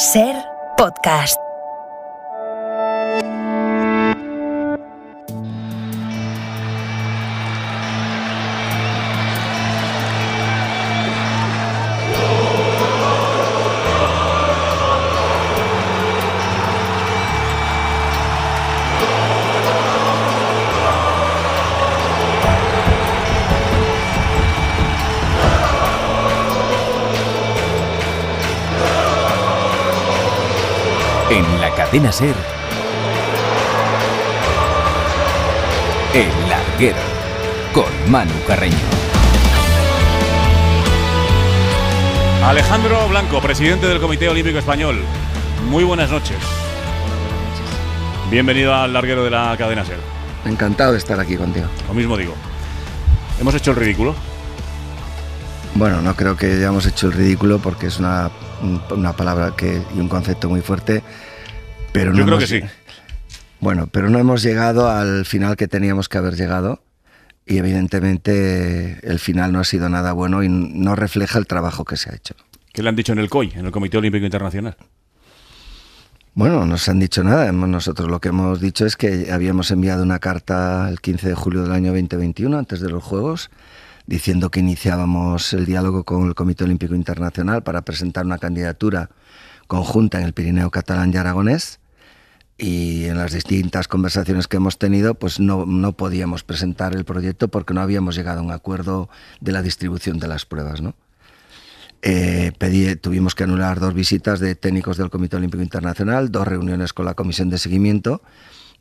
Ser podcast. Ser. El Larguero con Manu Carreño. Alejandro Blanco, presidente del Comité Olímpico Español. Muy buenas noches. Bienvenido al Larguero de la Cadena Ser. Encantado de estar aquí contigo. Lo mismo digo. ¿Hemos hecho el ridículo? Bueno, no creo que hayamos hecho el ridículo porque es una, una palabra que, y un concepto muy fuerte yo creo que sí. Bueno, pero no hemos llegado al final que teníamos que haber llegado y evidentemente el final no ha sido nada bueno y no refleja el trabajo que se ha hecho. ¿Qué le han dicho en el COI, en el Comité Olímpico Internacional? Bueno, no se han dicho nada. Nosotros lo que hemos dicho es que habíamos enviado una carta el 15 de julio del año 2021, antes de los Juegos, diciendo que iniciábamos el diálogo con el Comité Olímpico Internacional para presentar una candidatura conjunta en el Pirineo catalán y aragonés y en las distintas conversaciones que hemos tenido, pues no, podíamos presentar el proyecto porque no habíamos llegado a un acuerdo de la distribución de las pruebas, eh, tuvimos que anular dos visitas de técnicos del Comité Olímpico Internacional, dos reuniones con la Comisión de Seguimiento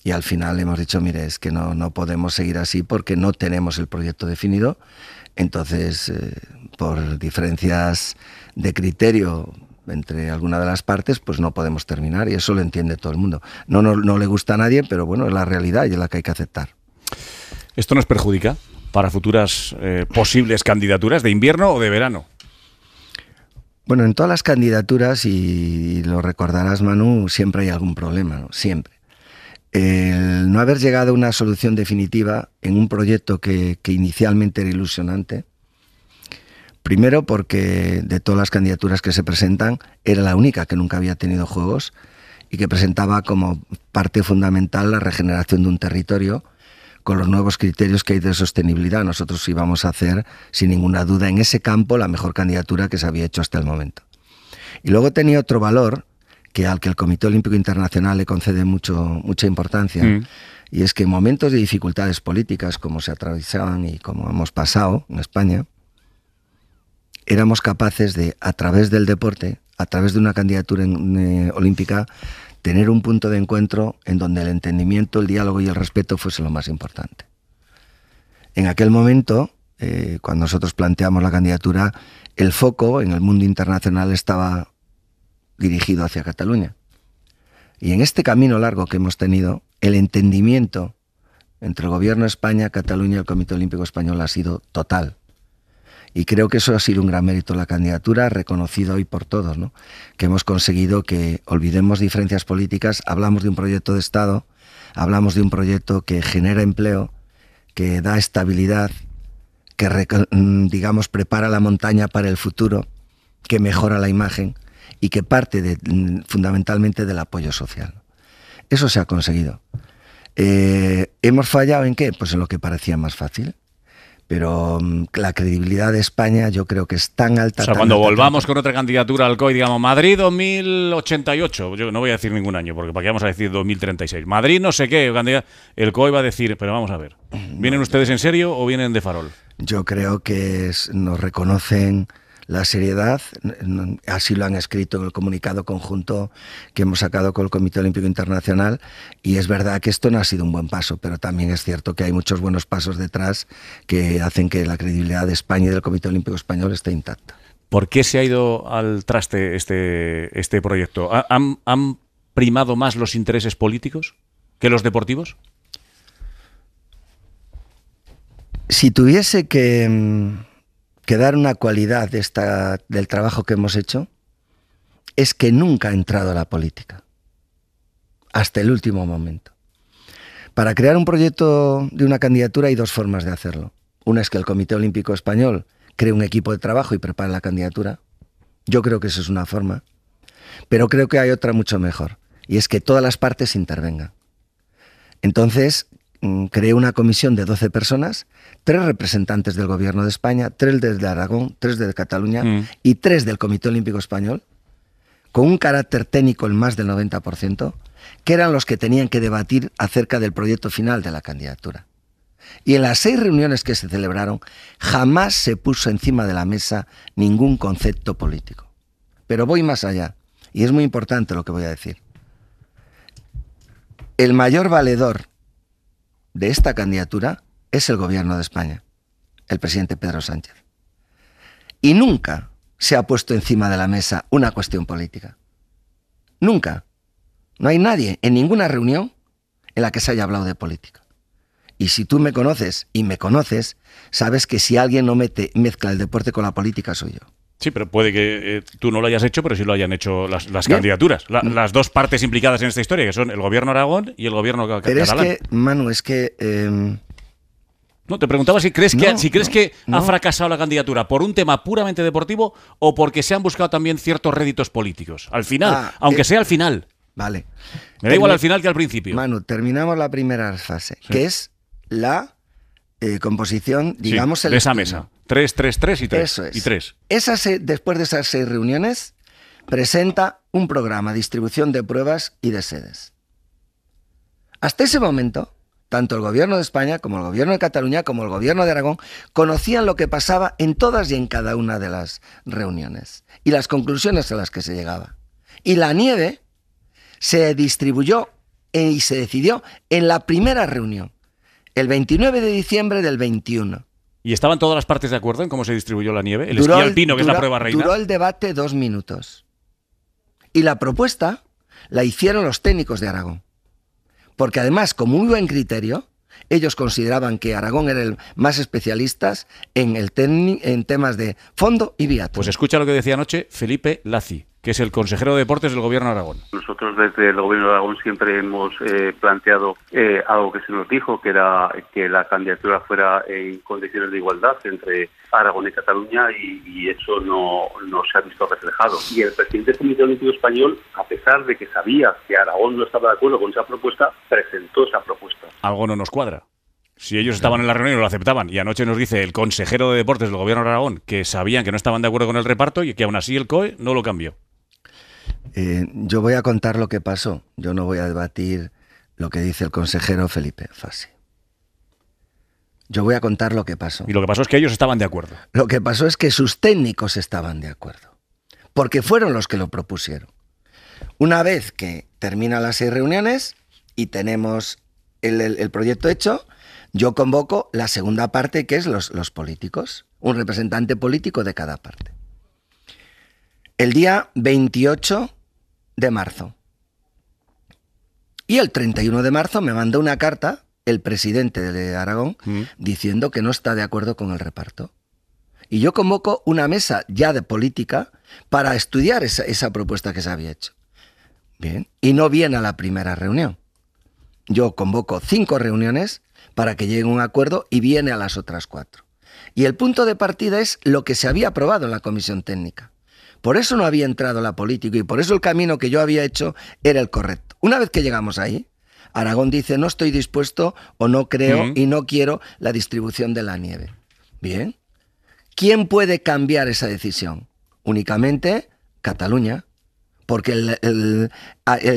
y al final hemos dicho, mire, es que no, no podemos seguir así porque no tenemos el proyecto definido. Entonces, eh, por diferencias de criterio entre alguna de las partes, pues no podemos terminar y eso lo entiende todo el mundo. No, no, le gusta a nadie, pero bueno, es la realidad y es la que hay que aceptar. ¿Esto nos perjudica para futuras eh, posibles candidaturas de invierno o de verano? Bueno, en todas las candidaturas, y lo recordarás Manu, siempre hay algún problema, siempre. El no haber llegado a una solución definitiva en un proyecto que inicialmente era ilusionante, Primero porque de todas las candidaturas que se presentan era la única que nunca había tenido juegos y que presentaba como parte fundamental la regeneración de un territorio con los nuevos criterios que hay de sostenibilidad. Nosotros íbamos a hacer, sin ninguna duda, en ese campo la mejor candidatura que se había hecho hasta el momento. Y luego tenía otro valor que al que el Comité Olímpico Internacional le concede mucho, mucha importancia, mm. y es que en momentos de dificultades políticas como se atravesaban y como hemos pasado en España, éramos capaces de, a través del deporte, a través de una candidatura eh, olímpica, tener un punto de encuentro en donde el entendimiento, el diálogo y el respeto fuese lo más importante. En aquel momento, eh, cuando nosotros planteamos la candidatura, el foco en el mundo internacional estaba dirigido hacia Cataluña. Y en este camino largo que hemos tenido, el entendimiento entre el gobierno de España, Cataluña y el Comité Olímpico Español ha sido total. Y creo que eso ha sido un gran mérito la candidatura, reconocido hoy por todos, ¿no? que hemos conseguido que olvidemos diferencias políticas, hablamos de un proyecto de Estado, hablamos de un proyecto que genera empleo, que da estabilidad, que mm, digamos prepara la montaña para el futuro, que mejora la imagen y que parte mm, fundamentalmente del apoyo social. Eso se ha conseguido. Eh, ¿Hemos fallado en qué? Pues en lo que parecía más fácil pero mm, la credibilidad de España yo creo que es tan alta. O sea, cuando volvamos con otra candidatura al COI, digamos Madrid 2088, yo no voy a decir ningún año, porque para qué vamos a decir 2036. Madrid no sé qué, el COI va a decir, pero vamos a ver, ¿vienen ustedes en serio o vienen de farol? Yo creo que nos reconocen la seriedad, así lo han escrito en el comunicado conjunto que hemos sacado con el Comité Olímpico Internacional, y es verdad que esto no ha sido un buen paso, pero también es cierto que hay muchos buenos pasos detrás que hacen que la credibilidad de España y del Comité Olímpico Español esté intacta. ¿Por qué se ha ido al traste este, este proyecto? ¿Han primado más los intereses políticos que los deportivos? Si tuviese que mm, dar una cualidad de esta, del trabajo que hemos hecho es que nunca ha entrado a la política, hasta el último momento. Para crear un proyecto de una candidatura hay dos formas de hacerlo. Una es que el Comité Olímpico Español cree un equipo de trabajo y prepara la candidatura. Yo creo que eso es una forma. Pero creo que hay otra mucho mejor, y es que todas las partes intervengan. Entonces, Mm, creé una comisión de 12 personas, tres representantes del gobierno de España, tres desde Aragón, tres de Cataluña mm. y tres del Comité Olímpico Español, con un carácter técnico en más del 90%, que eran los que tenían que debatir acerca del proyecto final de la candidatura. Y en las seis reuniones que se celebraron, jamás se puso encima de la mesa ningún concepto político. Pero voy más allá, y es muy importante lo que voy a decir. El mayor valedor de esta candidatura es el gobierno de España, el presidente Pedro Sánchez. Y nunca se ha puesto encima de la mesa una cuestión política. Nunca. No hay nadie en ninguna reunión en la que se haya hablado de política. Y si tú me conoces y me conoces, sabes que si alguien no mete, mezcla el deporte con la política soy yo. Sí, pero puede que eh, tú no lo hayas hecho, pero sí lo hayan hecho las, candidaturas. Mm. las dos partes implicadas en esta historia, que son el gobierno Aragón y el gobierno catalán. Pero es que, Manu, es que... Em, no, te preguntaba si crees que, si crees que ha fracasado la candidatura por un tema puramente deportivo o porque se han buscado también ciertos réditos políticos. Al final, ah, aunque eh, sea al final. Vale. Me da igual al final que al principio. Manu, terminamos la primera fase, que es la eh, composición, digamos... de esa mesa. Tres, tres, tres y tres. Y después de esas seis reuniones, presenta un programa de distribución de pruebas y de sedes. Hasta ese momento, tanto el gobierno de España como el gobierno de Cataluña como el gobierno de Aragón conocían lo que pasaba en todas y en cada una de las reuniones y las conclusiones a las que se llegaba. Y la nieve se distribuyó eh, y se decidió en la primera reunión, el 29 de diciembre del 21. ¿Y estaban todas las partes de acuerdo en cómo se distribuyó la nieve? El que es la prueba reina. Duró el debate dos minutos. Y la propuesta la hicieron los técnicos de Aragón. Porque además, como un buen criterio, ellos consideraban que Aragón era el más especialista en, el en temas de fondo y viato. Pues escucha lo que decía anoche Felipe Lazi, que es el consejero de deportes del Gobierno de Aragón. Nosotros desde el Gobierno de Aragón siempre hemos eh, planteado eh, algo que se nos dijo, que era que la candidatura fuera eh, en condiciones de igualdad entre Aragón y Cataluña y, eso no, no, se ha visto reflejado. Y el presidente del Comité Olímpico Español, a pesar de que sabía que Aragón no estaba de acuerdo con esa propuesta, presentó esa propuesta. Algo no nos cuadra. Si ellos estaban en la reunión y lo aceptaban, y anoche nos dice el consejero de deportes del gobierno de Aragón que sabían que no estaban de acuerdo con el reparto y que aún así el COE no lo cambió. Eh, yo voy a contar lo que pasó. Yo no voy a debatir lo que dice el consejero Felipe Fase. Yo voy a contar lo que pasó. Y lo que pasó es que ellos estaban de acuerdo. Lo que pasó es que sus técnicos estaban de acuerdo. Porque fueron los que lo propusieron. Una vez que terminan las seis reuniones y tenemos el, proyecto hecho, yo convoco la segunda parte, que es los, los políticos. Un representante político de cada parte. El día 28 de marzo. Y el 31 de marzo me mandó una carta el presidente de Aragón mm. diciendo que no está de acuerdo con el reparto. Y yo convoco una mesa ya de política para estudiar esa, propuesta que se había hecho. Bien. Y no viene a la primera reunión. Yo convoco cinco reuniones para que llegue un acuerdo y viene a las otras cuatro. Y el punto de partida es lo que se había aprobado en la comisión técnica. Por eso no había entrado la política y por eso el camino que yo había hecho era el correcto. Una vez que llegamos ahí, Aragón dice, no estoy dispuesto o no creo y no quiero la distribución de la nieve. Bien. ¿Quién puede cambiar esa decisión? Únicamente Cataluña porque el,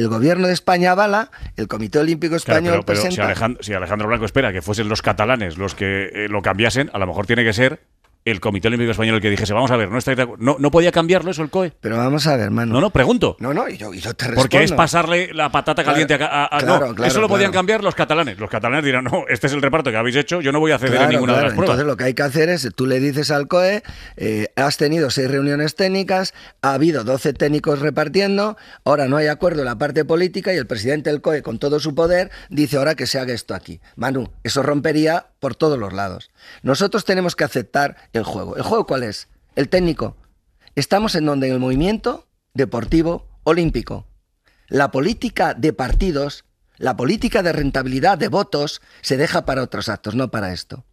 gobierno de España avala, el Comité Olímpico Español presenta... si, Alejandro, Blanco espera que fuesen los catalanes los que eh, lo cambiasen, a lo mejor tiene que ser el Comité Olímpico Español el que dijese, vamos a ver, no, no, no podía cambiarlo eso el COE. Pero vamos a ver, Manu. No, no, pregunto. No, no, y yo, yo te respondo. Porque es pasarle la patata caliente a, claro, claro, eso lo podían cambiar los catalanes. Los catalanes dirán, no, este es el reparto que habéis hecho, yo no voy a ceder a ninguna de las pruebas. Entonces lo que hay que hacer es, tú le dices al COE, eh, has tenido seis reuniones técnicas, ha habido 12 técnicos repartiendo, ahora no hay acuerdo en la parte política y el presidente del COE, con todo su poder, dice ahora que se haga esto aquí. Manu, eso rompería por todos los lados. Nosotros tenemos que aceptar el juego. ¿El juego cuál es? El técnico. Estamos en donde en el movimiento deportivo olímpico. La política de partidos, la política de rentabilidad de votos se deja para otros actos, no para esto.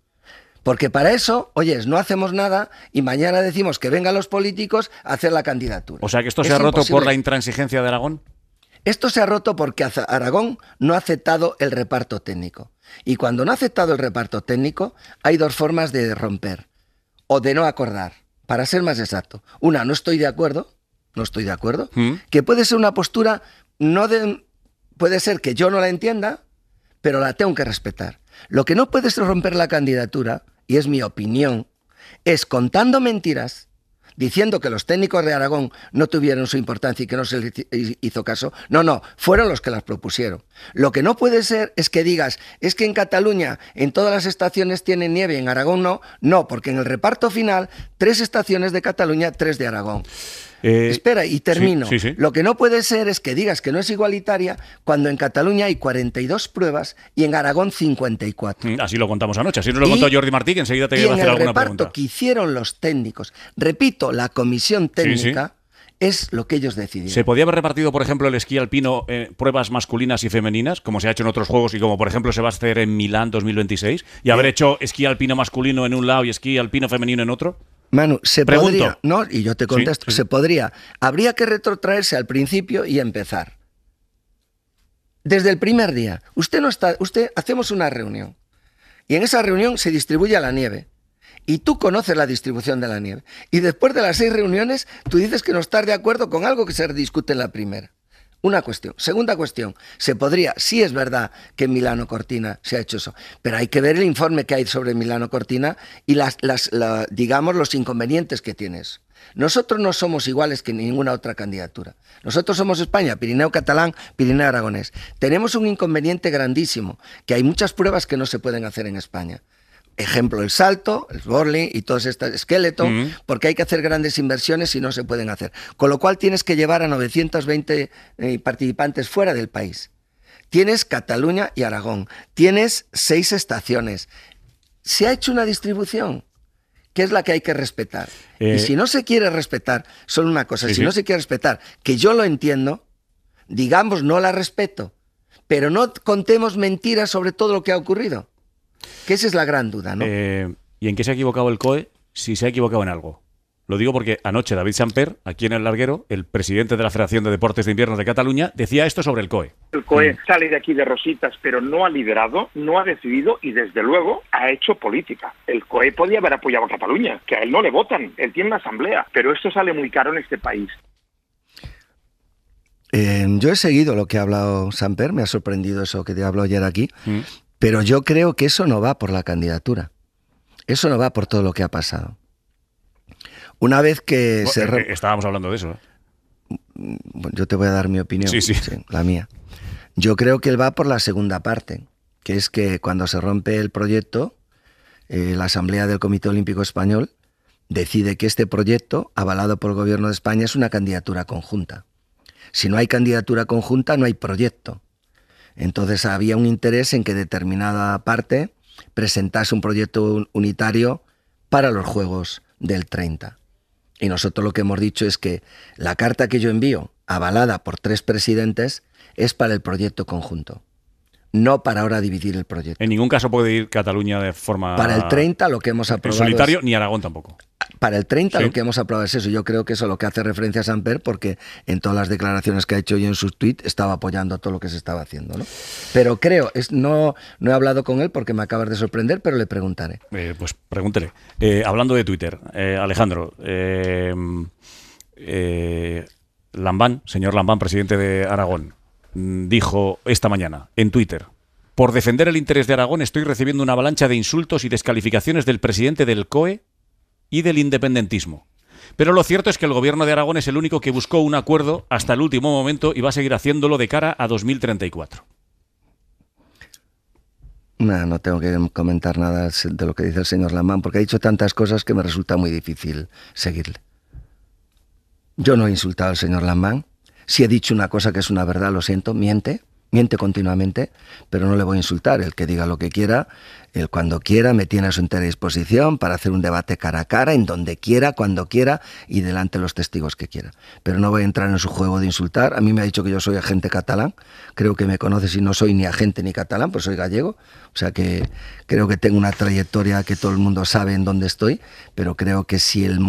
Porque para eso, oyes, no hacemos nada y mañana decimos que vengan los políticos a hacer la candidatura. O sea que esto se ha roto por la intransigencia de Aragón. Esto se ha roto porque Aragón no ha aceptado el reparto técnico. Y cuando no ha aceptado el reparto técnico, hay dos formas de romper o de no acordar, para ser más exacto. Una, no estoy de acuerdo, no estoy de acuerdo, mm. que puede ser una postura, no puede ser que yo no la entienda, pero la tengo que respetar. Lo que no puedes romper la candidatura, y es mi opinión, es contando mentiras diciendo que los técnicos de Aragón no tuvieron su importancia y que no se les hizo caso. No, no, fueron los que las propusieron. Lo que no puede ser es que digas, es que en Cataluña en todas las estaciones tienen nieve, en Aragón no. No, porque en el reparto final, tres estaciones de Cataluña, tres de Aragón. Eh, Espera, y termino. Lo que no puede ser es que digas que no es igualitaria cuando en Cataluña hay 42 pruebas y en Aragón 54. Mm, así lo contamos anoche, así nos lo contó Jordi Martí, que enseguida te iba a hacer el alguna reparto que hicieron los técnicos, repito, la comisión técnica es lo que ellos decidieron. ¿Se podía haber repartido, por ejemplo, el esquí alpino en pruebas masculinas y femeninas, como se ha hecho en otros juegos y como, por ejemplo, se va a hacer en Milán 2026? ¿Y haber hecho esquí alpino masculino en un lado y esquí alpino femenino en otro? Manu, se podría, ¿no? Y yo te contesto, se podría. Habría que retrotraerse al principio y empezar. Desde el primer día, usted no está, usted hacemos una reunión. Y en esa reunión se distribuye la nieve. Y tú conoces la distribución de la nieve. Y después de las seis reuniones, tú dices que no estás de acuerdo con algo que se discute en la primera. Una cuestión. Segunda cuestión, se podría, sí es verdad que Milano Cortina se ha hecho eso, pero hay que ver el informe que hay sobre Milano Cortina y las, las digamos, los inconvenientes que tiene Nosotros no somos iguales que ninguna otra candidatura. Nosotros somos España, Pirineo catalán, Pirineo aragonés. Tenemos un inconveniente grandísimo, que hay muchas pruebas que no se pueden hacer en España. Ejemplo, el salto, el Borley y todo este esqueleto, porque hay que hacer grandes inversiones y no se pueden hacer. Con lo cual tienes que llevar a 920 eh, participantes fuera del país. Tienes Cataluña y Aragón. Tienes seis estaciones. Se ha hecho una distribución que es la que hay que respetar. y eh. si no se quiere respetar, solo una cosa, si no se quiere respetar, que yo lo entiendo, digamos no la respeto, pero no contemos mentiras sobre todo lo que ha ocurrido. Que esa es la gran duda, ¿no? Eh, ¿Y en qué se ha equivocado el COE? Si se ha equivocado en algo. Lo digo porque anoche David Samper, aquí en el Larguero, el presidente de la Federación de Deportes de Invierno de Cataluña, decía esto sobre el COE. El COE sale de aquí de rositas, pero no ha liderado, no ha decidido y desde luego ha hecho política. El COE podía haber apoyado a Cataluña, que a él no le votan, él tiene una asamblea, pero esto sale muy caro en este país. Eh, yo he seguido lo que ha hablado Samper, me ha sorprendido eso que te habló ayer aquí. Mm. Pero yo creo que eso no va por la candidatura. Eso no va por todo lo que ha pasado. Una vez que se... Eh, eh, estábamos hablando de eso. ¿eh? Mm, yo te voy a dar mi opinión, la mía. Yo creo que él va por la segunda parte, que es que cuando se rompe el proyecto, la Asamblea del Comité Olímpico Español decide que este proyecto, avalado por el Gobierno de España, es una candidatura conjunta. Si no hay candidatura conjunta, no hay proyecto. Entonces había un interés en que determinada parte presentase un proyecto unitario para los Juegos del 30. Y nosotros lo que hemos dicho es que la carta que yo envío, avalada por tres presidentes, es para el proyecto conjunto no para ahora dividir el proyecto. En ningún caso puede ir Cataluña de forma... Para el 30 lo que hemos aprobado... solitario ni Aragón tampoco. Para el 30 lo que hemos aprobado es eso. Yo creo que eso es lo que hace referencia a Samper porque en todas las declaraciones que ha hecho y en sus tweets estaba apoyando todo lo que se estaba haciendo. Pero creo, es, no, no he hablado con él porque me acabas de sorprender, pero le preguntaré. Eh, pues pregúntele. Eh, hablando de Twitter, eh, Alejandro... Lambán, señor Lambán, presidente de Aragón, Mm, dijo esta mañana en Twitter. Por defender el interés de Aragón estoy recibiendo una avalancha de insultos y descalificaciones del presidente del COE y del independentismo. Pero lo cierto es que el gobierno de Aragón es el único que buscó un acuerdo hasta el último momento y va a seguir haciéndolo de cara a 2034. No, no tengo que comentar nada de lo que dice el señor Lamán, porque ha dicho tantas cosas que me resulta muy difícil seguirle. Yo no he insultado al señor Lamán, si he dicho una cosa que es una verdad, lo siento, miente, miente continuamente, pero no le voy a insultar. El que diga lo que quiera, el cuando quiera, me tiene a su entera disposición para hacer un debate cara a cara, en donde quiera, cuando quiera y delante de los testigos que quiera. Pero no voy a entrar en su juego de insultar. A mí me ha dicho que yo soy agente catalán. Creo que me conoce, si no soy ni agente ni catalán, pues soy gallego. O sea que creo que tengo una trayectoria que todo el mundo sabe en dónde estoy, pero creo que si el,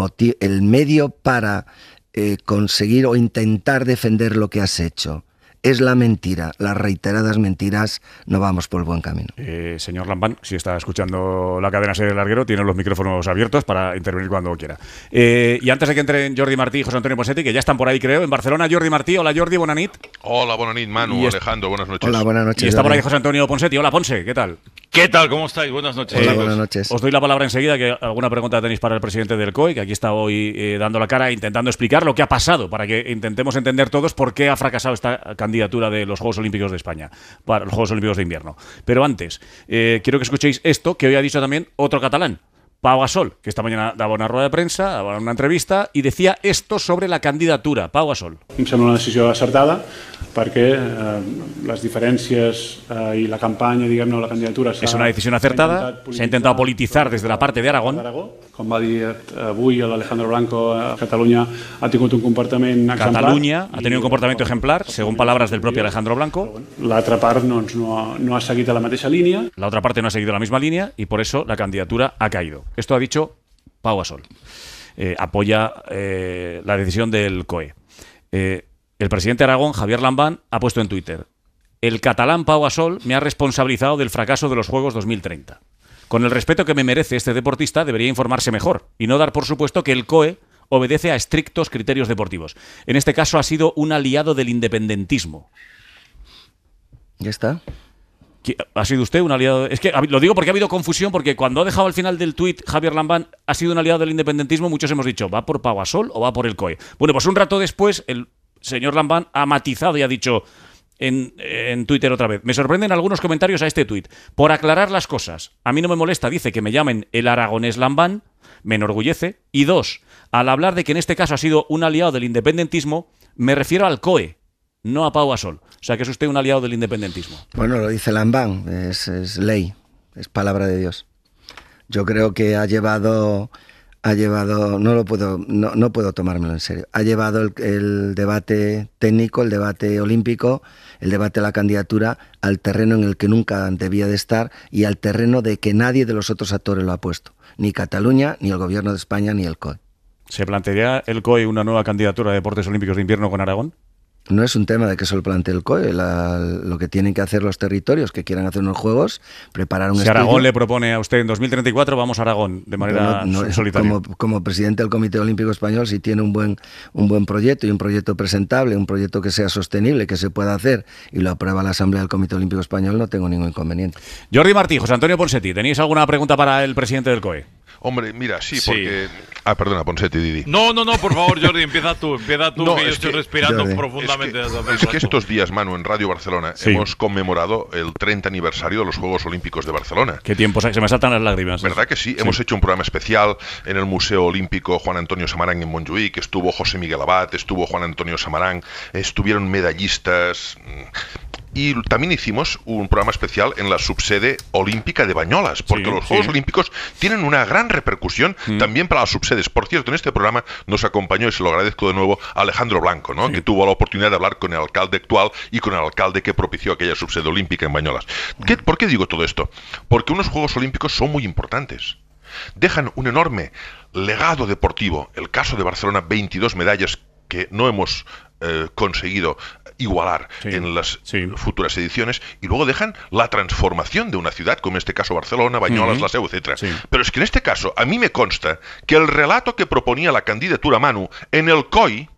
el medio para eh, conseguir o intentar defender lo que has hecho es la mentira, las reiteradas mentiras, no vamos por el buen camino. Eh, señor Lambán, si está escuchando la cadena serie larguero, tiene los micrófonos abiertos para intervenir cuando quiera. Eh, y antes de que entren Jordi Martí y José Antonio Ponsetti, que ya están por ahí, creo, en Barcelona, Jordi Martí, hola Jordi, Bonanit. Hola, Bonanit, Manu, Alejandro, buenas noches. Hola, buenas noches. Y está por ahí José Antonio Ponsetti, hola Ponce, ¿qué tal? ¿Qué tal? ¿Cómo estáis? Buenas noches. Hola, buenas noches. Os doy la palabra enseguida, que alguna pregunta tenéis para el presidente del COE, que aquí está hoy eh, dando la cara, intentando explicar lo que ha pasado, para que intentemos entender todos por qué ha fracasado esta candidatura de los Juegos Olímpicos de España, para los Juegos Olímpicos de Invierno. Pero antes, eh, quiero que escuchéis esto que hoy ha dicho también otro catalán, Pau Gasol, que esta mañana daba una rueda de prensa daba una entrevista y decía esto sobre la candidatura. Pau Gasol. Em una decisión acertada. Porque eh, las diferencias y eh, la campaña, digamos, la candidatura... Es una decisión acertada, se ha intentado politizar desde la parte de Aragón. Com va dir eh, Alejandro Blanco, Cataluña ha tenido un comportamiento exemplar. Cataluña ha tenido un comportamiento ejemplar, según palabras del propio Alejandro Blanco. La otra parte no, ha, seguido la misma línea. La otra parte no ha seguido la misma línea y por eso la candidatura ha caído. Esto ha dicho Pau Asol. apoya la decisión del COE. El presidente Aragón, Javier Lambán, ha puesto en Twitter, el catalán Pau Gasol me ha responsabilizado del fracaso de los Juegos 2030. Con el respeto que me merece este deportista, debería informarse mejor y no dar por supuesto que el COE obedece a estrictos criterios deportivos. En este caso ha sido un aliado del independentismo. Ya está. ¿Ha sido usted un aliado? Es que lo digo porque ha habido confusión, porque cuando ha dejado al final del tuit Javier Lambán, ha sido un aliado del independentismo, muchos hemos dicho, ¿va por Pau Gasol o va por el COE? Bueno, pues un rato después, el señor Lambán ha matizado y ha dicho en, Twitter otra vez. Me sorprenden algunos comentarios a este tuit. Por aclarar las cosas, a mí no me molesta, dice que me llamen el aragonés Lambán, me enorgullece. Y dos, al hablar de que en este caso ha sido un aliado del independentismo, me refiero al COE, no a Pau Gasol. O sea que es usted un aliado del independentismo. Bueno, lo dice Lambán, es ley, es palabra de Dios. Yo creo que ha llevado ha llevado, no lo puedo, no, no puedo tomármelo en serio, ha llevado el, debate técnico, el debate olímpico, el debate de la candidatura al terreno en el que nunca debía de estar y al terreno de que nadie de los otros actores lo ha puesto, ni Cataluña, ni el gobierno de España, ni el COE. ¿Se plantearía el COE una nueva candidatura de deportes olímpicos de invierno con Aragón? no es un tema de que se lo plantee el COE. lo que tienen que hacer los territorios que quieran hacer unos juegos, preparar un Si Aragón le propone a usted en 2034, vamos a Aragón de manera solitaria. Como, presidente del Comité Olímpico Español, si tiene un buen, un buen proyecto y un proyecto presentable, un proyecto que sea sostenible, que se pueda hacer y lo aprueba la Asamblea del Comité Olímpico Español, no tengo ningún inconveniente. Jordi Martí, José Antonio Ponsetti, ¿tenéis alguna pregunta para el presidente del COE? Hombre, mira, sí, porque. Ah, perdona, Ponseti, Didi. No, no, no, por favor, Jordi, empieza tú, empieza tú, que yo estoy respirando profundamente. Es que, estos días, Manu, en Radio Barcelona, hemos conmemorado el 30 aniversario de los Juegos Olímpicos de Barcelona. Qué tiempos, se me saltan las lágrimas. ¿Verdad que sí? Hemos hecho un programa especial en el Museo Olímpico Juan Antonio Samarán en Montjuic, estuvo José Miguel Abad, estuvo Juan Antonio Samarán, estuvieron medallistas, mm, y también hicimos un programa especial en la subsede olímpica de Bañolas, porque los Juegos Olímpicos tienen una gran repercusión mm. también para las subsedes. Por cierto, en este programa nos acompañó, y se lo agradezco de nuevo, Alejandro Blanco, ¿no? que tuvo la oportunidad de hablar con el alcalde actual y con el alcalde que propició aquella subsede olímpica en Bañolas. ¿Por qué digo todo esto? Porque unos Juegos Olímpicos son muy importantes dejan un enorme legado deportivo. El caso de Barcelona, 22 medallas que no hemos eh, conseguido igualar en las futuras ediciones y luego dejan la transformación de una ciudad, como en este caso Barcelona, Bañolas, las etc. Pero es que en este caso a mí me consta que el relato que proponía la candidatura Manu en el COI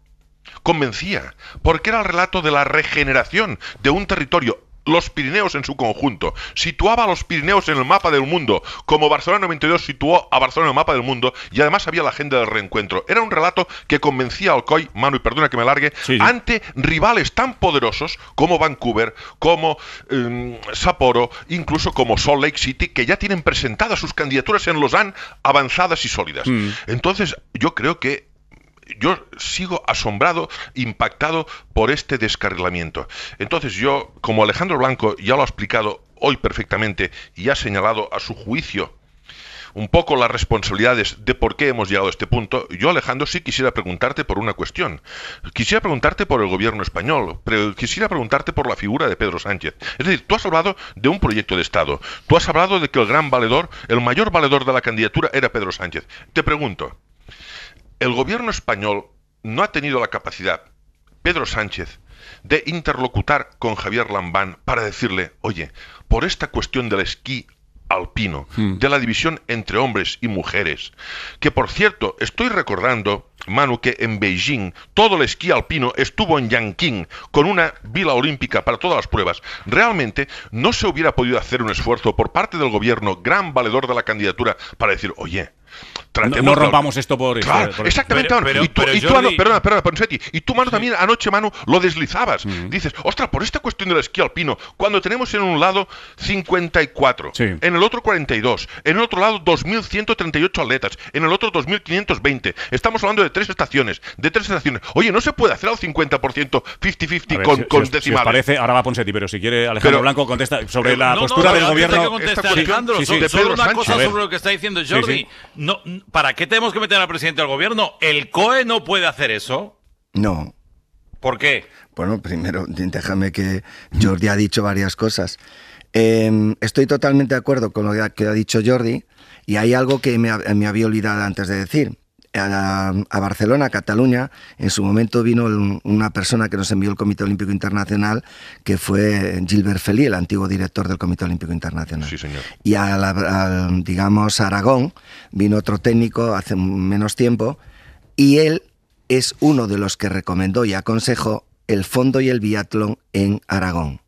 convencía, porque era el relato de la regeneración de un territorio los Pirineos en su conjunto, situaba a los Pirineos en el mapa del mundo, como Barcelona 92 situó a Barcelona en el mapa del mundo, y además había la agenda del reencuentro. Era un relato que convencía al COI, Manu, y perdona que me largue, ante rivales tan poderosos como Vancouver, como em, Sapporo, incluso como Salt Lake City, que ya tienen presentadas sus candidaturas en los Lausanne avanzadas y sólidas. Mm. Entonces, yo creo que yo sigo asombrado, impactado por este descarrilamiento. Entonces yo, como Alejandro Blanco ya lo ha explicado hoy perfectamente y ha señalado a su juicio un poco las responsabilidades de por qué hemos llegado a este punto, yo Alejandro sí quisiera preguntarte por una cuestión. Quisiera preguntarte por el gobierno español, pero quisiera preguntarte por la figura de Pedro Sánchez. Es decir, tú has hablado de un proyecto de Estado, tú has hablado de que el gran valedor, el mayor valedor de la candidatura era Pedro Sánchez. Te pregunto, el gobierno español no ha tenido la capacidad, Pedro Sánchez, de interlocutar con Javier Lambán para decirle, oye, por esta cuestión del esquí alpino, hmm. de la división entre hombres y mujeres, que por cierto, estoy recordando, Manu, que en Beijing todo el esquí alpino estuvo en Yanqing con una vila olímpica para todas las pruebas. Realmente no se hubiera podido hacer un esfuerzo por parte del gobierno, gran valedor de la candidatura, para decir, oye, no, rompamos esto por... Claro, exactamente. Pero, pero, y tú, y tú perdona, perdona, Ponsetti, y tú, mano, también anoche, mano, lo deslizabas. Mm. Dices, ostras, por esta cuestión del esquí alpino, cuando tenemos en un lado 54, en el otro 42, en el otro lado 2.138 atletas, en el otro 2.520, estamos hablando de tres estaciones, de tres estaciones. Oye, no se puede hacer al 50% 50-50 con, si, con si, decimales. parece, ahora va Ponsetti, pero si quiere Alejandro Blanco contesta sobre la no, postura no, del gobierno... Que no, sí, Alejandro, no, solo una cosa sobre lo que está diciendo Jordi no, ¿para qué tenemos que meter al presidente al gobierno? ¿El COE no puede hacer eso? No. ¿Por qué? Bueno, primero, déjame que Jordi ha dicho varias cosas. Em, estoy totalmente de acuerdo con lo que ha dicho Jordi y hay algo que me había olvidado antes de decir a, Barcelona, a Cataluña, en su momento vino una persona que nos envió el Comité Olímpico Internacional, que fue Gilbert Feli, el antiguo director del Comité Olímpico Internacional. Sí, señor. Y a, digamos, Aragón vino otro técnico hace menos tiempo y él es uno de los que recomendó y aconsejó el fondo y el biatlón en Aragón.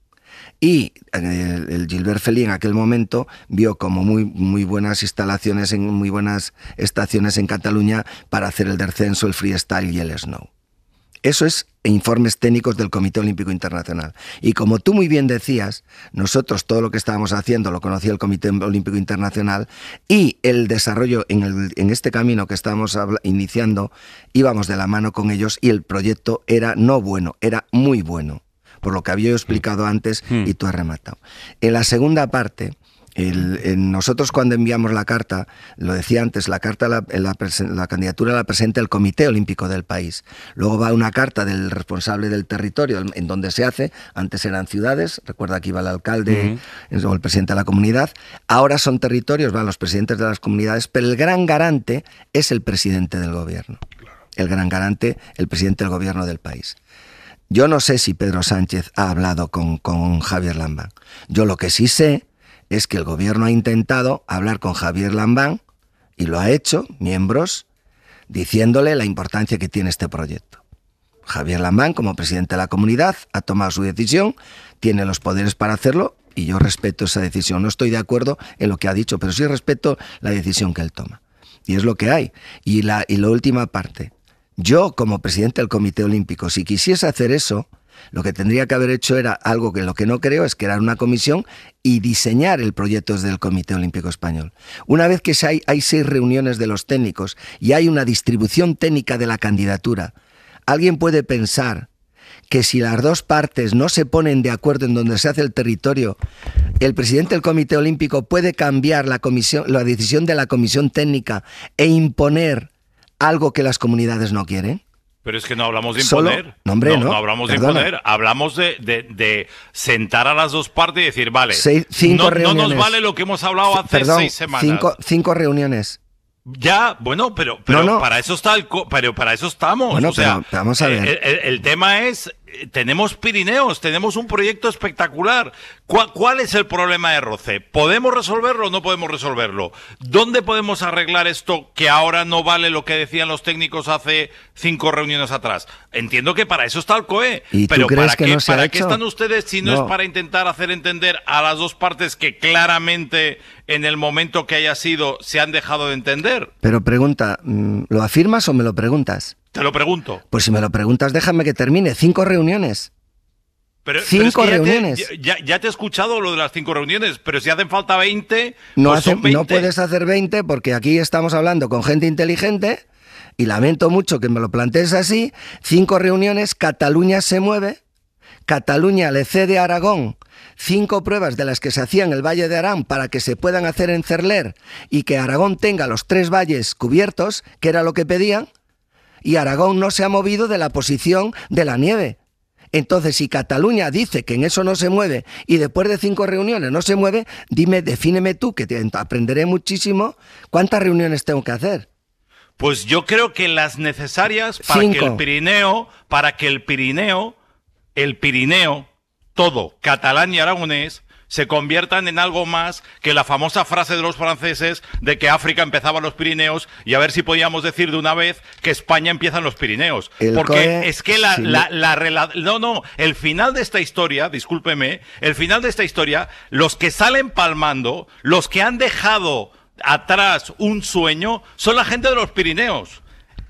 Y eh, el, Gilbert Feli en aquel momento vio como muy, muy buenas instalaciones, en, muy buenas estaciones en Cataluña para hacer el descenso, el freestyle y el snow. Eso es e informes técnicos del Comité Olímpico Internacional. Y como tú muy bien decías, nosotros todo lo que estábamos haciendo lo conocía el Comité Olímpico Internacional y el desarrollo en este camino que estábamos iniciando íbamos de la mano con ellos y el proyecto era no bueno, era muy bueno por lo que había yo explicado mm. antes mm. y tú has rematado. En la segunda parte, nosotros cuando enviamos la carta, lo decía antes, la carta la, candidatura la presenta el Comité Olímpico del país. Luego va una carta del responsable del territorio en donde se hace. Antes eran ciudades, recuerda que iba el alcalde mm. o el presidente de la comunidad. Ahora son territorios, van los presidentes de las comunidades, pero el gran garante es el presidente del gobierno. El gran garante, el presidente del gobierno del país. Yo no sé si Pedro Sánchez ha hablado con, Javier Lambán. Yo lo que sí sé es que el gobierno ha intentado hablar con Javier Lambán y lo ha hecho, miembros, diciéndole la importancia que tiene este proyecto. Javier Lambán, como presidente de la comunidad, ha tomado su decisión, tiene los poderes para hacerlo y yo respeto esa decisión. No estoy de acuerdo en lo que ha dicho, pero sí respeto la decisión que él toma. Y es lo que hay. Y la, y la última parte, yo, como presidente del Comité Olímpico, si quisiese hacer eso, lo que tendría que haber hecho era algo que lo que no creo es crear una comisión y diseñar el proyecto del Comité Olímpico Español. Una vez que hay, hay seis reuniones de los técnicos y hay una distribución técnica de la candidatura, alguien puede pensar que si las dos partes no se ponen de acuerdo en donde se hace el territorio, el presidente del Comité Olímpico puede cambiar la, comisión, la decisión de la comisión técnica e imponer algo que las comunidades no quieren? Pero es que no hablamos de imponer. no, hablamos de imponer. Hablamos de, sentar a las dos partes y decir, vale, no, reuniones. nos vale lo que hemos hablado hace seis semanas. Cinco, cinco, reuniones. Ya, bueno, pero, pero para eso está el, pero para eso estamos. sea, vamos a eh, ver. el, tema es tenemos Pirineos, tenemos un proyecto espectacular. ¿Cuál, es el problema de Roce? ¿Podemos resolverlo o no podemos resolverlo? ¿Dónde podemos arreglar esto que ahora no vale lo que decían los técnicos hace cinco reuniones atrás? Entiendo que para eso está el COE, ¿Y pero ¿para, qué, están ustedes si no es para intentar hacer entender a las dos partes que claramente en el momento que haya sido se han dejado de entender? Pero pregunta, mm, ¿lo afirmas o me lo preguntas? Te lo pregunto. Pues si me lo preguntas, déjame que termine. Cinco reuniones. Pero, cinco reuniones. Ya te, he escuchado lo de las cinco reuniones, pero si hacen falta 20, no, pues no puedes hacer 20 porque aquí estamos hablando con gente inteligente y lamento mucho que me lo plantees así. Cinco reuniones, Cataluña se mueve, Cataluña le cede a Aragón cinco pruebas de las que se hacían en el Valle de Arán para que se puedan hacer en Cerler y que Aragón tenga los tres valles cubiertos, que era lo que pedían y Aragón no se ha movido de la posición de la nieve. Entonces, si Cataluña dice que en eso no se mueve y después de cinco reuniones no se mueve, dime, defíneme tú, que aprenderé muchísimo, ¿cuántas reuniones tengo que hacer? Pues yo creo que las necesarias para que el Pirineo, para que el Pirineo, el Pirineo, todo, catalán y aragonés, se conviertan en algo más que la famosa frase de los franceses de que África empezaba en los Pirineos y a ver si podíamos decir de una vez que España empieza en los Pirineos. Porque es que la, la, No, no, el final de esta historia, discúlpeme, el final de esta historia, los que salen palmando, los que han dejado atrás un sueño, son la gente de los Pirineos.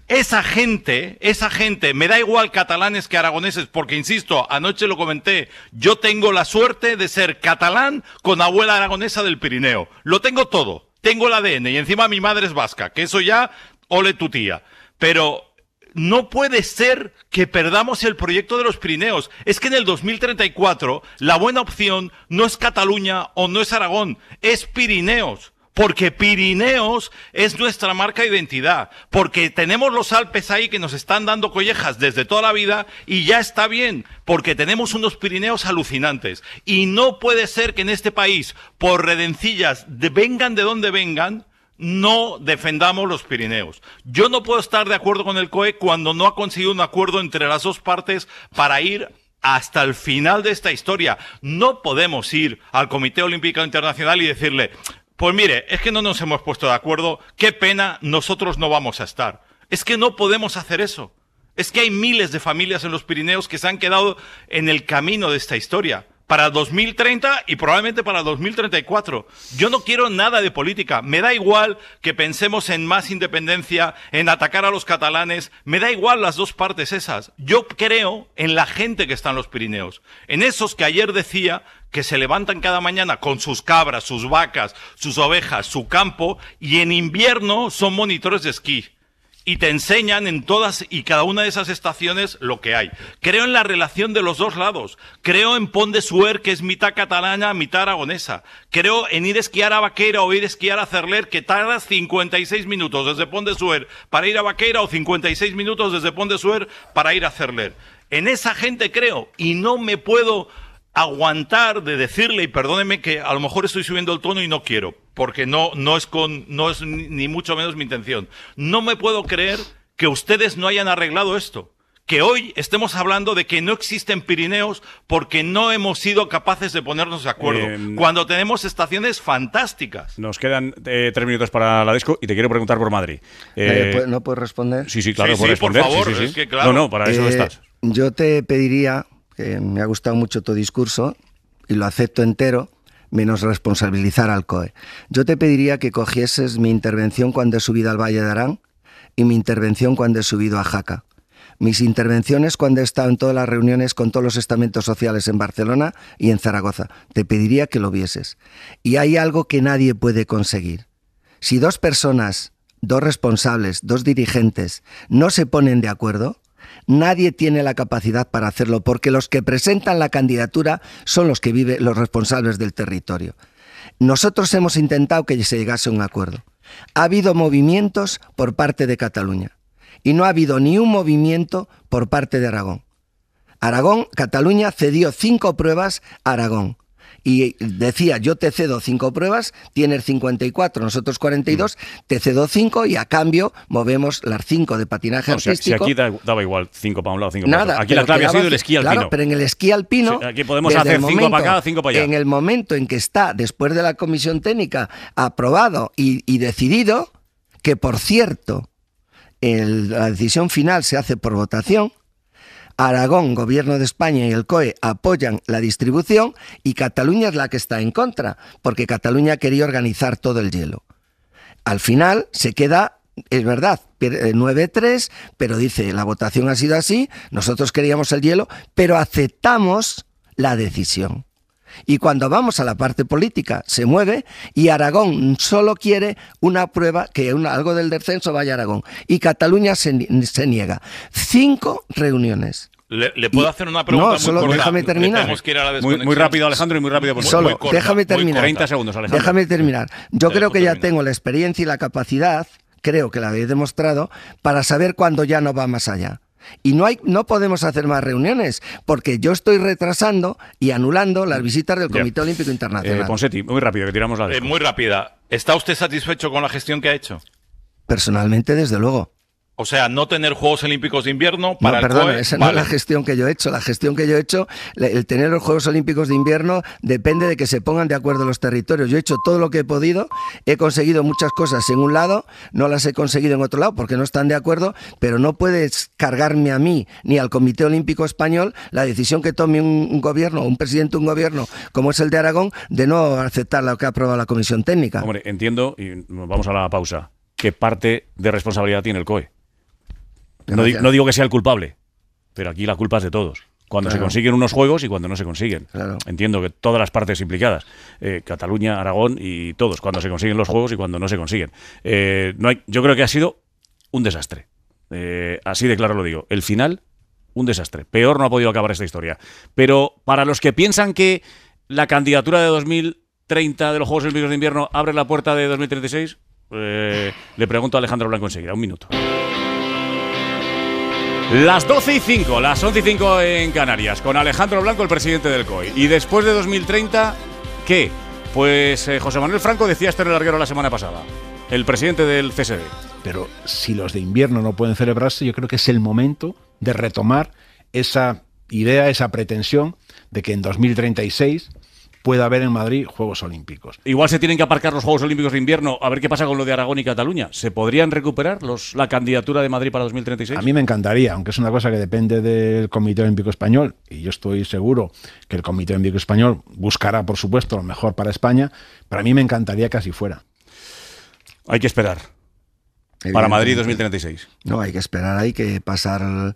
Esa gente, esa gente, me da igual catalanes que aragoneses, porque insisto, anoche lo comenté, yo tengo la suerte de ser catalán con abuela aragonesa del Pirineo. Lo tengo todo, tengo el ADN y encima mi madre es vasca, que eso ya ole tu tía. Pero no puede ser que perdamos el proyecto de los Pirineos. Es que en el 2034 la buena opción no es Cataluña o no es Aragón, es Pirineos porque Pirineos es nuestra marca identidad, porque tenemos los Alpes ahí que nos están dando collejas desde toda la vida y ya está bien, porque tenemos unos Pirineos alucinantes. Y no puede ser que en este país, por redencillas, vengan de donde vengan, no defendamos los Pirineos. Yo no puedo estar de acuerdo con el COE cuando no ha conseguido un acuerdo entre las dos partes para ir hasta el final de esta historia. No podemos ir al Comité Olímpico Internacional y decirle, pues mire, es que no nos hemos puesto de acuerdo, qué pena, nosotros no vamos a estar. Es que no podemos hacer eso. Es que hay miles de familias en los Pirineos que se han quedado en el camino de esta historia para 2030 y probablemente para 2034. Yo no quiero nada de política. Me da igual que pensemos en más independencia, en atacar a los catalanes. Me da igual las dos partes esas. Yo creo en la gente que está en los Pirineos, en esos que ayer decía que se levantan cada mañana con sus cabras, sus vacas, sus ovejas, su campo, y en invierno son monitores de esquí. Y te enseñan en todas y cada una de esas estaciones lo que hay. Creo en la relación de los dos lados. Creo en Pont de Suer, que es mitad catalana, mitad aragonesa. Creo en ir a esquiar a Vaquera o ir a esquiar a Cerler, que tardas 56 minutos desde Pont de Suer para ir a Vaquera o 56 minutos desde Pont de Suer para ir a Cerler. En esa gente creo y no me puedo aguantar de decirle, y perdóneme que a lo mejor estoy subiendo el tono y no quiero, porque no, no es con, no es ni mucho menos mi intención. No me puedo creer que ustedes no hayan arreglado esto. Que hoy estemos hablando de que no existen Pirineos porque no hemos sido capaces de ponernos de acuerdo. Em, cuando tenemos estaciones fantásticas. Nos quedan eh, tres minutos para la disco y te quiero preguntar por Madrid. Eh, eh, ¿No puedes responder? Sí, sí, claro, por responder. Por favor, No, no, para eso estás. Yo te pediría me ha gustado mucho tu discurso y lo acepto entero, menos responsabilizar al COE. Yo te pediría que cogieses mi intervención cuando he subido al Valle de Arán y mi intervención cuando he subido a Jaca. Mis intervenciones cuando he estado en todas las reuniones con todos los estamentos sociales en Barcelona y en Zaragoza. Te pediría que lo vieses. Y hay algo que nadie puede conseguir. Si dos personas, dos responsables, dos dirigentes, no se ponen de acuerdo, Nadie tiene la capacidad para hacerlo porque los que presentan la candidatura son los que viven los responsables del territorio. Nosotros hemos intentado que se llegase a un acuerdo. Ha habido movimientos por parte de Cataluña y no ha habido ni un movimiento por parte de Aragón. Aragón, Cataluña cedió cinco pruebas a Aragón y decía, yo te cedo cinco pruebas, tienes 54, nosotros 42, mm. te cedo cinco y a cambio movemos las cinco de patinaje artístico. si aquí daba igual, cinco para un lado, cinco para otro. Aquí la clave ha sido el esquí alpino. Claro, pero en el esquí alpino... aquí podemos hacer cinco para acá, cinco para allá. En el momento en que está, después de la comisión técnica, aprobado y, y decidido, que por cierto, el, la decisión final se hace por votación, Aragón, Gobierno de España y el COE apoyan la distribución y Cataluña es la que está en contra, porque Cataluña quería organizar todo el hielo. Al final se queda es verdad, 9-3, eh, pero dice, la votación ha sido así, nosotros queríamos el hielo, pero aceptamos la decisión. Y cuando vamos a la parte política, se mueve y Aragón solo quiere una prueba que algo del descenso vaya a Aragón. Y Cataluña se, niega. Cinco reuniones. Le, puedo hacer una pregunta? No, déjame terminar. muy, rápido, Alejandro, y muy rápido. porque déjame terminar. 30 segundos, Alejandro. Déjame terminar. Yo creo que ya tengo la experiencia y la capacidad, creo que la he demostrado, para saber cuándo ya no va más allá. Y no, hay, no podemos hacer más reuniones, porque yo estoy retrasando y anulando las mm. visitas del Comité Olímpico Internacional. Eh, muy rápido, que tiramos la eh, Muy rápida. ¿Está usted satisfecho con la gestión que ha hecho? Personalmente, desde luego. O sea, no tener Juegos Olímpicos de invierno para. No, perdón, esa no es la gestión que yo he hecho. La gestión que yo he hecho, el tener los Juegos Olímpicos de invierno depende de que se pongan de acuerdo los territorios. Yo he hecho todo lo que he podido, he conseguido muchas cosas en un lado, no las he conseguido en otro lado porque no están de acuerdo, pero no puedes cargarme a mí ni al Comité Olímpico Español la decisión que tome un, un gobierno, un presidente de un gobierno como es el de Aragón, de no aceptar lo que ha aprobado la Comisión Técnica. Hombre, entiendo, y vamos a la pausa, ¿qué parte de responsabilidad tiene el COE? No, digo que sea el culpable, pero aquí la culpa es de todos. Cuando se consiguen unos juegos y cuando no se consiguen. Entiendo que todas las partes implicadas, eh, Cataluña, Aragón y todos, cuando se consiguen los juegos y cuando no se consiguen. Eh, no hay, yo creo que ha sido un desastre. Eh, así de claro lo digo. El final, un desastre. Peor no ha podido acabar esta historia. Pero para los que piensan que la candidatura de 2030 de los Juegos Olímpicos de Invierno abre la puerta de 2036, le pregunto a Alejandro Blanco enseguida. Un minuto. Las 12 y 5, las 11 y 5 en Canarias, con Alejandro Blanco, el presidente del COI. Y después de 2030, ¿qué? Pues eh, José Manuel Franco decía el larguero la semana pasada, el presidente del CSD. Pero si los de invierno no pueden celebrarse, yo creo que es el momento de retomar esa idea, esa pretensión de que en 2036 pueda haber en Madrid Juegos Olímpicos. Igual se tienen que aparcar los Juegos Olímpicos de invierno, a ver qué pasa con lo de Aragón y Cataluña. ¿Se podrían recuperar la candidatura de Madrid para 2036? A mí me encantaría, aunque es una cosa que depende del Comité Olímpico Español, y yo estoy seguro que el Comité Olímpico Español buscará, por supuesto, lo mejor para España, para mí me encantaría que así fuera. Hay que esperar. Para Madrid 2036. No, hay que esperar, hay que pasar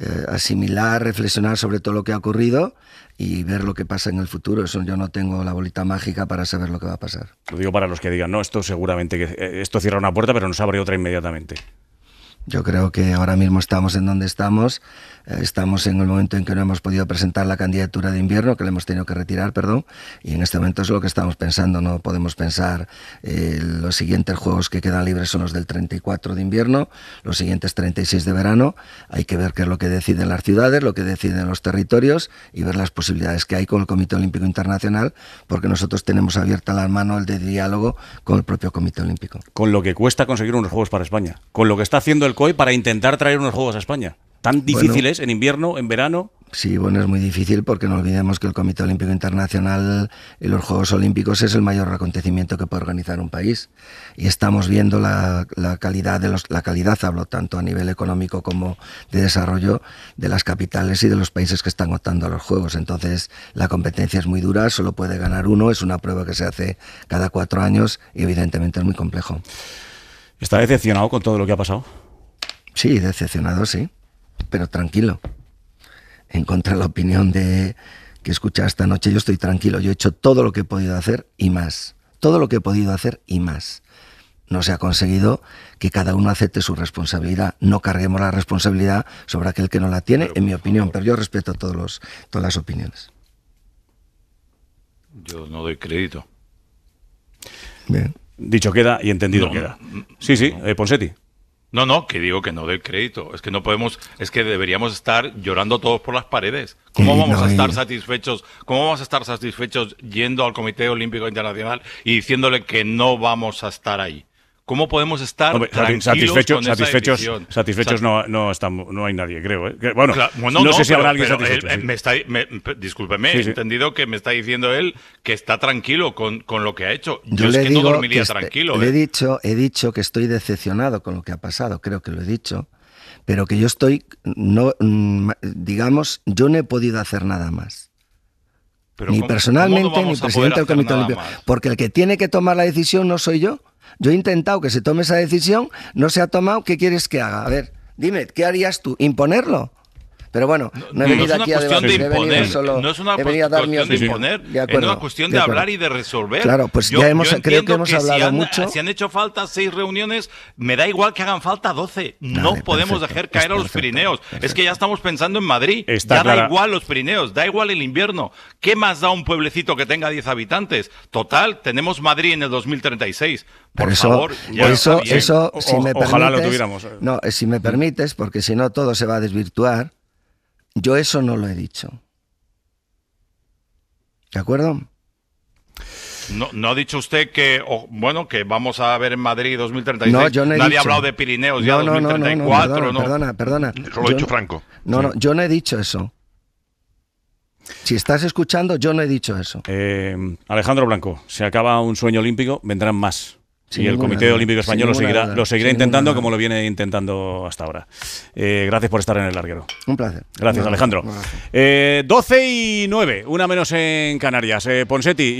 eh, asimilar, reflexionar sobre todo lo que ha ocurrido y ver lo que pasa en el futuro. Eso yo no tengo la bolita mágica para saber lo que va a pasar. Lo digo para los que digan, no, esto seguramente que eh, esto cierra una puerta, pero nos abre otra inmediatamente. Yo creo que ahora mismo estamos en donde estamos. Eh, estamos en el momento en que no hemos podido presentar la candidatura de invierno, que le hemos tenido que retirar, perdón. Y en este momento es lo que estamos pensando. No podemos pensar eh, los siguientes juegos que quedan libres son los del 34 de invierno, los siguientes 36 de verano. Hay que ver qué es lo que deciden las ciudades, lo que deciden los territorios y ver las posibilidades que hay con el Comité Olímpico Internacional, porque nosotros tenemos abierta la mano el de diálogo con el propio Comité Olímpico. Con lo que cuesta conseguir unos juegos para España, con lo que está haciendo el COI para intentar traer unos juegos a España? ¿Tan difíciles en invierno, en verano? Sí, bueno, es muy difícil porque no olvidemos que el Comité Olímpico Internacional y los Juegos Olímpicos es el mayor acontecimiento que puede organizar un país. Y estamos viendo la, calidad, de los, la calidad, hablo tanto a nivel económico como de desarrollo, de las capitales y de los países que están optando a los Juegos. Entonces, la competencia es muy dura, solo puede ganar uno, es una prueba que se hace cada cuatro años y evidentemente es muy complejo. ¿Está decepcionado con todo lo que ha pasado? Sí, decepcionado, sí, pero tranquilo. En contra de la opinión de que escucha esta noche, yo estoy tranquilo, yo he hecho todo lo que he podido hacer y más. Todo lo que he podido hacer y más. No se ha conseguido que cada uno acepte su responsabilidad. No carguemos la responsabilidad sobre aquel que no la tiene, en mi opinión, pero yo respeto todos los, todas las opiniones. Yo no doy crédito. Dicho queda y entendido queda. Sí, sí, Ponseti. Eh, Ponsetti. No, no, que digo que no del crédito. Es que no podemos, es que deberíamos estar llorando todos por las paredes. ¿Cómo vamos a estar satisfechos? ¿Cómo vamos a estar satisfechos yendo al Comité Olímpico Internacional y diciéndole que no vamos a estar ahí? ¿Cómo podemos estar satisfechos? satisfechos, no, estamos, no hay nadie, creo. ¿eh? Bueno, no, sé si habrá alguien satisfecho. he entendido que me está diciendo él que está tranquilo con, con lo que ha hecho. Yo, es que no dormiría este, tranquilo. he, ¿eh? dicho, he dicho que estoy decepcionado con lo que ha pasado, creo que lo he dicho pero que yo estoy, no, mm, digamos, yo no he podido hacer nada más. ni personalmente, ni presidente del Comité Olímpico. Porque el que tiene que tomar la decisión no soy yo, yo he intentado que se tome esa decisión, no se ha tomado, ¿qué quieres que haga? A ver, dime, ¿qué harías tú? ¿Imponerlo? Pero bueno, no he venido de imponer, no es una cuestión de imponer, es una cuestión de, hablar y de resolver. Claro, pues ya hemos, creo que hemos hablado mucho. Si han hecho falta seis reuniones, me da igual que hagan falta doce. No podemos dejar caer a los Pirineos. Es que ya estamos pensando en Madrid. ya da igual los Pirineos, da igual el invierno. ¿Qué más da un pueblecito que tenga diez habitantes? Total, tenemos Madrid en el 2036. Por eso, favor, ya eso, eso, si ojalá lo tuviéramos. No, eh, si me permites, porque si no todo se va a desvirtuar. Yo eso no lo he dicho. ¿De acuerdo? No, ha dicho usted que, bueno, que vamos a ver en Madrid 2036. No, yo no he Nadie ha hablado de Pirineos ya no, 2034. No, no, perdona, perdona, perdona. lo he dicho Franco. No, no, yo no he dicho eso. Si estás escuchando, yo no he dicho eso. Eh, Alejandro Blanco, se acaba un sueño olímpico, vendrán más. Sí, el Comité Olímpico Español lo seguirá, intentando como lo viene intentando hasta ahora. Eh, gracias por estar en el larguero. Un placer. Gracias, Alejandro. 12 eh, y 9, una menos en Canarias. Eh, Ponsetti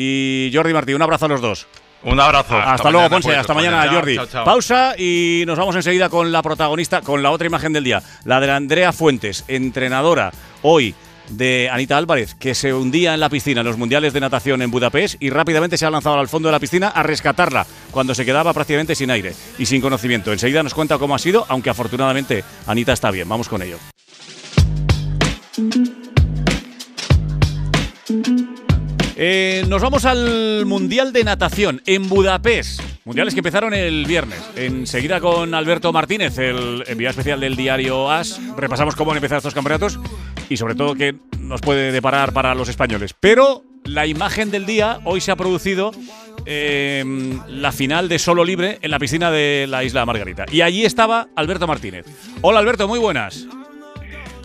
y Jordi Martí, un abrazo a los dos. Un abrazo. Hasta, luego, Ponce. Pues, hasta mañana, Jordi. Pausa y nos vamos enseguida con la protagonista, con la otra imagen del día, la de Andrea Fuentes, entrenadora hoy de Anita Álvarez, que se hundía en la piscina en los mundiales de natación en Budapest y rápidamente se ha lanzado al fondo de la piscina a rescatarla cuando se quedaba prácticamente sin aire y sin conocimiento. Enseguida nos cuenta cómo ha sido, aunque afortunadamente Anita está bien. Vamos con ello. Eh, nos vamos al Mundial de Natación en Budapest. Mundiales que empezaron el viernes. Enseguida con Alberto Martínez, el enviado especial del diario AS. Repasamos cómo han empezado estos campeonatos y sobre todo qué nos puede deparar para los españoles. Pero la imagen del día hoy se ha producido em, la final de solo libre en la piscina de la isla Margarita. Y allí estaba Alberto Martínez. Hola Alberto, muy buenas.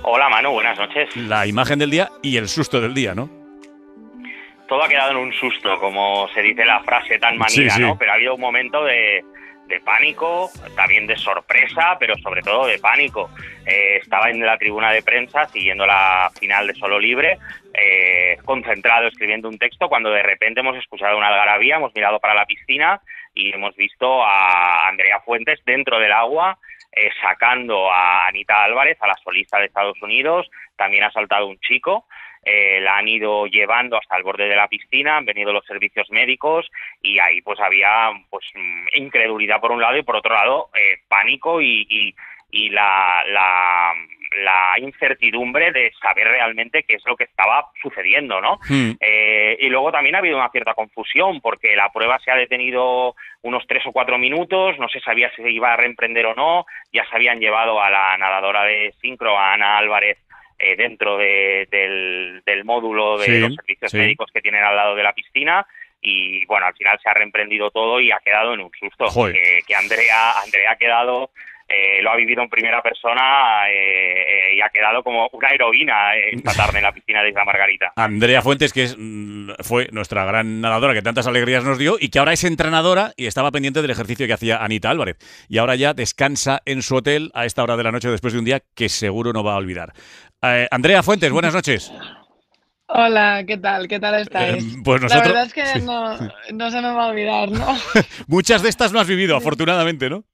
Hola Manu, buenas noches. La imagen del día y el susto del día, ¿no? todo ha quedado en un susto, como se dice la frase tan manida, ¿no? Pero ha habido un momento de, pánico, también de sorpresa, pero sobre todo de pánico. Eh, estaba en la tribuna de prensa siguiendo la final de Solo Libre, eh, concentrado escribiendo un texto, cuando de repente hemos escuchado una algarabía, hemos mirado para la piscina y hemos visto a Andrea Fuentes dentro del agua. Eh, sacando a Anita Álvarez, a la solista de Estados Unidos, también ha saltado un chico eh, la han ido llevando hasta el borde de la piscina, han venido los servicios médicos y ahí pues había pues mm, incredulidad por un lado y por otro lado eh, pánico y, y, la, incertidumbre de saber realmente qué es lo que estaba sucediendo, ¿no? Hmm. Eh, y luego también ha habido una cierta confusión porque la prueba se ha detenido unos tres o cuatro minutos, no se sabía si se iba a reemprender o no, ya se habían llevado a la nadadora de sincro, a Ana Álvarez, eh, dentro del, módulo de los servicios médicos que tienen al lado de la piscina y bueno, al final se ha reemprendido todo y ha quedado en un susto. que Andrea, Andrea ha quedado, eh, lo ha vivido en primera persona eh, y ha quedado como una heroína esta tarde en la piscina de Isla Margarita. Andrea Fuentes, que es, mm, fue nuestra gran nadadora que tantas alegrías nos dio y que ahora es entrenadora y estaba pendiente del ejercicio que hacía Anita Álvarez. Y ahora ya descansa en su hotel a esta hora de la noche después de un día que seguro no va a olvidar. Eh, Andrea Fuentes, buenas noches. Hola, ¿qué tal? ¿Qué tal estáis? Eh, pues nosotros... La verdad es que no, se me va a olvidar, ¿no? Muchas de estas no has vivido, afortunadamente, ¿no?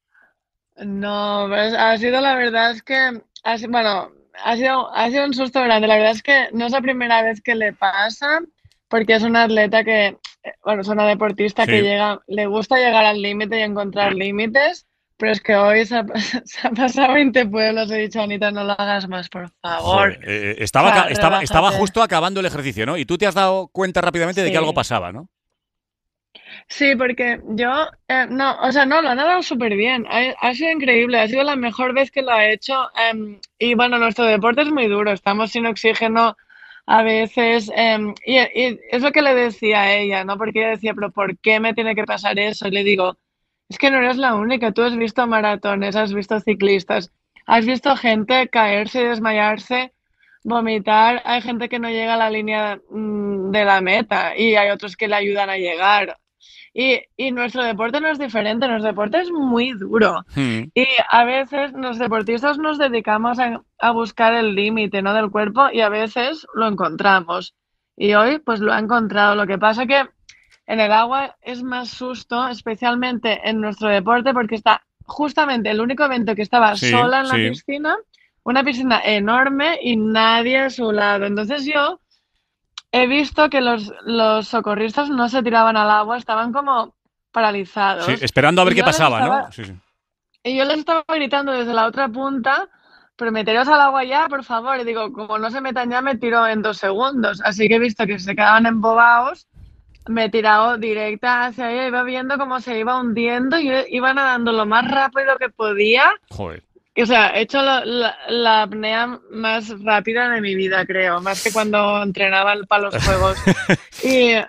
No, pues, ha sido la verdad es que, bueno, ha sido, ha sido un susto grande. La verdad es que no es la primera vez que le pasa, porque es una atleta que, eh, bueno, es una deportista que llega, le gusta llegar al límite y encontrar límites. Pero es que hoy se ha, pasado 20 pueblos. He dicho, Anita, no lo hagas más, por favor. Eh, eh, estaba, estaba, estaba, justo acabando el ejercicio, ¿no? Y tú te has dado cuenta rápidamente de que algo pasaba, ¿no? Sí, porque yo, eh, no, o sea, no, lo han dado súper bien. Ha, sido increíble, ha sido la mejor vez que lo ha hecho. Em, y bueno, nuestro deporte es muy duro, estamos sin oxígeno a veces. Em, y, y, es lo que le decía a ella, ¿no? Porque ella decía, pero ¿por qué me tiene que pasar eso? Y le digo, es que no eres la única, tú has visto maratones, has visto ciclistas, has visto gente caerse, desmayarse, vomitar, hay gente que no llega a la línea mm, de la meta y hay otros que le ayudan a llegar. Y, nuestro deporte no es diferente, nuestro deporte es muy duro. Hmm. Y a veces los deportistas nos dedicamos a, buscar el límite ¿no? del cuerpo y a veces lo encontramos. Y hoy pues lo ha encontrado. Lo que pasa que en el agua es más susto, especialmente en nuestro deporte, porque está justamente el único evento que estaba sola en la piscina, una piscina enorme y nadie a su lado. Entonces yo he visto que los, los socorristas no se tiraban al agua, estaban como paralizados. Sí, esperando a ver qué pasaba, ¿no? Sí, sí. Y yo les estaba gritando desde la otra punta, pero meteros al agua ya, por favor. Y digo, como no se metan ya, me tiro en dos segundos. Así que he visto que se quedaban embobados me he tirado directa hacia ella, iba viendo cómo se iba hundiendo, y iba nadando lo más rápido que podía. Joder. O sea, he hecho la, apnea más rápida de mi vida, creo, más que cuando entrenaba para los juegos. y... Eh,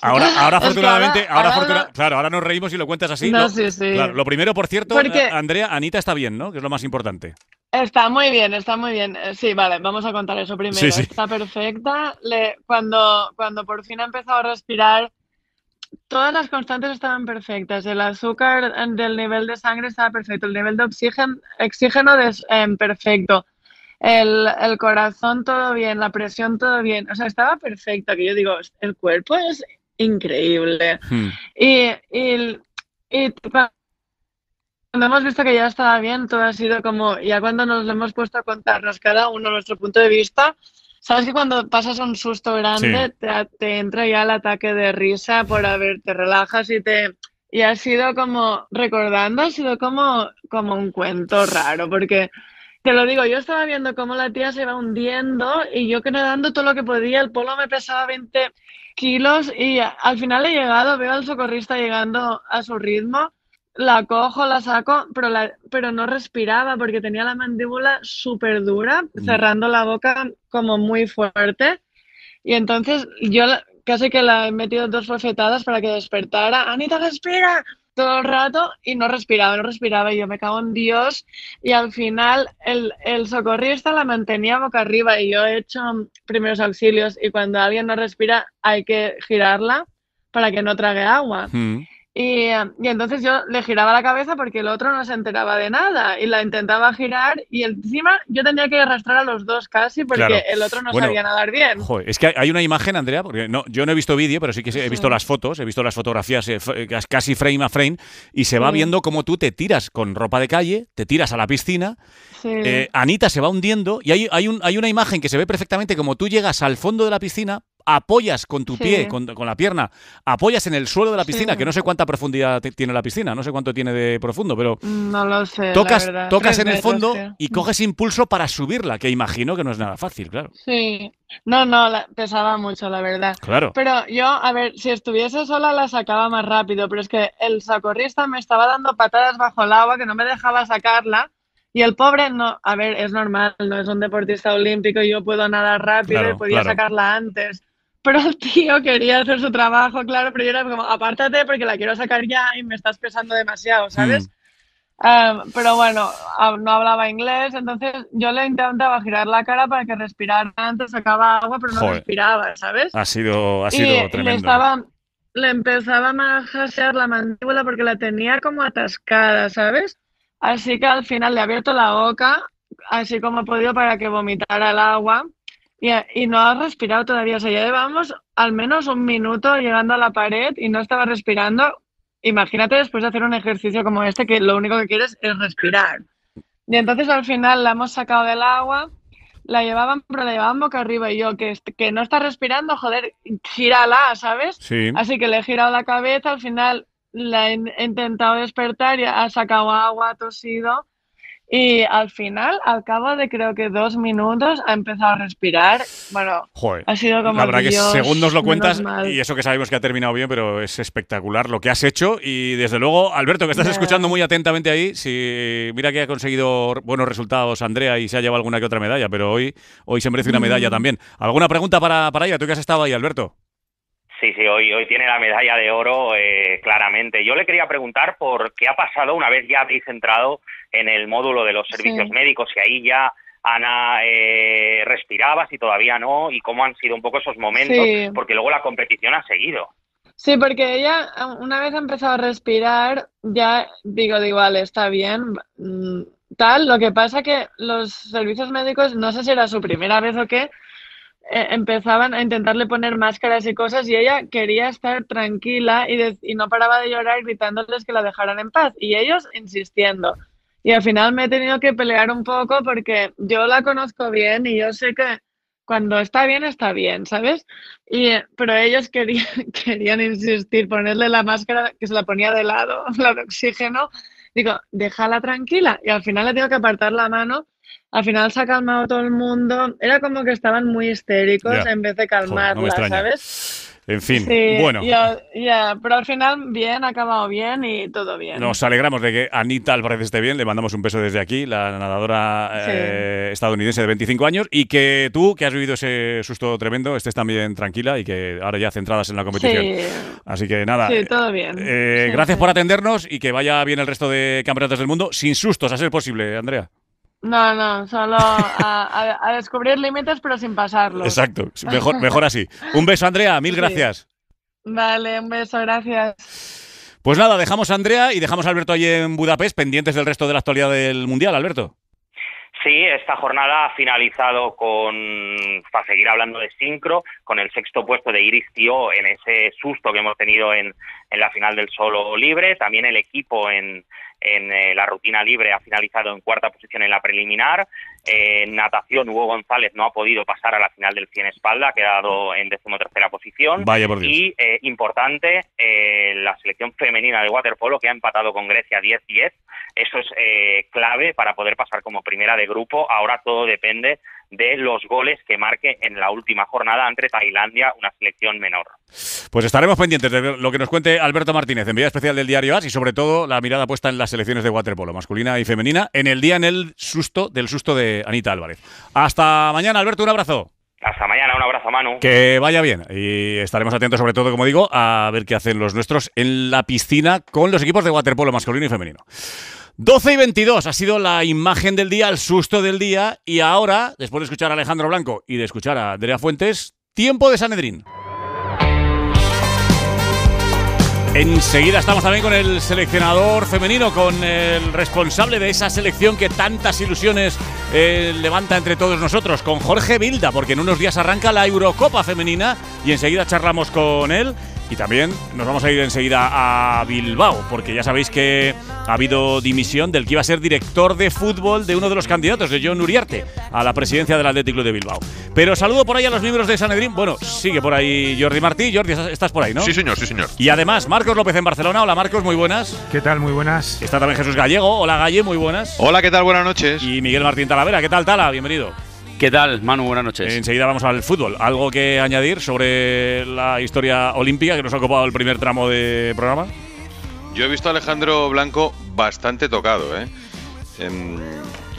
ahora, ahora, afortunadamente, ahora, ahora, claro, ahora nos reímos y lo cuentas así. No, lo, lo primero, por cierto, eh, Andrea, Anita está bien, ¿no? Que es lo más importante. Está muy bien, está muy bien. Eh, sí, vale, vamos a contar eso primero. está perfecta. cuando, cuando por fin ha empezado a respirar, todas las constantes estaban perfectas. El azúcar eh, del nivel de sangre estaba perfecto. El nivel de oxígeno, oxígeno es eh, perfecto. El, el, corazón todo bien, la presión todo bien. O sea, estaba perfecto. Que yo digo, el cuerpo es increíble. Hmm. Y, y cuando hemos visto que ya estaba bien, todo ha sido como, ya cuando nos lo hemos puesto a contarnos cada uno nuestro punto de vista, Sabes que cuando pasas un susto grande te, entra ya el ataque de risa por haber, te relajas y te... Y ha sido como, recordando, ha sido como, como un cuento raro, porque te lo digo, yo estaba viendo cómo la tía se iba hundiendo y yo quedando todo lo que podía, el polo me pesaba 20 kilos y al final he llegado, veo al socorrista llegando a su ritmo la cojo, la saco, pero, pero no respiraba porque tenía la mandíbula súper dura, cerrando la boca como muy fuerte. Y entonces yo casi que la he metido dos bofetadas para que despertara. Anita, respira todo el rato y no respiraba, no respiraba y yo me cago en Dios y al final el, socorrista la mantenía boca arriba y yo he hecho primeros auxilios y cuando alguien no respira hay que girarla para que no trague agua. Eh, y, entonces yo le giraba la cabeza porque el otro no se enteraba de nada y la intentaba girar y encima yo tenía que arrastrar a los dos casi porque el otro no sabía nadar bien. es que hay una imagen, Andrea, porque no, yo no he visto vídeo, pero sí que he visto las fotos, he visto las fotografías eh, eh, casi frame a frame y se va viendo cómo tú te tiras con ropa de calle, te tiras a la piscina, Anita se va hundiendo y hay, hay, un, hay una imagen que se ve perfectamente como tú llegas al fondo de la piscina, apoyas con tu pie, con, la pierna, apoyas en el suelo de la piscina, que no sé cuánta profundidad tiene la piscina, no sé cuánto tiene de profundo, pero no lo tocas, tocas en el fondo y coges impulso para subirla, que imagino que no es nada fácil, claro. Sí, no, no, pesaba mucho, la verdad. Claro. Pero yo, a ver, si estuviese sola la sacaba más rápido, pero es que el socorrista me estaba dando patadas bajo el agua que no me dejaba sacarla. Y el pobre, no, a ver, es normal, no es un deportista olímpico, yo puedo nadar rápido y podía sacarla antes pero el tío quería hacer su trabajo, claro, pero yo era como, apártate porque la quiero sacar ya y me estás pesando demasiado, ¿sabes? Hmm. Em, pero bueno, no hablaba inglés, entonces yo le intentaba girar la cara para que respirara antes, sacaba agua, pero no respiraba, ¿sabes? Ha sido, ha sido y Le, ¿eh? estaba, le empezaba a jasear la mandíbula porque la tenía como atascada, ¿sabes? Así que al final le he abierto la boca, así como he podido, para que vomitara el agua. Y, no ha respirado todavía. O sea, ya llevamos al menos un minuto llegando a la pared y no estaba respirando. Imagínate después de hacer un ejercicio como este que lo único que quieres es respirar. Y entonces al final la hemos sacado del agua, la llevaban, pero la llevaban boca arriba y yo, que, no está respirando, joder, gírala, ¿sabes? Sí. Así que le he girado la cabeza, al final la he intentado despertar, y ha sacado agua, ha tosido y al final, al cabo de creo que dos minutos, ha empezado a respirar. Bueno, ha sido como. La verdad que según nos lo cuentas, y eso que sabemos que ha terminado bien, pero es espectacular lo que has hecho. Y desde luego, Alberto, que estás escuchando muy atentamente ahí, si mira que ha conseguido buenos resultados Andrea y se ha llevado alguna que otra medalla, pero hoy, hoy se merece una mm. medalla también. ¿Alguna pregunta para, para ella? Tú que has estado ahí, Alberto. Sí, sí, hoy, hoy tiene la medalla de oro eh, claramente. Yo le quería preguntar por qué ha pasado una vez ya habéis entrado en el módulo de los servicios médicos y ahí ya Ana eh, respiraba, si todavía no, y cómo han sido un poco esos momentos, porque luego la competición ha seguido. Sí, porque ella una vez ha empezado a respirar, ya digo, de igual está bien, mm, tal, lo que pasa que los servicios médicos, no sé si era su primera vez o qué, eh, empezaban a intentarle poner máscaras y cosas y ella quería estar tranquila y, y no paraba de llorar gritándoles que la dejaran en paz y ellos insistiendo. Y al final me he tenido que pelear un poco porque yo la conozco bien y yo sé que cuando está bien, está bien, ¿sabes? Y, pero ellos querían, querían insistir, ponerle la máscara que se la ponía de lado, la de oxígeno. Digo, déjala tranquila. Y al final le tengo que apartar la mano al final se ha calmado todo el mundo. Era como que estaban muy histéricos en vez de calmarla, ¿sabes? En fin, bueno. Ya, pero al final bien, ha acabado bien y todo bien. Nos alegramos de que Anita Álvarez esté bien, le mandamos un beso desde aquí, la nadadora eh, estadounidense de 25 años, y que tú, que has vivido ese susto tremendo, estés también tranquila y que ahora ya centradas en la competición. Así que nada. Sí, todo bien. Eh, gracias por atendernos y que vaya bien el resto de campeonatos del mundo, sin sustos, a ser posible, Andrea. No, no, solo a, descubrir límites pero sin pasarlo. Exacto, mejor, mejor así. Un beso, Andrea, mil gracias. Vale, un beso, gracias. Pues nada, dejamos a Andrea y dejamos a Alberto ahí en Budapest, pendientes del resto de la actualidad del Mundial, Alberto. Sí, esta jornada ha finalizado con, para seguir hablando de sincro, con el sexto puesto de Iris Tío en ese susto que hemos tenido en la final del solo libre. También el equipo en, en eh, la rutina libre ha finalizado en cuarta posición en la preliminar. en eh, natación, Hugo González no ha podido pasar a la final del 100 espalda, ha quedado en decimotercera posición. Vaya por Dios. Y eh, importante, la selección femenina de waterpolo que ha empatado con Grecia 10-10. Eso es clave para poder pasar como primera de grupo. Ahora todo depende de los goles que marque en la última jornada entre Tailandia, una selección menor. Pues estaremos pendientes de lo que nos cuente Alberto Martínez, enviado especial del diario AS y sobre todo la mirada puesta en las selecciones de waterpolo, masculina y femenina, en el día en el susto del susto de Anita Álvarez. Hasta mañana, Alberto, un abrazo. Hasta mañana, un abrazo, Manu. Que vaya bien. Y estaremos atentos, sobre todo, como digo, a ver qué hacen los nuestros en la piscina con los equipos de waterpolo masculino y femenino. 12 y 22 ha sido la imagen del día, el susto del día. Y ahora, después de escuchar a Alejandro Blanco y de escuchar a Andrea Fuentes, tiempo de Sanedrín. Enseguida estamos también con el seleccionador femenino, con el responsable de esa selección que tantas ilusiones eh, levanta entre todos nosotros, con Jorge Bilda, porque en unos días arranca la Eurocopa femenina y enseguida charlamos con él. Y también nos vamos a ir enseguida a Bilbao, porque ya sabéis que ha habido dimisión del que iba a ser director de fútbol de uno de los candidatos, de John Uriarte, a la presidencia del Atlético de Bilbao. Pero saludo por ahí a los miembros de Sanedrín. Bueno, sigue por ahí Jordi Martí. Jordi, estás por ahí, ¿no? Sí, señor, sí, señor. Y además, Marcos López en Barcelona. Hola, Marcos, muy buenas. ¿Qué tal? Muy buenas. Está también Jesús Gallego. Hola, Galle, muy buenas. Hola, ¿qué tal? Buenas noches. Y Miguel Martín Talavera. ¿Qué tal, Tala? Bienvenido. ¿Qué tal, Manu? Buenas noches. Enseguida vamos al fútbol. ¿Algo que añadir sobre la historia olímpica que nos ha ocupado el primer tramo de programa? Yo he visto a Alejandro Blanco bastante tocado. ¿eh?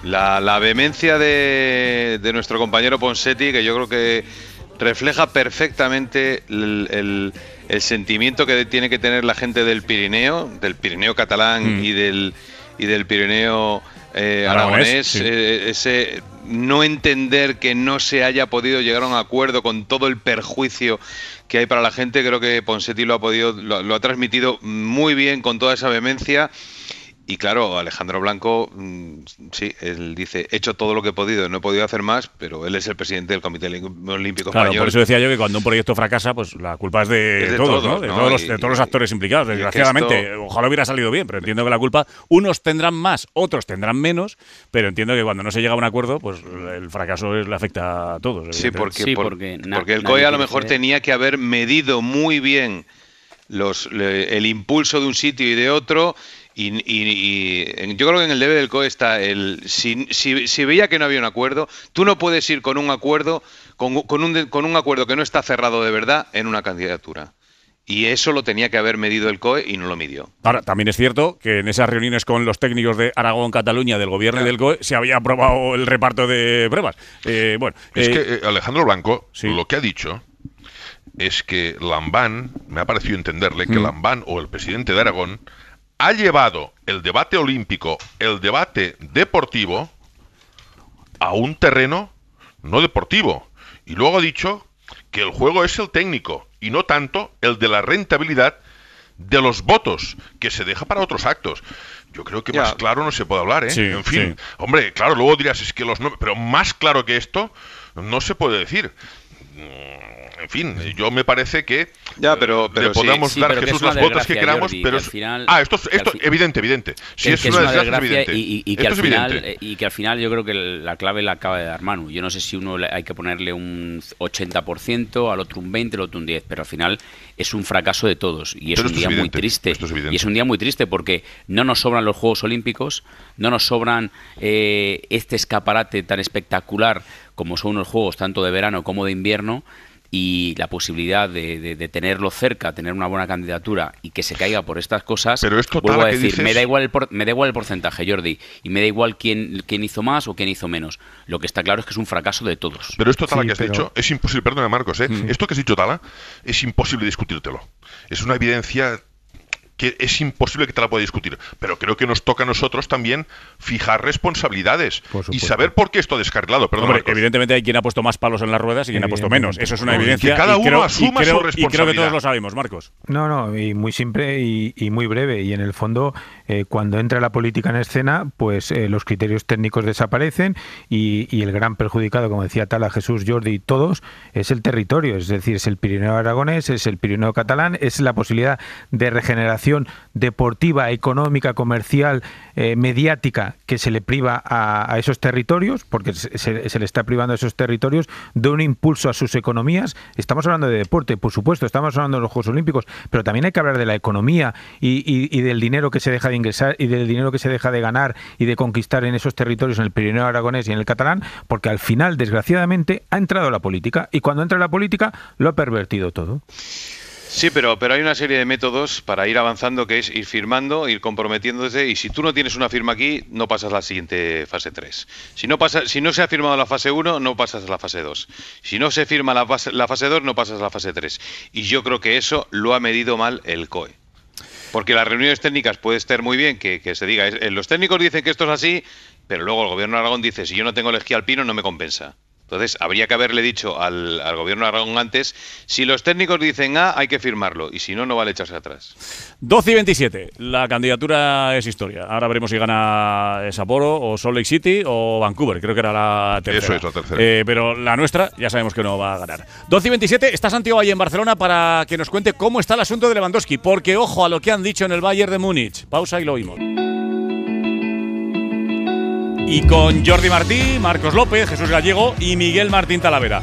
la, vehemencia de, nuestro compañero Ponsetti, que yo creo que refleja perfectamente el, sentimiento que tiene que tener la gente del Pirineo, del Pirineo catalán mm. y del y del Pirineo eh, aragonés, eh, ese no entender que no se haya podido llegar a un acuerdo con todo el perjuicio que hay para la gente, creo que Ponsetti lo ha podido, lo ha transmitido muy bien con toda esa vehemencia y claro, Alejandro Blanco, mm, sí, él dice, he hecho todo lo que he podido, no he podido hacer más, pero él es el presidente del Comité Olímpico claro, Español. Por eso decía yo que cuando un proyecto fracasa, pues la culpa es de, todos, ¿no? De, Todos los, actores implicados, desgraciadamente. Ojalá hubiera salido bien, pero entiendo que la culpa, unos tendrán más, otros tendrán menos, pero entiendo que cuando no se llega a un acuerdo, pues el fracaso le afecta a todos. Sí, porque, porque, porque el COE a lo mejor tenía que haber medido muy bien los, el impulso de un sitio y de otro y, yo creo que en el debe del COE está el. Si, si, si, veía que no había un acuerdo, tú no puedes ir con un acuerdo, con, con, un, con un acuerdo que no está cerrado de verdad en una candidatura. Y eso lo tenía que haber medido el COE y no lo midió. Ahora, también es cierto que en esas reuniones con los técnicos de Aragón, Cataluña, del gobierno y del COE, se había aprobado el reparto de pruebas. Eh, bueno, es eh, que eh, Alejandro Blanco lo que ha dicho es que Lambán, me ha parecido entenderle, que Lamban mm. Lambán o el presidente de Aragón ha llevado el debate olímpico, el debate deportivo, a un terreno no deportivo. Y luego ha dicho que el juego es el técnico y no tanto el de la rentabilidad de los votos que se deja para otros actos. Yo creo que más claro no se puede hablar, ¿eh? en fin, hombre, claro, luego dirás es que los pero más claro que esto no se puede decir fin, yo me parece que ya, eh, pero, pero le podamos dar Jesús las botas que queramos, pero ah, esto, esto evidente, evidente. Si es, es, evidente. Y, que al final, eh, y que al final yo creo que la clave la acaba de dar Manu. Yo no sé si uno hay que ponerle un 80%, al otro un 20, al otro un 10, pero al final es un fracaso de todos y es un día muy triste. y es un día muy triste porque no nos sobran los Juegos Olímpicos, no nos sobran eh, este escaparate tan espectacular como son los Juegos tanto de verano como de invierno y la posibilidad de, tenerlo cerca, tener una buena candidatura y que se caiga por estas cosas, Pero es total que me, da igual el porcentaje, Jordi, y me da igual quién, hizo más o quién hizo menos. Lo que está claro es que es un fracaso de todos. Pero esto, Tala, que has dicho, es imposible, perdona Marcos, ¿eh? Mm. esto que has dicho, Tala, es imposible discutírtelo. Es una evidencia que es imposible que te la pueda discutir. Pero creo que nos toca a nosotros también fijar responsabilidades y saber por qué esto descarrilado. Perdón, evidentemente hay quien ha puesto más palos en las ruedas y quien ha puesto menos. Eso es una evidencia. Que cada uno su responsabilidad. Y creo que todos lo sabemos, Marcos. No, no, y muy simple y, y muy breve. Y en el fondo eh, cuando entra la política en escena, pues eh, los criterios técnicos desaparecen y, el gran perjudicado, como decía Tala, Jesús, Jordi y todos, es el territorio, es decir, es el Pirineo aragonés, es el Pirineo catalán, es la posibilidad de regeneración deportiva, económica, comercial, eh, mediática que se le priva a, esos territorios, porque se, le está privando a esos territorios de un impulso a sus economías. Estamos hablando de deporte, por supuesto, estamos hablando de los Juegos Olímpicos, pero también hay que hablar de la economía y, del dinero que se deja ingresar y del dinero que se deja de ganar y de conquistar en esos territorios, en el Pirineo Aragonés y en el Catalán, porque al final, desgraciadamente, ha entrado la política y cuando entra la política lo ha pervertido todo. Sí, pero, pero hay una serie de métodos para ir avanzando que es ir firmando, ir comprometiéndose y si tú no tienes una firma aquí, no pasas a la siguiente fase 3. Si no, pasa, si no se ha firmado la fase 1, no pasas a la fase 2. Si no se firma la fase, la fase 2, no pasas a la fase 3. Y yo creo que eso lo ha medido mal el COE. Porque las reuniones técnicas puede estar muy bien que, que se diga, eh, los técnicos dicen que esto es así, pero luego el gobierno de Aragón dice, si yo no tengo lejía alpino no me compensa. Entonces, habría que haberle dicho al, al gobierno Aragón antes, si los técnicos dicen A, hay que firmarlo, y si no, no vale echarse atrás. 12 y 27, la candidatura es historia. Ahora veremos si gana Sapporo o Salt Lake City o Vancouver, creo que era la tercera. Eso es la tercera. Eh, pero la nuestra ya sabemos que no va a ganar. 12 y 27, está Santiago Valle en Barcelona para que nos cuente cómo está el asunto de Lewandowski, porque ojo a lo que han dicho en el Bayern de Múnich. Pausa y lo oímos y con Jordi Martí, Marcos López, Jesús Gallego y Miguel Martín Talavera.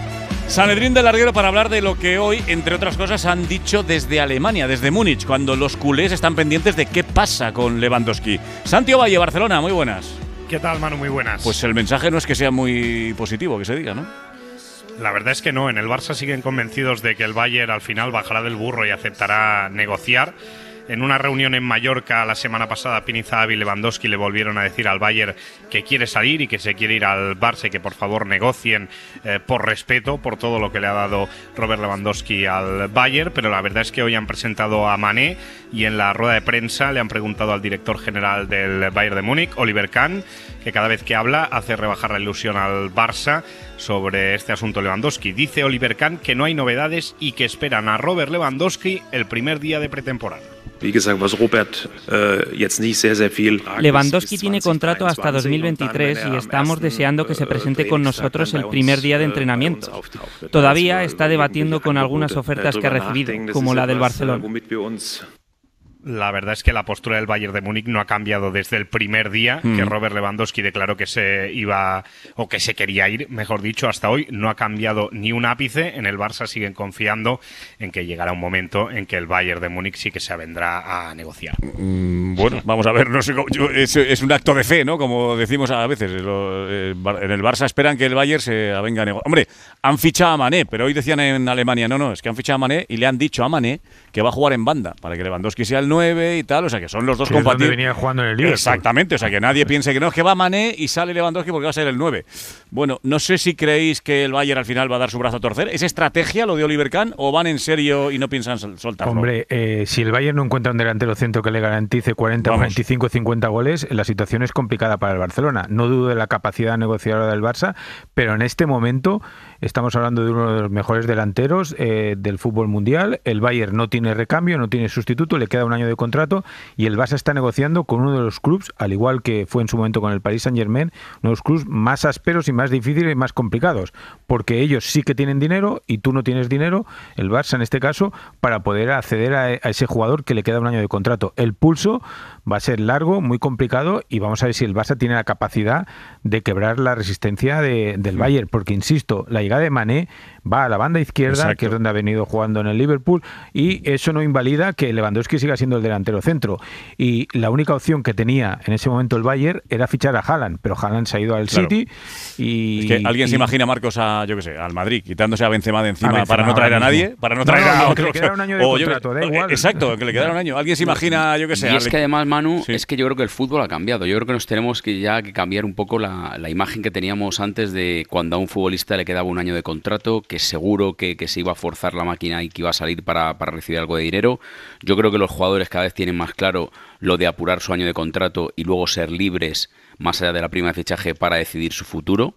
Sanedrín del Larguero para hablar de lo que hoy, entre otras cosas, han dicho desde Alemania, desde Múnich, cuando los culés están pendientes de qué pasa con Lewandowski. Santiago Valle, Barcelona, muy buenas. ¿Qué tal, Manu? Muy buenas. Pues el mensaje no es que sea muy positivo, que se diga, ¿no? La verdad es que no, en el Barça siguen convencidos de que el Bayern al final bajará del burro y aceptará negociar. En una reunión en Mallorca la semana pasada, Pinizá y Lewandowski le volvieron a decir al Bayern que quiere salir y que se quiere ir al Barça y que por favor negocien eh, por respeto por todo lo que le ha dado Robert Lewandowski al Bayern. Pero la verdad es que hoy han presentado a Mané y en la rueda de prensa le han preguntado al director general del Bayern de Múnich, Oliver Kahn, que cada vez que habla hace rebajar la ilusión al Barça sobre este asunto Lewandowski. Dice Oliver Kahn que no hay novedades y que esperan a Robert Lewandowski el primer día de pretemporada. Äh, Lewandowski tiene contrato hasta 2023 er y estamos deseando que se äh, presente con nosotros el primer día de äh, entrenamiento. Todavía está debatiendo con algunas ofertas que ha recibido, como la del Barcelona la verdad es que la postura del Bayern de Múnich no ha cambiado desde el primer día que mm. Robert Lewandowski declaró que se iba o que se quería ir, mejor dicho, hasta hoy no ha cambiado ni un ápice. En el Barça siguen confiando en que llegará un momento en que el Bayern de Múnich sí que se vendrá a negociar. Mm, bueno, vamos a ver, no sé es, un acto de fe, ¿no? Como decimos a veces, eh, en el Barça esperan que el Bayern se venga a negociar. Hombre, han fichado a Mané, pero hoy decían en Alemania, no, no, es que han fichado a Mané y le han dicho a Mané que va a jugar en banda, para que Lewandowski sea el 9 y tal, o sea que son los dos sí, compatibles. venía jugando en el Liverpool. Exactamente, o sea que nadie piense que no, es que va Mané y sale Lewandowski porque va a ser el 9. Bueno, no sé si creéis que el Bayern al final va a dar su brazo a torcer. ¿Es estrategia lo de Oliver Kahn o van en serio y no piensan soltarlo? Hombre, eh, si el Bayern no encuentra un delantero centro que le garantice 40 45, 50 goles, la situación es complicada para el Barcelona. No dudo de la capacidad negociadora del Barça, pero en este momento Estamos hablando de uno de los mejores delanteros eh, del fútbol mundial. El Bayern no tiene recambio, no tiene sustituto, le queda un año de contrato y el Barça está negociando con uno de los clubes, al igual que fue en su momento con el Paris Saint-Germain, uno de los clubes más ásperos y más difíciles y más complicados, porque ellos sí que tienen dinero y tú no tienes dinero, el Barça en este caso, para poder acceder a, ese jugador que le queda un año de contrato. El pulso va a ser largo, muy complicado y vamos a ver si el Barça tiene la capacidad de quebrar la resistencia del Bayern, porque insisto, la de Mané va a la banda izquierda, que es donde ha venido jugando en el Liverpool, y eso no invalida que Lewandowski siga siendo el delantero centro. Y la única opción que tenía en ese momento el Bayern era fichar a Haaland, pero Haaland se ha ido al City y... Es que alguien se imagina, Marcos, a, yo qué sé, al Madrid, quitándose a Benzema de encima para no traer a nadie, para no traer a Que le un año de Exacto, que le quedara un año. Alguien se imagina, yo qué sé. Y es que además, Manu, es que yo creo que el fútbol ha cambiado. Yo creo que nos tenemos que ya que cambiar un poco la, la imagen que teníamos antes de cuando a un futbolista le quedaba un año de contrato, que seguro que, se iba a forzar la máquina y que iba a salir para, recibir algo de dinero. Yo creo que los jugadores cada vez tienen más claro lo de apurar su año de contrato y luego ser libres, más allá de la prima de fichaje, para decidir su futuro.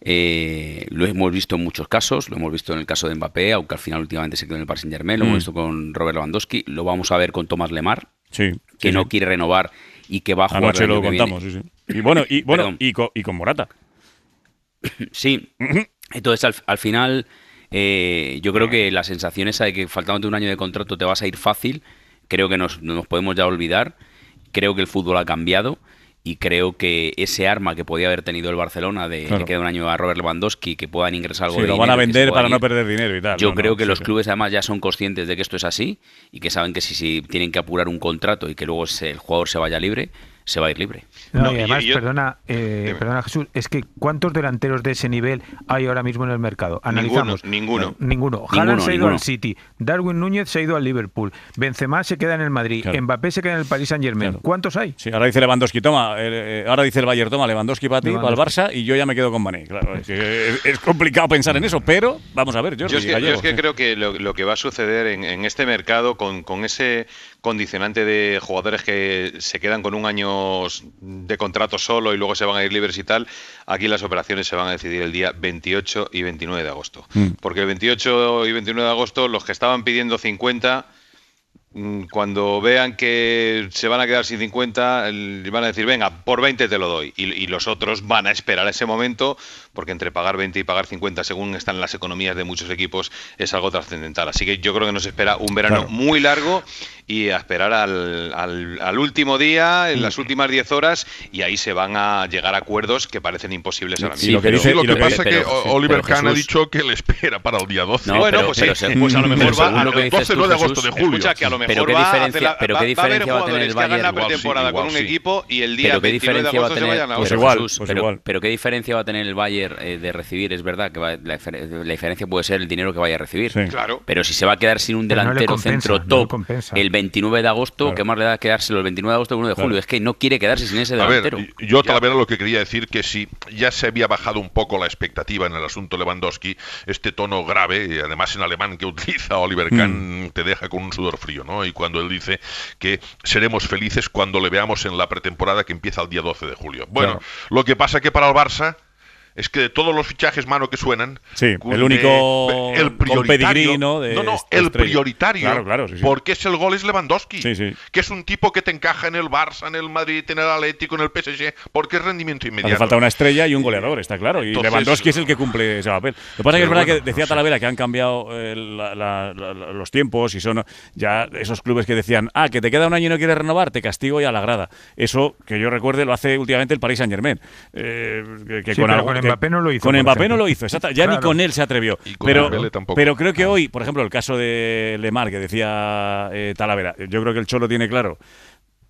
Eh, lo hemos visto en muchos casos, lo hemos visto en el caso de Mbappé, aunque al final últimamente se quedó en el Paris lo hemos mm. visto con Robert Lewandowski, lo vamos a ver con Tomás Lemar, que no quiere renovar y que va a jugar. Anoche lo contamos, Y bueno, y, bueno y con Morata. Sí, Entonces, al, final, eh, yo creo que la sensación esa de que faltándote un año de contrato te vas a ir fácil, creo que nos, podemos ya olvidar. Creo que el fútbol ha cambiado y creo que ese arma que podía haber tenido el Barcelona de que queda un año a Robert Lewandowski que puedan ingresar algo sí, lo van a vender para no perder dinero y tal yo creo que los clubes además ya son conscientes de que esto es así y que saben que si, tienen que apurar un contrato y que luego el jugador se vaya libre se va a ir libre no, y además, perdona, eh, perdona Jesús, es que ¿cuántos delanteros de ese nivel hay ahora mismo en el mercado? Analizamos. Ninguno. Ninguno. ninguno. se ha ido al City, Darwin Núñez se ha ido al Liverpool, Benzema se queda en el Madrid, Mbappé se queda en el Paris Saint-Germain. ¿Cuántos hay? Sí, ahora dice Lewandowski, toma, eh, ahora dice el Bayern, toma, Lewandowski para ti, para el Barça, y yo ya me quedo con Mané. Claro, es, complicado pensar en eso, pero vamos a ver, Yo es que, creo que lo, que va a suceder en, este mercado con ese condicionante de jugadores que se quedan con un año de contrato solo y luego se van a ir libres y tal, aquí las operaciones se van a decidir el día 28 y 29 de agosto. Mm. Porque el 28 y 29 de agosto los que estaban pidiendo 50 mm, cuando vean que se van a quedar sin 50, van a decir, venga, por 20 te lo doy. y, los otros van a esperar ese momento porque entre pagar 20 y pagar 50, según están las economías de muchos equipos, es algo trascendental. Así que yo creo que nos espera un verano muy largo y a esperar al, al, último día, en las mm. últimas 10 horas, y ahí se van a llegar acuerdos que parecen imposibles ahora mismo. Sí, lo que, pasa es que Oliver Kahn ha dicho que le espera para el día 12. bueno, pues, sí, pues a lo mm. mejor va a lo que 12 de agosto, de julio. que a lo mejor pero qué diferencia, va a, pero qué diferencia va, a, tener el Bayern pretemporada con un equipo y el día 29 de agosto se vayan pues igual, pero qué diferencia va a tener el Bayern eh, de recibir, es verdad que la, diferencia puede ser el dinero que vaya a recibir. Claro. Pero si se va a quedar sin un delantero centro top el 29 de agosto, que más le da quedárselo el 29 de agosto o el 1 de julio? Es que no quiere quedarse sin ese delantero. Yo tal vez lo que quería decir que si ya se había bajado un poco la expectativa en el asunto Lewandowski, este tono grave, y además en alemán que utiliza Oliver Kahn, mm. te deja con un sudor frío, ¿no? Y cuando él dice que seremos felices cuando le veamos en la pretemporada que empieza el día 12 de julio. Bueno, lo que pasa que para el Barça es que de todos los fichajes, mano, que suenan, sí, el único el prioritario, ¿no? no, este el prioritario, porque es el gol es Lewandowski, que es un tipo que te encaja en el Barça, en el Madrid, en el Atlético, en el PSG, porque es rendimiento inmediato. Hace falta una estrella y un goleador, está claro, y Lewandowski es el que cumple ese papel. Lo que pasa es que es verdad que decía Talavera que han cambiado eh, los tiempos y son ya esos clubes que decían, ah, que te queda un año y no quieres renovar, te castigo y a la grada. Eso, que yo recuerde, lo hace últimamente el Paris Saint-Germain, eh, que, con, algo, lo hizo. Con Mbappé no lo hizo, ya ni con él se atrevió. pero, pero creo que ah. hoy, por ejemplo, el caso de Lemar, que decía eh, Talavera, yo creo que el Cholo tiene claro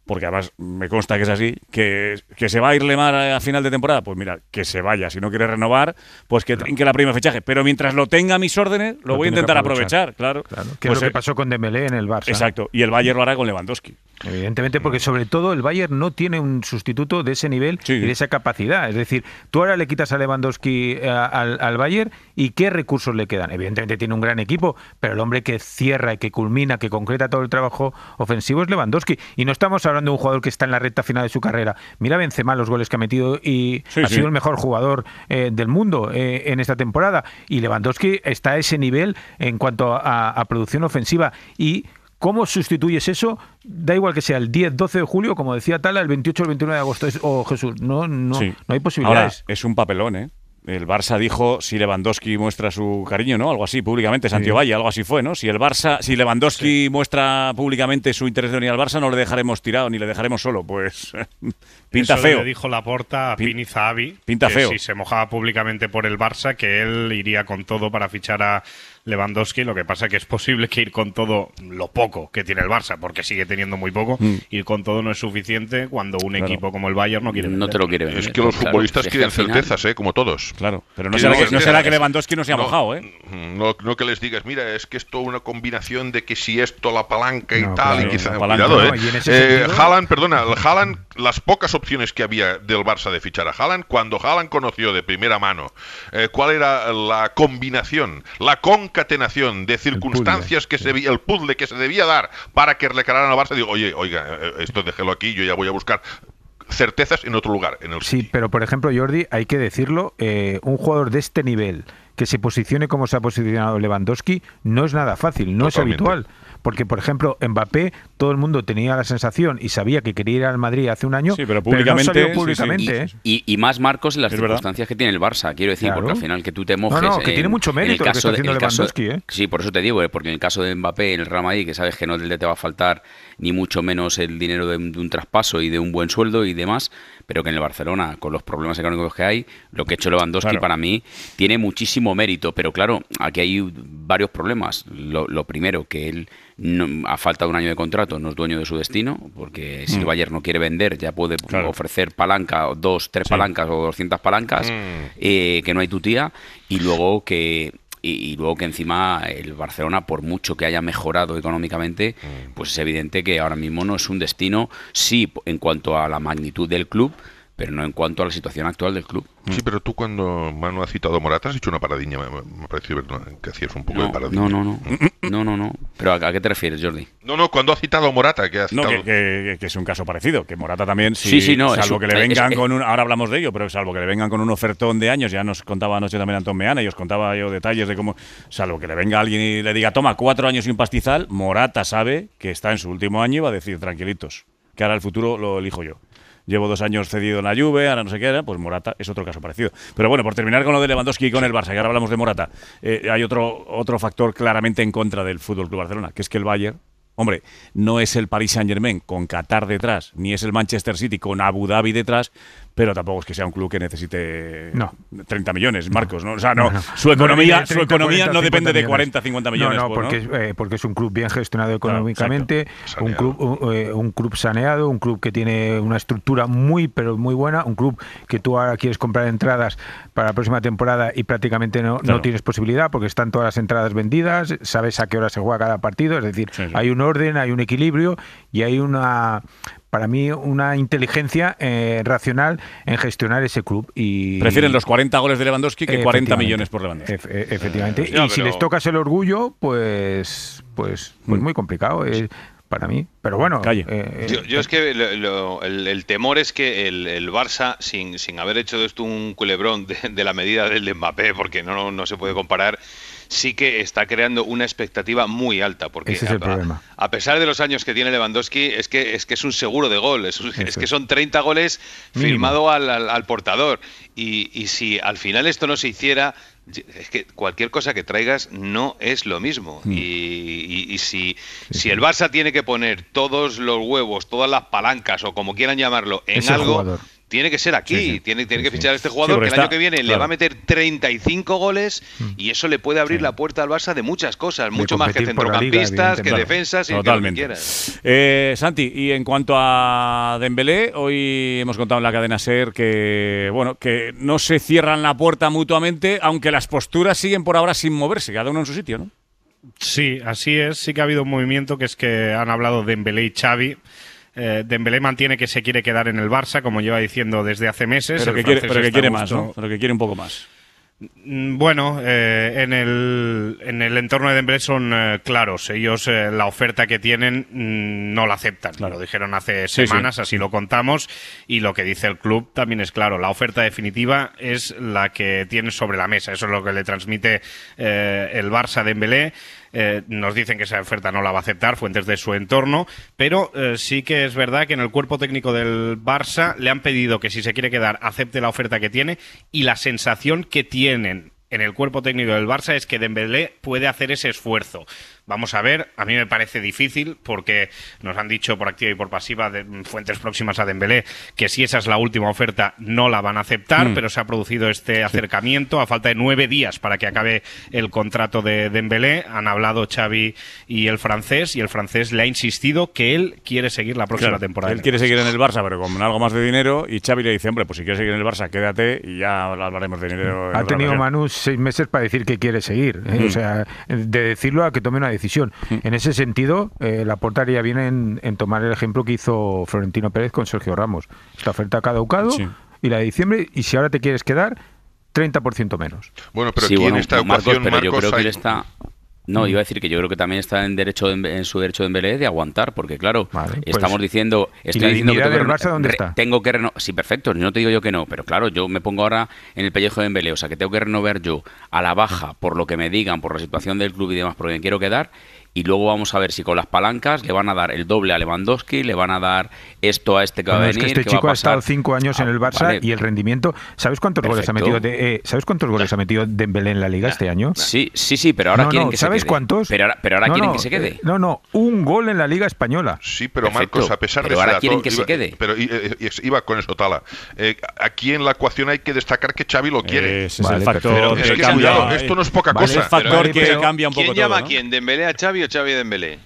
porque además me consta que es así, que, que se va a irle mal a final de temporada, pues mira, que se vaya. Si no quiere renovar, pues que trinque la prima fechaje. Pero mientras lo tenga a mis órdenes, lo, voy a intentar aprovechar. claro. Que es pues lo que eh, pasó con Dembélé en el Barça. Exacto, y el Bayern lo hará con Lewandowski. Evidentemente, porque sobre todo el Bayern no tiene un sustituto de ese nivel y de esa capacidad. Es decir, tú ahora le quitas a Lewandowski eh, al, al, Bayern y ¿qué recursos le quedan? Evidentemente tiene un gran equipo, pero el hombre que cierra, y que culmina, que concreta todo el trabajo ofensivo es Lewandowski. Y no estamos hablando de un jugador que está en la recta final de su carrera. Mira Benzema los goles que ha metido y ha sido el mejor jugador eh, del mundo eh, en esta temporada. Y Lewandowski está a ese nivel en cuanto a, producción ofensiva. Y ¿Cómo sustituyes eso? Da igual que sea el 10, 12 de julio, como decía Tala, el 28 o el 29 de agosto. o oh, Jesús, no, no, no hay posibilidades. es un papelón, ¿eh? el Barça dijo si Lewandowski muestra su cariño, ¿no? Algo así, públicamente, Santiago Valle, algo así fue, ¿no? Si el Barça, si Lewandowski muestra públicamente su interés de unir al Barça, no le dejaremos tirado ni le dejaremos solo, pues pinta Eso feo. Le dijo Laporta a Pini Zahavi pinta feo. si se mojaba públicamente por el Barça que él iría con todo para fichar a Lewandowski. Lo que pasa es que es posible que ir con todo lo poco que tiene el Barça, porque sigue teniendo muy poco, mm. ir con todo no es suficiente cuando un equipo como el Bayern no No te lo quiere vender. Es que los futbolistas quieren certezas, eh, como todos. Claro, pero no será, que, Lewandowski no se ha mojado. ¿eh? Mm, no, que les digas, mira, es que esto una combinación de que si esto, la palanca y tal, y quizá. ¿eh? Eh, Haaland, perdona, el las pocas opciones que había del Barça de fichar a Haaland, cuando Haaland conoció de primera mano eh, cuál era la combinación, la con? de circunstancias que se el puzzle que se debía dar para que reclararan a Barça, digo, oye, oiga, eh, eh, esto déjelo aquí, yo ya voy a buscar certezas en otro lugar. En el sí, pero por ejemplo, Jordi, hay que decirlo, eh, un jugador de este nivel que se posicione como se ha posicionado Lewandowski no es nada fácil, no es habitual. Porque, por ejemplo, Mbappé, todo el mundo tenía la sensación y sabía que quería ir al Madrid hace un año, sí, pero, públicamente, públicamente. y, más marcos en las circunstancias que tiene el Barça, quiero decir, porque al final que tú te mojes. No, que tiene mucho mérito el caso lo que está de, Lewandowski, ¿eh? Sí, por eso te digo, eh, porque en el caso de Mbappé, en el Real Madrid, que sabes que no te va a faltar ni mucho menos el dinero de, un traspaso y de un buen sueldo y demás, pero que en el Barcelona, con los problemas económicos que hay, lo que ha hecho Lewandowski para mí tiene muchísimo mérito, pero claro, aquí hay varios problemas. Lo, lo primero, que él no, a falta de un año de contrato, no es dueño de su destino, porque si el mm. Bayern no quiere vender, ya puede ofrecer palanca, dos, tres palancas o 200 palancas, mm. eh, que no hay tía, y luego que y, luego que encima el Barcelona, por mucho que haya mejorado económicamente, mm. pues es evidente que ahora mismo no es un destino, sí, en cuanto a la magnitud del club, pero no en cuanto a la situación actual del club. Sí, pero tú cuando Manu ha citado a Morata has hecho una paradiña, me, parece que hacías un poco de paradiña. No, no, no. Mm. no, no, no. ¿Pero a, qué te refieres, Jordi? No, no, cuando ha citado a Morata, que ha citado... No, que, es un caso parecido, que Morata también, si, sí, sí, no, salvo que le vengan con un... Ahora hablamos de ello, pero salvo que le vengan con un ofertón de años, ya nos contaba anoche también Antón Meana y os contaba yo detalles de cómo... Salvo que le venga alguien y le diga, toma, cuatro años sin pastizal, Morata sabe que está en su último año y va a decir, tranquilitos, que ahora el futuro lo elijo yo llevo dos años cedido en la Juve, ahora no sé qué era, pues Morata es otro caso parecido. Pero bueno, por terminar con lo de Lewandowski y con el Barça, que ahora hablamos de Morata, eh, hay otro, otro factor claramente en contra del Fútbol Club Barcelona, que es que el Bayern Hombre, no es el Paris Saint-Germain con Qatar detrás, ni es el Manchester City con Abu Dhabi detrás, pero tampoco es que sea un club que necesite no. 30 millones, Marcos, ¿no? no, su economía, su economía no depende de 40, 50 millones. No, pues, eh, porque, es un club bien gestionado económicamente, un, club, eh, un, club saneado, un club que tiene una estructura muy, pero muy buena, un club que tú ahora quieres comprar entradas para la próxima temporada y prácticamente no, tienes posibilidad porque están todas las entradas vendidas, sabes a qué hora se juega cada partido, es decir, hay un orden, hay un equilibrio y hay una para mí una inteligencia eh, racional en gestionar ese club. y Prefieren los 40 goles de Lewandowski que 40 millones por Lewandowski. Eh, efectivamente. Eh, y si les tocas el orgullo, pues, pues, pues mm. muy complicado. para mí. Pero bueno, yo, es que el, temor es que el, Barça, sin, sin, haber hecho esto un culebrón de, la medida del de Mbappé, porque no, no se puede comparar, sí que está creando una expectativa muy alta, porque a, pesar de los años que tiene Lewandowski, es que es, que es un seguro de gol, es, que son 30 goles firmado al, portador. Y, si al final esto no se hiciera, es que cualquier cosa que traigas no es lo mismo. Mm. Y, si, si, el Barça tiene que poner todos los huevos, todas las palancas o como quieran llamarlo en algo, tiene que ser aquí, tiene, que fichar a este jugador que el año que viene le va a meter 35 goles y mm. eso le puede abrir la puerta al Barça de muchas cosas, mucho más que centrocampistas, que defensas y Totalmente. lo que quieras. Eh, Santi, y en cuanto a Dembélé, hoy hemos contado en la cadena SER que, bueno, que no se cierran la puerta mutuamente, aunque las posturas siguen por ahora sin moverse, cada uno en su sitio, ¿no? Sí, así es. Sí que ha habido un movimiento que es que han hablado de Dembélé y Xavi eh, Dembélé mantiene que se quiere quedar en el Barça, como lleva diciendo desde hace meses. Pero que quiere, más, ¿no? que quiere un poco más. Mm, bueno, eh, en, el, en, el, entorno de Dembélé son eh, claros. Ellos eh, la oferta que tienen mm, no la aceptan. Lo dijeron hace semanas, así lo contamos. Y lo que dice el club también es claro. La oferta definitiva es la que tiene sobre la mesa. Eso es lo que le transmite el Barça a Dembélé. Eh, nos dicen que esa oferta no la va a aceptar, fuentes de su entorno, pero eh, sí que es verdad que en el cuerpo técnico del Barça le han pedido que si se quiere quedar acepte la oferta que tiene y la sensación que tienen en el cuerpo técnico del Barça es que Dembélé puede hacer ese esfuerzo. Vamos a ver, a mí me parece difícil porque nos han dicho por activa y por pasiva de mm, fuentes próximas a Dembélé que si esa es la última oferta no la van a aceptar, mm. pero se ha producido este acercamiento a falta de nueve días para que acabe el contrato de Dembélé. Han hablado Xavi y el francés y el francés le ha insistido que él quiere seguir la próxima temporada. Él quiere seguir en el Barça, pero con algo más de dinero y Xavi le dice, hombre, pues si quieres seguir en el Barça, quédate y ya hablaremos de dinero. Ha tenido Manus seis meses para decir que quiere seguir. ¿eh? O mm. sea, de decirlo a que tome una decisión. Mm. En ese sentido, eh, la portaria viene en, tomar el ejemplo que hizo Florentino Pérez con Sergio Ramos. Esta oferta cada caducado y la de diciembre, y si ahora te quieres quedar, 30% menos. Bueno, pero aquí en esta pero yo creo que él está no, mm. iba a decir que yo creo que también está en derecho en su derecho de Dembélé de aguantar, porque claro, pues, estamos diciendo, estoy diciendo que tengo, que renovar, sí, perfecto, no te digo yo que no, pero claro, yo me pongo ahora en el pellejo de Dembélé, o sea, que tengo que renovar yo a la baja por lo que me digan, por la situación del club y demás, por quiero quedar, y luego vamos a ver si con las palancas le van a dar el doble a Lewandowski, le van a dar esto a este que va a venir. Es que este chico ha estado cinco años en el ah, Barça y el rendimiento. ¿Sabes cuántos goles ha metido? Eh, ¿Sabes cuántos goles ha metido Dembélé en la Liga este año? Sí, sí, sí, pero ahora quieren que ¿sabes se quede. cuántos? Pero ahora, pero ahora no, quieren que se quede. Eh, no, no, un gol en la Liga española. Sí, pero Marcos, a pesar pero de ahora quieren que se quede. Pero eh, iba con eso Tala. aquí en la ecuación hay que destacar que Xavi lo quiere. es el factor. que, esto no es poca cosa. El factor que cambia un poco ¿Quién llama a quién? Dembélé a Xavi Chavi Dembélé?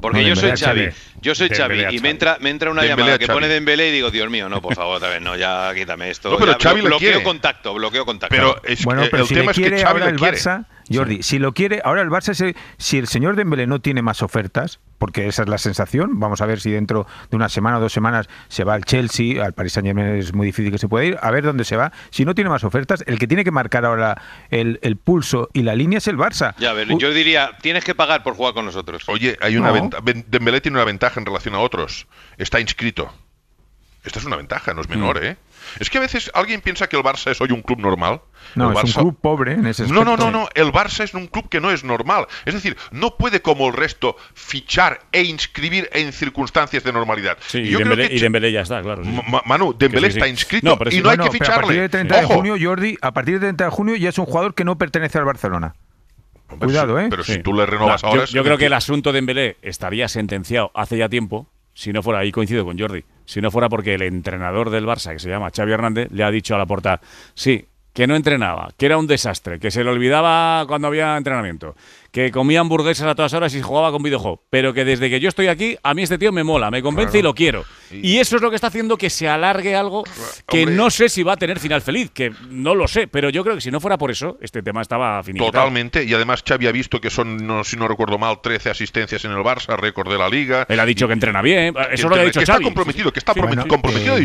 Porque yo, soy Xavi, yo soy Chavi y me entra, me entra una llamada que pone Dembélé y digo, Dios mío, no, por favor, otra vez, no, ya quítame esto. bloqueo, contacto, bloqueo contacto. Pero bueno, pero el si tema quiere, es que Xavi Barça, Jordi, si lo quiere, ahora el Barça, si el señor Dembélé no tiene más ofertas, porque esa es la sensación, vamos a ver si dentro de una semana o dos semanas se va al Chelsea, al Paris Saint Germain es muy difícil que se pueda ir, a ver dónde se va. Si no tiene más ofertas, el que tiene que marcar ahora el, pulso y la línea es el Barça. Ya, yo diría, tienes que pagar por jugar con nosotros. Oye, hay una Dembélé tiene una ventaja en relación a otros, está inscrito. Esta es una ventaja, no es menor, mm. ¿eh? Es que a veces alguien piensa que el Barça es hoy un club normal. No, es un club pobre en ese No, no, no, no. El Barça es un club que no es normal. Es decir, no puede como el resto fichar e inscribir en circunstancias de normalidad. y, yo ya está, claro. Manu, Dembélé está inscrito y no, hay que ficharle. A partir de 30 de junio, Jordi, a partir de 30 de junio ya es un jugador que no pertenece al Barcelona. Pues Cuidado, ¿eh? Pero si tú le renovas ahora... Yo, creo que el asunto de Dembélé estaría sentenciado hace ya tiempo, si no fuera ahí coincido con Jordi si no fuera porque el entrenador del Barça, que se llama Xavi Hernández, le ha dicho a la portada, sí, que no entrenaba, que era un desastre, que se le olvidaba cuando había entrenamiento, que comía hamburguesas a todas horas y jugaba con videojuegos, pero que desde que yo estoy aquí, a mí este tío me mola, me convence y lo quiero. Y eso es lo que está haciendo que se alargue algo que no sé si va a tener final feliz, que no lo sé, pero yo creo que si no fuera por eso, este tema estaba finito. Totalmente, y además Xavi ha visto que son, si no recuerdo mal, 13 asistencias en el Barça, récord de la Liga. Él ha dicho que entrena bien, eso lo ha dicho que Está comprometido, que está comprometido,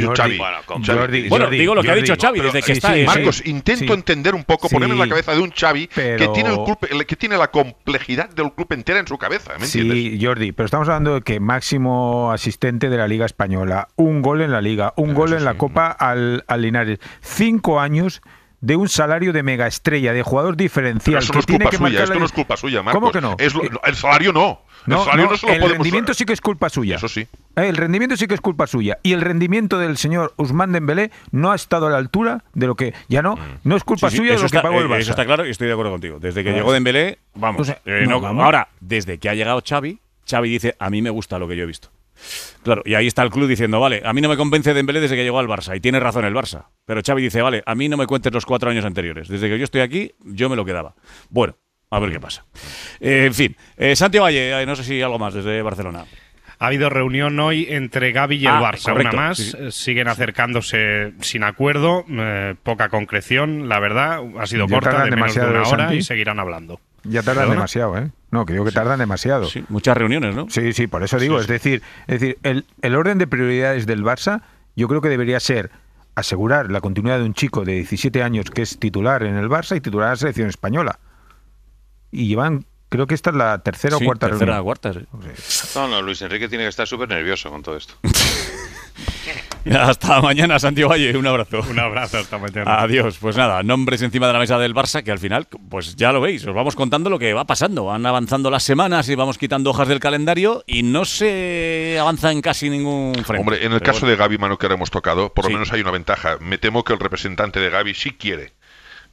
Bueno, digo lo que ha dicho Xavi desde que ¿eh? Marcos, intento entender un poco, ponerme en la cabeza de un Xavi que, tiene el que tiene la comp complejidad del club entera en su cabeza. sí, Jordi, pero estamos hablando de que máximo asistente de la Liga Española, un gol en la Liga, un gol en la Copa al, al Linares, cinco años de un salario de mega estrella, de jugador diferencial. no es culpa suya, esto no es culpa suya, Marcos. ¿Cómo que eh, no? el salario no. el, rendimiento sí que es culpa suya. Eso sí. Eh, el rendimiento sí que es culpa suya. Y el rendimiento del señor Usman Dembélé no ha estado a la altura de lo que... Ya no, mm. no es culpa suya de lo que eh, Eso está claro y estoy de acuerdo contigo. Desde que llegó Dembélé, pues, vamos. Ahora, desde que ha llegado Xavi, Xavi dice, a mí me gusta lo que yo he visto. Claro, y ahí está el club diciendo, vale, a mí no me convence Dembélé desde que llegó al Barça, y tiene razón el Barça. Pero Xavi dice, vale, a mí no me cuentes los cuatro años anteriores. Desde que yo estoy aquí, yo me lo quedaba. Bueno, a ver qué pasa. Eh, en fin, eh, Santiago Valle, eh, no sé si algo más desde Barcelona. Ha habido reunión hoy entre Gaby y el ah, Barça, una más. Eh, siguen acercándose sin acuerdo, poca concreción, la verdad. Ha sido corta, de menos de una hora y seguirán hablando. Ya tardan demasiado, ¿eh? No, creo que tardan demasiado. Sí, muchas reuniones, ¿no? Sí, sí, por eso digo. es decir, es decir el, el orden de prioridades del Barça yo creo que debería ser asegurar la continuidad de un chico de 17 años que es titular en el Barça y titular en la selección española. Y llevan Creo que esta es la tercera o cuarta tercera, o cuarta, No, no, Luis Enrique tiene que estar súper nervioso con todo esto. Hasta mañana, Santiago Valle. Un abrazo. Un abrazo, hasta mañana. Adiós. Pues nada, nombres encima de la mesa del Barça que al final, pues ya lo veis, os vamos contando lo que va pasando. Van avanzando las semanas y vamos quitando hojas del calendario y no se avanza en casi ningún frente. Hombre, en el caso de Gaby mano que ahora hemos tocado, por lo menos hay una ventaja. Me temo que el representante de Gaby sí quiere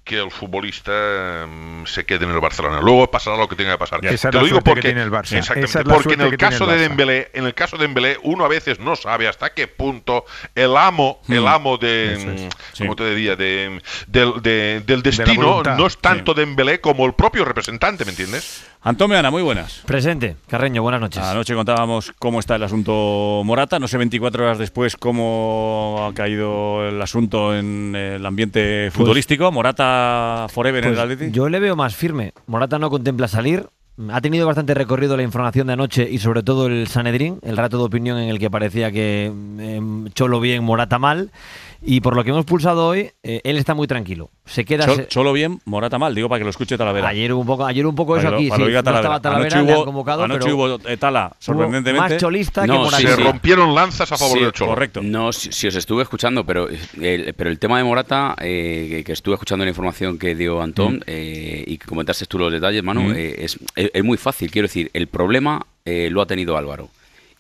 que el futbolista mm, se quede en el Barcelona. Luego pasará lo que tenga que pasar. Te lo digo porque en el Exactamente, porque en el caso de Dembélé, en el caso de Dembélé, uno a veces no sabe hasta qué punto el amo, el hmm. amo de, mm, te De, del, del destino no es tanto de Dembélé como el propio representante, ¿me entiendes? Antonio Ana, muy buenas. Presente, Carreño, buenas noches. Anoche contábamos cómo está el asunto Morata, no sé 24 horas después cómo ha caído el asunto en el ambiente pues futbolístico. Morata forever en el pues Yo le veo más firme. Morata no contempla salir, ha tenido bastante recorrido la información de anoche y sobre todo el Sanedrín, el rato de opinión en el que parecía que em, Cholo bien, Morata mal. Y por lo que hemos pulsado hoy, eh, él está muy tranquilo. Se queda. solo Cholo bien, Morata mal, digo para que lo escuche Talavera. Ayer un poco, ayer un poco eso aquí. estaba Talavera, anoche hubo, eh, Tala, sorprendentemente. Más cholista que Morata. se rompieron lanzas a favor de Cholo. Correcto. No, si, os estuve escuchando, pero, eh, el, pero el tema de Morata, que, estuve escuchando la información que dio Antón mm. y que comentaste tú los detalles, Manu, mm. es, muy fácil. Quiero decir, el problema lo ha tenido Álvaro.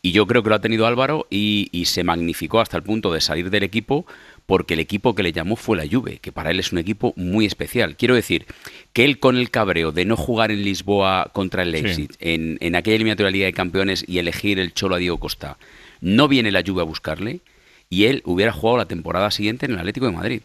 Y yo creo que lo ha tenido Álvaro y se magnificó hasta el punto de salir del equipo porque el equipo que le llamó fue la Juve, que para él es un equipo muy especial. Quiero decir que él con el cabreo de no jugar en Lisboa contra el Leipzig, en, aquella eliminatoria de Liga de Campeones y elegir el Cholo a Diego Costa, no viene la Juve a buscarle y él hubiera jugado la temporada siguiente en el Atlético de Madrid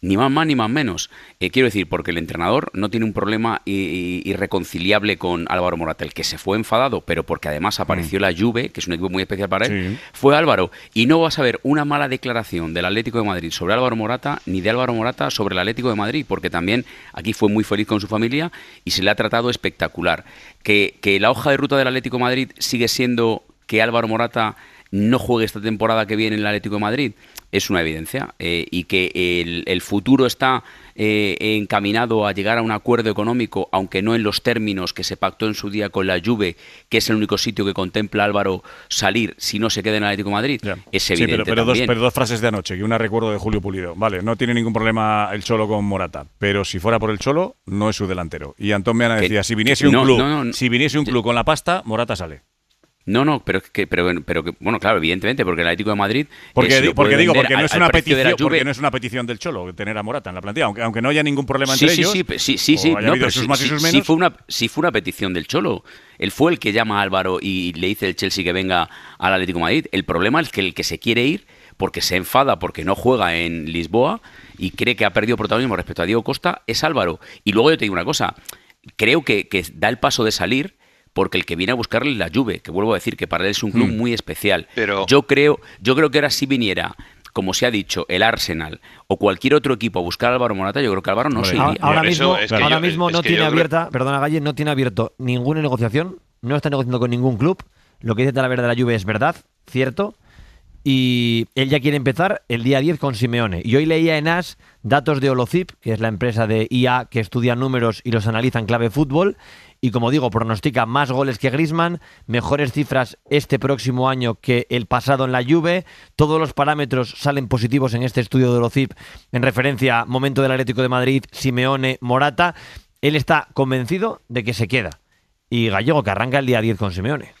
ni más más ni más menos. Eh, quiero decir, porque el entrenador no tiene un problema irreconciliable con Álvaro Morata, el que se fue enfadado, pero porque además mm. apareció la Juve, que es un equipo muy especial para él, fue Álvaro. Y no vas a ver una mala declaración del Atlético de Madrid sobre Álvaro Morata, ni de Álvaro Morata sobre el Atlético de Madrid, porque también aquí fue muy feliz con su familia y se le ha tratado espectacular. Que, que la hoja de ruta del Atlético de Madrid sigue siendo que Álvaro Morata no juegue esta temporada que viene en el Atlético de Madrid es una evidencia eh, y que el, futuro está eh, encaminado a llegar a un acuerdo económico, aunque no en los términos que se pactó en su día con la Juve, que es el único sitio que contempla Álvaro salir si no se queda en Atlético de Madrid, es evidente. Sí, pero, Dos, dos, frases de anoche, que una recuerdo de Julio Pulido. Vale, no tiene ningún problema el Cholo con Morata, pero si fuera por el Cholo, no es su delantero. Y Antón Meana decía, si viniese un club, si viniese un club con la pasta, Morata sale. No, no, pero que, pero, que, bueno, claro, evidentemente, porque el Atlético de Madrid. Eh, porque, digo, porque no, es una petición, porque no es una petición del Cholo tener a Morata en la plantilla, aunque, no haya ningún problema entre sí, ellos. Sí, sí, sí, pero sí, menos. fue una, si fue una petición del Cholo. Él fue el que llama a Álvaro y le dice el Chelsea que venga al Atlético de Madrid. El problema es que el que se quiere ir porque se enfada porque no juega en Lisboa y cree que ha perdido protagonismo respecto a Diego Costa es Álvaro. Y luego yo te digo una cosa, creo que, que da el paso de salir porque el que viene a buscarle es la Juve, que vuelvo a decir que para él es un club hmm. muy especial. Pero... Yo, creo, yo creo que ahora si viniera como se ha dicho, el Arsenal o cualquier otro equipo a buscar a Álvaro Morata, yo creo que Álvaro no se iría. Ahora mismo, ahora mismo no tiene abierta, perdona Galle, no tiene abierto ninguna negociación, no está negociando con ningún club. Lo que dice Talavera de la Juve es verdad, cierto. Y él ya quiere empezar el día 10 con Simeone. Y hoy leía en AS datos de Olozip, que es la empresa de IA que estudia números y los analiza en clave fútbol, y como digo, pronostica más goles que Grisman, mejores cifras este próximo año que el pasado en la Juve. Todos los parámetros salen positivos en este estudio de Zip. en referencia momento del Atlético de Madrid, Simeone, Morata. Él está convencido de que se queda. Y Gallego que arranca el día 10 con Simeone.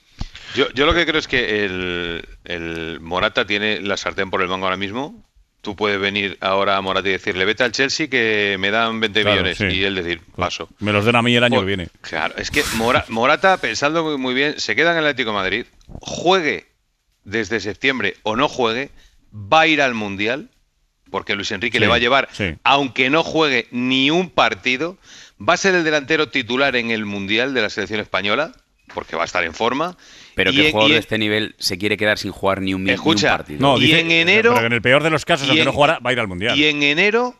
Yo, lo que creo es que el, el Morata tiene la sartén por el mango ahora mismo tú puedes venir ahora a Morata y decirle, vete al Chelsea que me dan 20 millones. Y él decir, pues, paso. Me los den a mí el año que viene. Claro, es que Morata, pensando muy bien, se queda en el Atlético Madrid, juegue desde septiembre o no juegue, va a ir al Mundial, porque Luis Enrique le va a llevar, aunque no juegue ni un partido, va a ser el delantero titular en el Mundial de la selección española, porque va a estar en forma pero que e- jugador de e- este nivel se quiere quedar sin jugar ni un, escucha, ni un partido. No, y en enero. en el peor de los casos, aunque no jugara, va a ir al mundial. Y en enero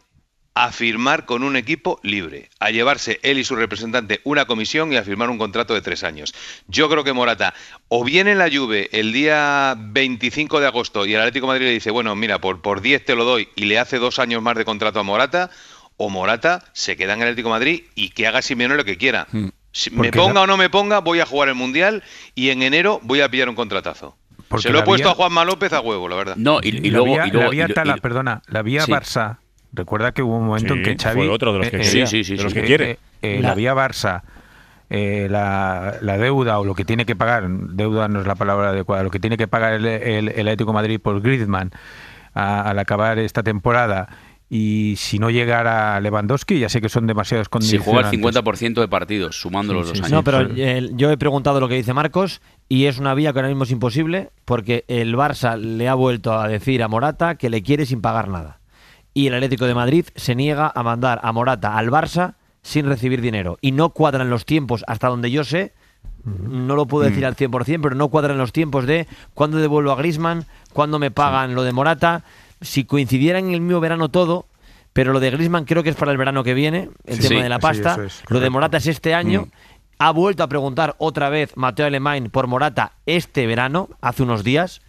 a firmar con un equipo libre, a llevarse él y su representante una comisión y a firmar un contrato de tres años. Yo creo que Morata, o viene la lluvia el día 25 de agosto y el Atlético Madrid le dice, bueno, mira, por, por 10 te lo doy y le hace dos años más de contrato a Morata, o Morata se queda en el Atlético Madrid y que haga menos lo que quiera. Hmm. Si me ponga o no me ponga, voy a jugar el Mundial y en enero voy a pillar un contratazo. Se lo he puesto a Juanma López a huevo, la verdad. No, y, luego, la vía Tala, perdona, la vía Barça... Recuerda que hubo un momento en que Xavi... Fue otro de los que, sí, los que quiere. Eh, la... vía Barça... Eh, la, la, deuda o lo que tiene que pagar, deuda no es la palabra adecuada, lo que tiene que pagar el, el, Atlético Madrid por Griezmann al acabar esta temporada y si no llegara Lewandowski, ya sé que son demasiados condicionantes. Si juega el 50% de partidos, sumándolos los años. No, pero eh, yo he preguntado lo que dice Marcos y es una vía que ahora mismo es imposible porque el Barça le ha vuelto a decir a Morata que le quiere sin pagar nada. Y el Atlético de Madrid se niega a mandar a Morata al Barça sin recibir dinero. Y no cuadran los tiempos, hasta donde yo sé, no lo puedo decir mm. al 100%, pero no cuadran los tiempos de cuándo devuelvo a Grisman, cuándo me pagan lo de Morata si coincidieran en el mismo verano todo, pero lo de Grisman creo que es para el verano que viene, el tema de la pasta. lo de Morata es este año. Mm. Ha vuelto a preguntar otra vez Mateo Alemán por Morata este verano, hace unos días,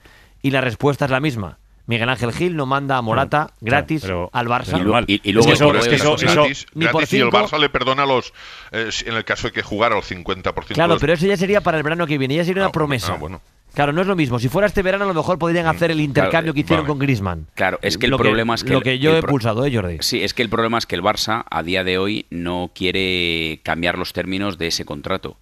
y la respuesta es la misma. Miguel Ángel Gil no manda a Morata gratis al Barça. Y, luego es que eso, el Barça le perdona los eh, en el caso de que jugara al 50%. Claro, pero eso ya sería para el verano que viene, ya sería una ah, promesa. Ah, bueno. Claro, no es lo mismo. Si fuera este verano, a lo mejor podrían mm, hacer el intercambio que hicieron con Grisman. Claro, es que el problema es que. Lo que yo he pulsado, ¿eh, Jordi? Sí, es que el problema es que el Barça, a día de hoy, no quiere cambiar los términos de ese contrato.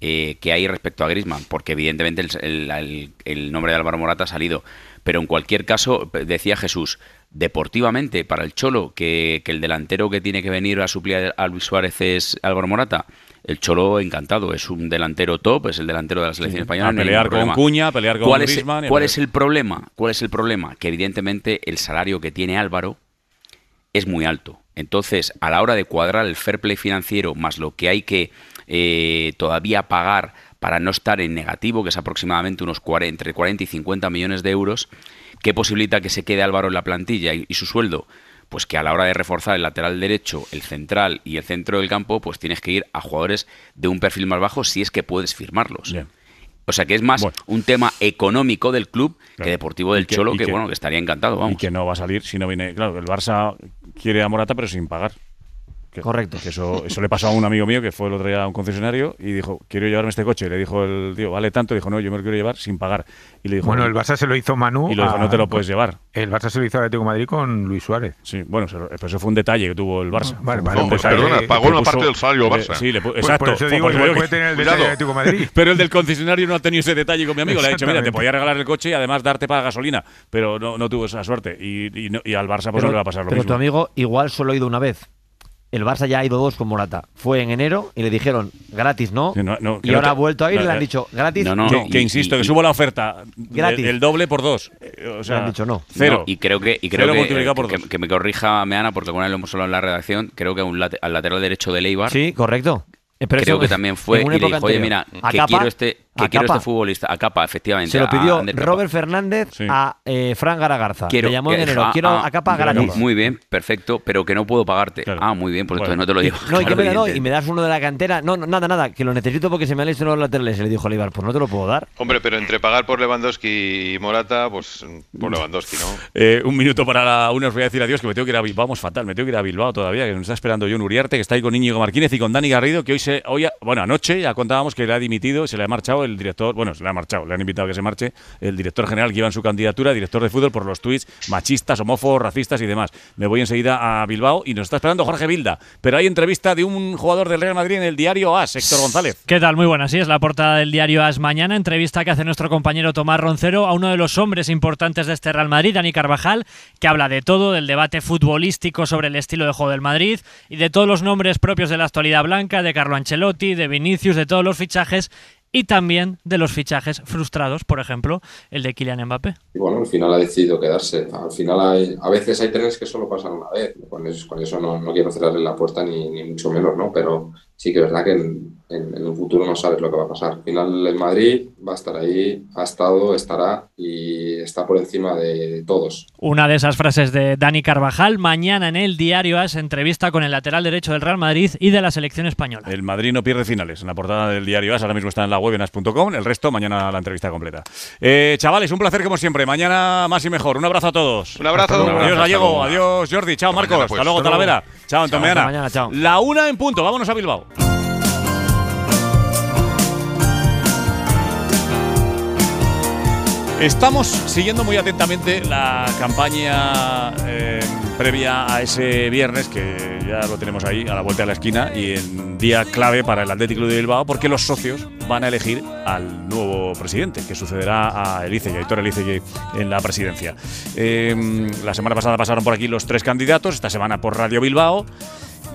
Eh, que hay respecto a Grisman, porque evidentemente el, nombre de Álvaro Morata ha salido. Pero en cualquier caso, decía Jesús, deportivamente, para el Cholo, que, que el delantero que tiene que venir a suplir a Luis Suárez es Álvaro Morata, el Cholo encantado. Es un delantero top, es el delantero de la selección española. pelear con Cuña, pelear con ¿Cuál es, ¿Cuál es el problema? ¿Cuál es el problema? Que evidentemente el salario que tiene Álvaro es muy alto. Entonces, a la hora de cuadrar el fair play financiero más lo que hay que eh, todavía pagar para no estar en negativo, que es aproximadamente unos entre 40 y 50 millones de euros, ¿qué posibilita que se quede Álvaro en la plantilla y su sueldo pues que a la hora de reforzar el lateral derecho, el central y el centro del campo, pues tienes que ir a jugadores de un perfil más bajo si es que puedes firmarlos. O sea que es más un tema económico del club que deportivo del Cholo, que, bueno, que estaría encantado. Y que no va a salir si no viene. Claro, el Barça quiere a Morata, pero sin pagar. Correcto. eso, eso le pasó a un amigo mío que fue el otro día a un concesionario y dijo, quiero llevarme este coche. le dijo el tío, vale tanto. dijo, no, yo me lo quiero llevar sin pagar. Y le dijo, bueno, el Barça se lo hizo Manu. Y lo no te lo puedes llevar. El Barça se lo hizo al Atlético Madrid con Luis Suárez. Sí, bueno, pero eso fue un detalle que tuvo el Barça. Ah, pues perdona, pagó una parte del salario Barça. Sí, el pero el del concesionario no ha tenido ese detalle con mi amigo. Le ha dicho, mira, te podía regalar el coche y además darte para gasolina. Pero no, tuvo esa suerte. Y, al Barça pues no le va a pasar lo mismo. Pero tu amigo igual solo ha ido una vez el Barça ya ha ido dos con Morata. Fue en enero y le dijeron gratis, ¿no? y ahora ha vuelto a ir y le han dicho gratis. No, no, que, insisto, que subo la oferta. Gratis. El, doble por dos. Eh, o sea, han dicho no. Cero. y creo que, y creo que, eh, que, me corrija Meana, porque con él lo hemos hablado en la redacción, creo que al lateral derecho de Leibar. Sí, correcto. creo que también fue y le dijo, oye, mira, que quiero este que quiero este futbolista, a capa, efectivamente. Se lo pidió Robert Fernández a eh, Fran Garagarza. Quiero, Le llamó en enero, quiero a, capa Muy bien, perfecto, pero que no puedo pagarte. Ah, muy bien, pues entonces no te lo digo. No, me y me das uno de la cantera. No, nada, nada, que lo necesito porque se me han lesionado los laterales. Le dijo Olivar, pues no te lo puedo dar. Hombre, pero entre pagar por Lewandowski y Morata, pues por Lewandowski, ¿no? Eh, un minuto para la una, os voy a decir adiós, que me tengo que ir a Bilbao. Vamos fatal, me tengo que ir a Bilbao todavía, que nos está esperando John Uriarte, que está ahí con Iñigo Martínez y con Dani Garrido, que hoy se, hoy, bueno, anoche ya contábamos que le ha dimitido, se le ha marchado el director, bueno, se le ha marchado, le han invitado a que se marche, el director general que iba en su candidatura, director de fútbol, por los tuits machistas, homófobos, racistas y demás. Me voy enseguida a Bilbao y nos está esperando Jorge Bilda pero hay entrevista de un jugador del Real Madrid en el diario AS, Héctor González. ¿Qué tal? Muy buenas, sí, es la portada del diario AS mañana, entrevista que hace nuestro compañero Tomás Roncero a uno de los hombres importantes de este Real Madrid, Dani Carvajal, que habla de todo, del debate futbolístico sobre el estilo de juego del Madrid y de todos los nombres propios de la actualidad blanca, de Carlo Ancelotti, de Vinicius, de todos los fichajes y también de los fichajes frustrados, por ejemplo, el de Kylian Mbappé. bueno, al final ha decidido quedarse. Al final a veces hay trenes que solo pasan una vez. Con eso, con eso no, no, quiero cerrarle la puerta ni, ni mucho menos, ¿no? Pero sí que es verdad que en, el un futuro no sabes lo que va a pasar. Al final el Madrid va a estar ahí, ha estado, estará y está por encima de todos. Una de esas frases de Dani Carvajal, mañana en el diario AS entrevista con el lateral derecho del Real Madrid y de la selección española. El Madrid no pierde finales, en la portada del diario AS, ahora mismo está en la web en as.com, el resto mañana la entrevista completa. Eh, chavales, un placer como siempre, mañana más y mejor, un abrazo a todos. Un abrazo. Adiós Gallego, adiós Jordi, chao Marcos, pues. hasta luego Talavera. Chao, en mañana, chao. La una en punto. Vámonos a Bilbao. Estamos siguiendo muy atentamente la campaña eh, previa a ese viernes, que ya lo tenemos ahí a la vuelta de la esquina, y en día clave para el Atlético de Bilbao, porque los socios van a elegir al nuevo presidente, que sucederá a Elice, a Héctor Elice en la presidencia. Eh, la semana pasada pasaron por aquí los tres candidatos, esta semana por Radio Bilbao.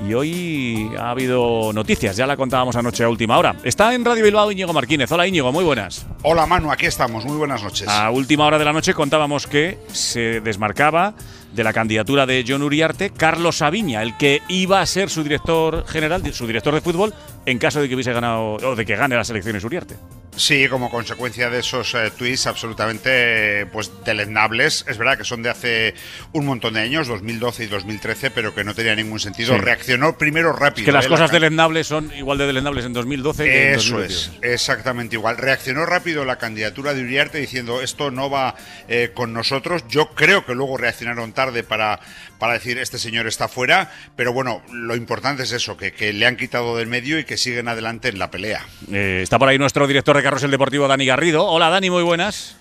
Y hoy ha habido noticias, ya la contábamos anoche a última hora. Está en Radio Bilbao Íñigo Martínez. Hola Íñigo, muy buenas. Hola Manu, aquí estamos, muy buenas noches. A última hora de la noche contábamos que se desmarcaba de la candidatura de John Uriarte Carlos Sabiña, el que iba a ser su director general, su director de fútbol, en caso de que hubiese ganado o de que gane las elecciones Uriarte. Sí, como consecuencia de esos eh, tweets absolutamente pues Es verdad que son de hace un montón de años, 2012 y 2013, pero que no tenía ningún sentido. Reaccionó primero rápido. que las ¿eh? cosas delendables son igual de delendables en 2012 que en Eso es, exactamente igual. Reaccionó rápido la candidatura de Uriarte diciendo esto no va eh, con nosotros. Yo creo que luego reaccionaron tarde para, para decir este señor está fuera, pero bueno, lo importante es eso, que, que le han quitado del medio y que siguen adelante en la pelea. está por ahí nuestro director de el Deportivo Dani Garrido. Hola Dani, muy buenas.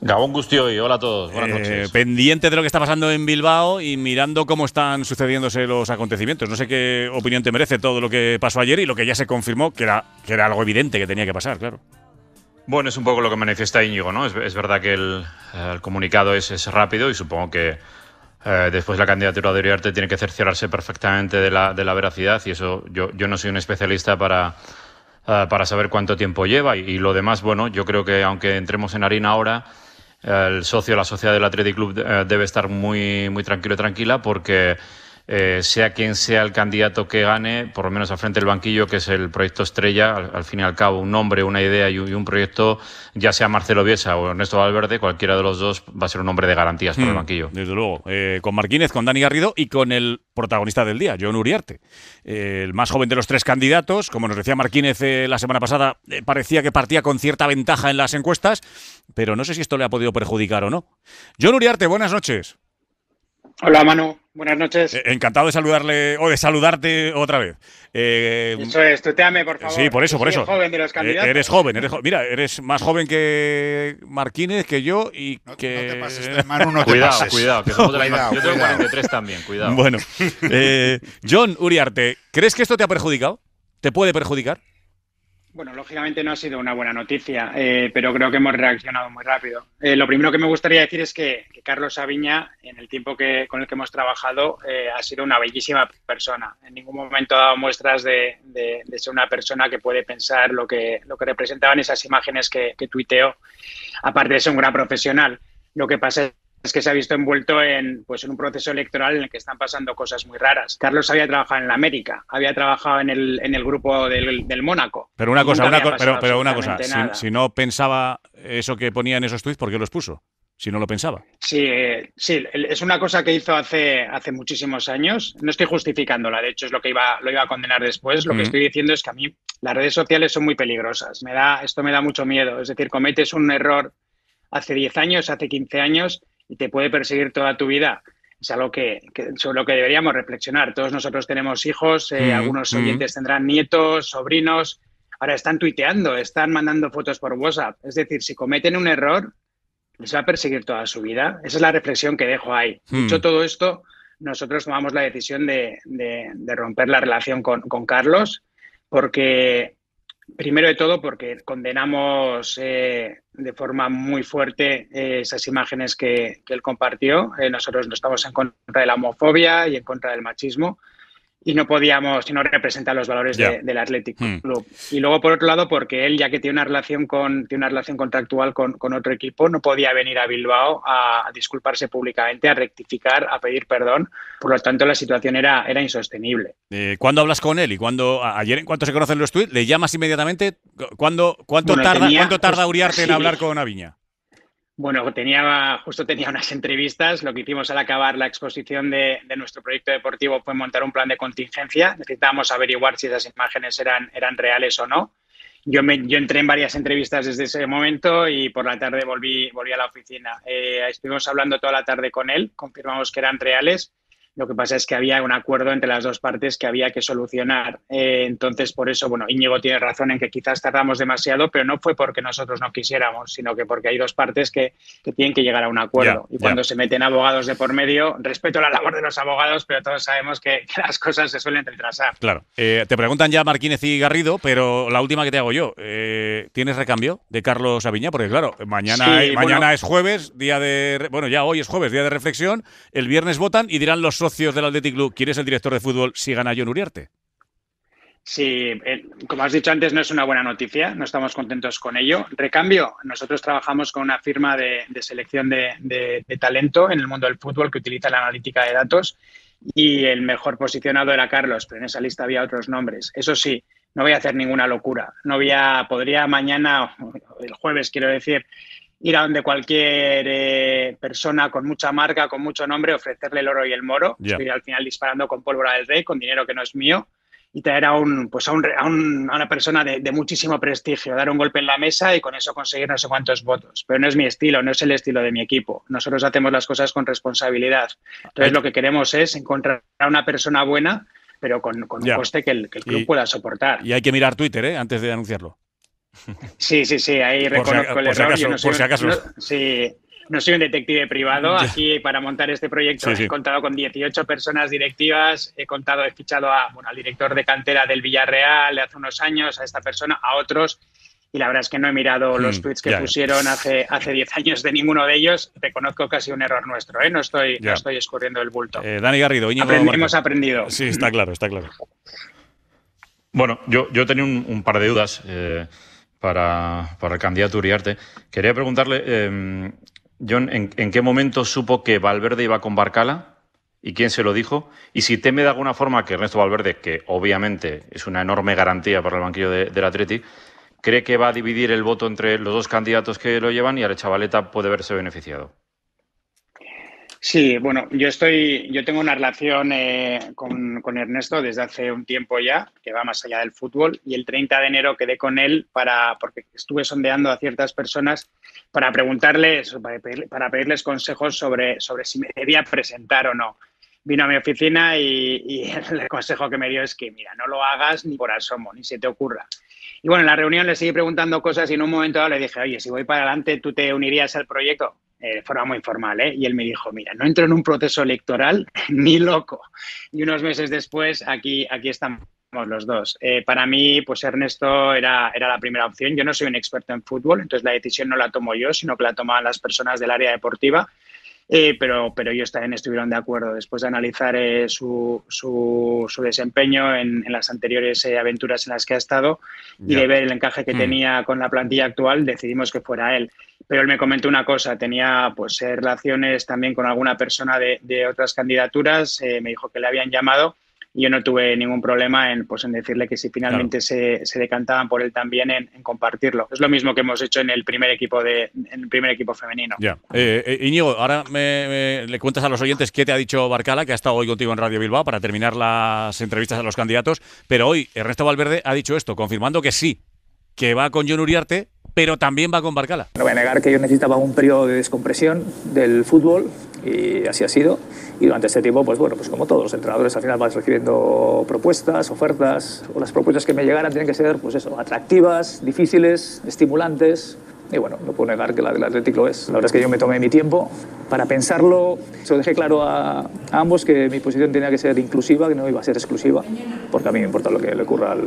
Gabón Gustioy, hola a todos, buenas eh, Pendiente de lo que está pasando en Bilbao y mirando cómo están sucediéndose los acontecimientos. No sé qué opinión te merece todo lo que pasó ayer y lo que ya se confirmó que era, que era algo evidente que tenía que pasar, claro. Bueno, es un poco lo que manifiesta Íñigo, ¿no? Es, verdad que el, comunicado es, rápido y supongo que eh, después la candidatura de Uriarte tiene que cerciorarse perfectamente de la, de la veracidad y eso yo, yo no soy un especialista para eh, para saber cuánto tiempo lleva. Y, lo demás, bueno, yo creo que aunque entremos en harina ahora, el socio, la sociedad del Athletic Club eh, debe estar muy, muy tranquilo, tranquila, porque eh, sea quien sea el candidato que gane, por lo menos al frente del banquillo, que es el proyecto estrella, al, fin y al cabo, un nombre, una idea y un, proyecto, ya sea Marcelo Biesa o Ernesto Valverde, cualquiera de los dos va a ser un hombre de garantías para el hmm, banquillo. Desde luego, eh, con Marquínez, con Dani Garrido y con el protagonista del día, John Uriarte, eh, el más joven de los tres candidatos, como nos decía Marquínez la semana pasada, parecía que partía con cierta ventaja en las encuestas, pero no sé si esto le ha podido perjudicar o no. John Uriarte, buenas noches. Hola, Manu. Buenas noches. Eh, encantado de saludarle o de saludarte otra vez. Eh, eso es, tuteame, por favor. Sí, por eso, por eso. Joven de los eh, eres joven, eres joven. Mira, eres más joven que Marquínez, que yo y que. No te pases, hermano, no te cuidado, pases. Cuidado, que Yo tengo 43 también, cuidado. Bueno, John Uriarte, ¿crees que esto te ha perjudicado? ¿Te puede perjudicar? Bueno, lógicamente no ha sido una buena noticia, eh, pero creo que hemos reaccionado muy rápido. Eh, lo primero que me gustaría decir es que, Carlos Sabiña, en el tiempo que, con el que hemos trabajado, eh, ha sido una bellísima persona. En ningún momento ha dado muestras de, ser una persona que puede pensar lo que, lo que representaban esas imágenes que, tuiteó. Aparte de ser un gran profesional, lo que pasa es que se ha visto envuelto en, pues, en un proceso electoral en el que están pasando cosas muy raras. Carlos había trabajado en la América, había trabajado en el, en el grupo del, Mónaco. Pero una cosa, pero, una cosa, si, no pensaba eso que ponía en esos tweets, ¿por qué los puso? Si no lo pensaba. Sí, sí, es una cosa que hizo hace, hace muchísimos años. No estoy justificándola, de hecho es lo que iba, lo iba a condenar después. Lo que estoy diciendo es que a mí las redes sociales son muy peligrosas. Me da, esto me da mucho miedo. Es decir, cometes un error hace 10 años, hace 15 años, y te puede perseguir toda tu vida. Es algo que, sobre lo que deberíamos reflexionar. Todos nosotros tenemos hijos, eh, mm, algunos mm. oyentes tendrán nietos, sobrinos. Ahora están tuiteando, están mandando fotos por WhatsApp. Es decir, si cometen un error, les va a perseguir toda su vida. Esa es la reflexión que dejo ahí. Mm. Dicho todo esto, nosotros tomamos la decisión de, romper la relación con, con Carlos porque Primero de todo, porque condenamos eh, de forma muy fuerte eh, esas imágenes que, él compartió. Eh, nosotros no estamos en contra de la homofobia y en contra del machismo y no podíamos, y no representa los valores del Atlético hmm. Club. Y luego, por otro lado, porque él, ya que tiene una relación con, tiene una relación contractual con, otro equipo, no podía venir a Bilbao a, disculparse públicamente, a rectificar, a pedir perdón. Por lo tanto, la situación era, era insostenible. Eh, ¿Cuándo hablas con él? Y cuando ayer, en cuanto se conocen los tweets, ¿le llamas inmediatamente? ¿Cuándo, cuánto, tarda, tarda Uriarte en hablar con Aviña? Bueno, tenía, justo tenía unas entrevistas. Lo que hicimos al acabar la exposición de, nuestro proyecto deportivo fue montar un plan de contingencia. Necesitábamos averiguar si esas imágenes eran, eran reales o no. Yo, me, entré en varias entrevistas desde ese momento y por la tarde volví, volví a la oficina. Eh, estuvimos hablando toda la tarde con él, confirmamos que eran reales lo que pasa es que había un acuerdo entre las dos partes que había que solucionar. Eh, entonces, por eso, bueno, Íñigo tiene razón en que quizás tardamos demasiado, pero no fue porque nosotros no quisiéramos, sino que porque hay dos partes que, tienen que llegar a un acuerdo. y cuando se meten abogados de por medio, respeto la labor de los abogados, pero todos sabemos que, las cosas se suelen retrasar. Claro. Eh, te preguntan ya Martínez y Garrido, pero la última que te hago yo, eh, ¿tienes recambio de Carlos Aviña? Porque claro, mañana, mañana es jueves, día de... Bueno, ya hoy es jueves, día de reflexión, el viernes votan y dirán los socios del Athletic Club, ¿quién es el director de fútbol si gana John Uriarte? Sí, eh, como has dicho antes, no es una buena noticia, no estamos contentos con ello. Recambio, nosotros trabajamos con una firma de, selección de, de, talento en el mundo del fútbol que utiliza la analítica de datos y el mejor posicionado era Carlos, pero en esa lista había otros nombres. Eso sí, no voy a hacer ninguna locura, no voy a, podría mañana, el jueves quiero decir, ir a donde cualquier eh, persona con mucha marca, con mucho nombre, ofrecerle el oro y el moro. al final disparando con pólvora del rey, con dinero que no es mío, y traer a, un, pues a, una persona de, muchísimo prestigio, dar un golpe en la mesa y con eso conseguir no sé cuántos votos. Pero no es mi estilo, no es el estilo de mi equipo. Nosotros hacemos las cosas con responsabilidad. Entonces eh. lo que queremos es encontrar a una persona buena, pero con, un coste que el, club pueda soportar. Y hay que mirar Twitter ¿eh? antes de anunciarlo. Sí, sí, sí, ahí reconozco el error. Por sí, no soy un detective privado. Aquí para montar este proyecto he contado con 18 personas directivas. He contado, he fichado a, bueno, al director de cantera del Villarreal hace unos años, a esta persona, a otros. Y la verdad es que no he mirado hmm, los tweets que pusieron hace hace 10 años de ninguno de ellos. Reconozco casi un error nuestro. ¿eh? No, estoy, no estoy escurriendo el bulto. Eh, Dani Garrido, Íñigo Hemos aprendido. Sí, está claro, está claro. Bueno, yo, yo tenía un, par de dudas. Eh, para, el candidato Uriarte. Quería preguntarle, em, John, ¿en, qué momento supo que Valverde iba con Barcala? ¿Y quién se lo dijo? Y si teme de alguna forma que Ernesto Valverde, que obviamente es una enorme garantía para el banquillo de, la Atleti, cree que va a dividir el voto entre los dos candidatos que lo llevan y Chavaleta puede verse beneficiado. Sí, bueno, yo estoy, yo tengo una relación eh, con, Ernesto desde hace un tiempo ya, que va más allá del fútbol, y el 30 de enero quedé con él para, porque estuve sondeando a ciertas personas para preguntarles, para, pedirles consejos sobre, sobre si me debía presentar o no. Vino a mi oficina y, y el consejo que me dio es que, mira, no lo hagas ni por asomo, ni se te ocurra. Y bueno, en la reunión le seguí preguntando cosas y en un momento dado le dije, oye, si voy para adelante, ¿tú te unirías al proyecto? de eh, forma muy informal, ¿eh? y él me dijo, mira, no entro en un proceso electoral ni loco. Y unos meses después, aquí, aquí estamos los dos. Eh, para mí, pues Ernesto era, era la primera opción. Yo no soy un experto en fútbol, entonces la decisión no la tomo yo, sino que la toman las personas del área deportiva eh, pero, pero ellos también estuvieron de acuerdo. Después de analizar eh, su, desempeño en, las anteriores eh, aventuras en las que ha estado y de ver el encaje que mm. tenía con la plantilla actual, decidimos que fuera él. Pero él me comentó una cosa, tenía pues relaciones también con alguna persona de otras candidaturas, me dijo que le habían llamado yo no tuve ningún problema en, pues, en decirle que si finalmente se, decantaban por él también, en, compartirlo. Es lo mismo que hemos hecho en el primer equipo de, en primer equipo femenino. Ya. Eh, Iñigo, eh, ahora me, le cuentas a los oyentes qué te ha dicho Barcala, que ha estado hoy contigo en Radio Bilbao para terminar las entrevistas a los candidatos, pero hoy Ernesto Valverde ha dicho esto, confirmando que sí, que va con John Uriarte, pero también va con Barcala. No voy a negar que yo necesitaba un periodo de descompresión del fútbol, y así ha sido. Y durante este tiempo, pues bueno, pues como todos los entrenadores, al final vas recibiendo propuestas, ofertas, o las propuestas que me llegaran tienen que ser, pues eso, atractivas, difíciles, estimulantes, y bueno, no puedo negar que la del Atlético lo es. La verdad es que yo me tomé mi tiempo para pensarlo. Se lo dejé claro a, ambos que mi posición tenía que ser inclusiva, que no iba a ser exclusiva, porque a mí me importa lo que le ocurra al,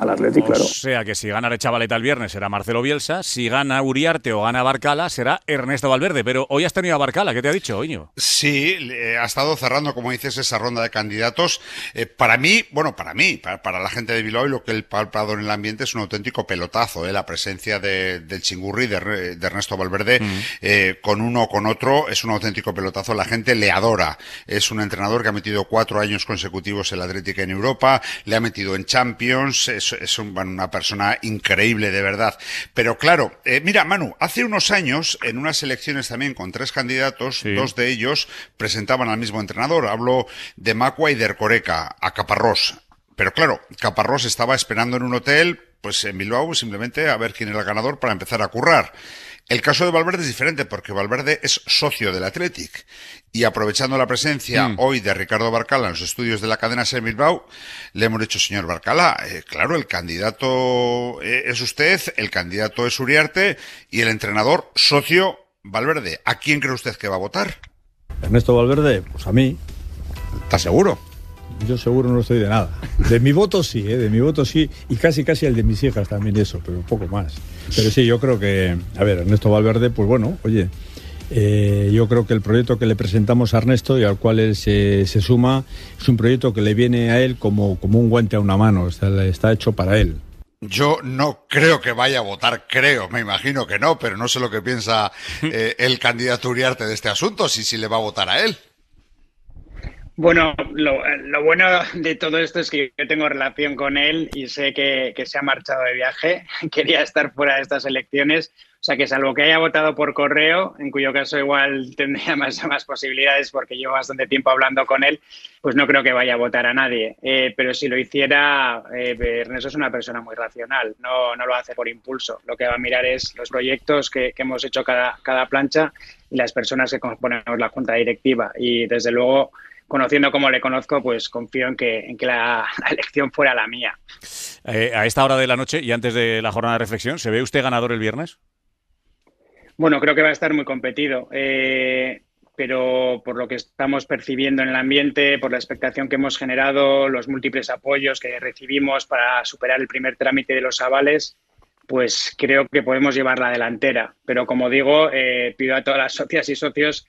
al Atlético, claro. O sea que si gana Rechavaleta el viernes será Marcelo Bielsa, si gana Uriarte o gana Barcala será Ernesto Valverde. Pero hoy has tenido a Barcala, ¿qué te ha dicho, Oño? Sí, ha estado cerrando, como dices, esa ronda de candidatos. Eh, para mí, bueno, para mí, para, la gente de Bilbao lo que el palpado en el ambiente es un auténtico pelotazo, eh, la presencia del chingón Singurri, de, Ernesto Valverde, eh, con uno o con otro, es un auténtico pelotazo. La gente le adora. Es un entrenador que ha metido cuatro años consecutivos en la Atlética en Europa, le ha metido en Champions, es, una persona increíble, de verdad. Pero claro, eh, mira, Manu, hace unos años, en unas elecciones también con tres candidatos, dos de ellos presentaban al mismo entrenador. Hablo de Macua y de Ercoreca, a Caparrós. Pero claro, Caparrós estaba esperando en un hotel pues en Bilbao simplemente a ver quién era el ganador para empezar a currar. El caso de Valverde es diferente porque Valverde es socio del Athletic y aprovechando la presencia mm. hoy de Ricardo Barcala en los estudios de la cadena Ser Bilbao, le hemos dicho, señor Barcala, eh, claro, el candidato eh, es usted, el candidato es Uriarte y el entrenador socio Valverde. ¿A quién cree usted que va a votar? Ernesto Valverde, pues a mí. ¿Está seguro? yo seguro no estoy de nada. De mi voto sí, ¿eh? de mi voto sí, y casi casi el de mis hijas también eso, pero un poco más. Pero sí, yo creo que, a ver, Ernesto Valverde, pues bueno, oye, eh, yo creo que el proyecto que le presentamos a Ernesto y al cual él se, se, suma es un proyecto que le viene a él como, como un guante a una mano, está hecho para él. Yo no creo que vaya a votar, creo, me imagino que no, pero no sé lo que piensa eh, el candidato Uriarte de este asunto, si, si le va a votar a él. Bueno, lo, bueno de todo esto es que yo tengo relación con él y sé que, se ha marchado de viaje, quería estar fuera de estas elecciones, o sea que salvo que haya votado por correo, en cuyo caso igual tendría más, más posibilidades porque llevo bastante tiempo hablando con él, pues no creo que vaya a votar a nadie. Eh, pero si lo hiciera, eh, Ernesto es una persona muy racional, no, no, lo hace por impulso, lo que va a mirar es los proyectos que, hemos hecho cada, cada plancha y las personas que componemos la junta directiva y desde luego conociendo como le conozco, pues confío en que, en que la, elección fuera la mía. Eh, a esta hora de la noche y antes de la jornada de reflexión, ¿se ve usted ganador el viernes? Bueno, creo que va a estar muy competido. Eh, pero por lo que estamos percibiendo en el ambiente, por la expectación que hemos generado, los múltiples apoyos que recibimos para superar el primer trámite de los avales, pues creo que podemos llevar la delantera. Pero como digo, eh, pido a todas las socias y socios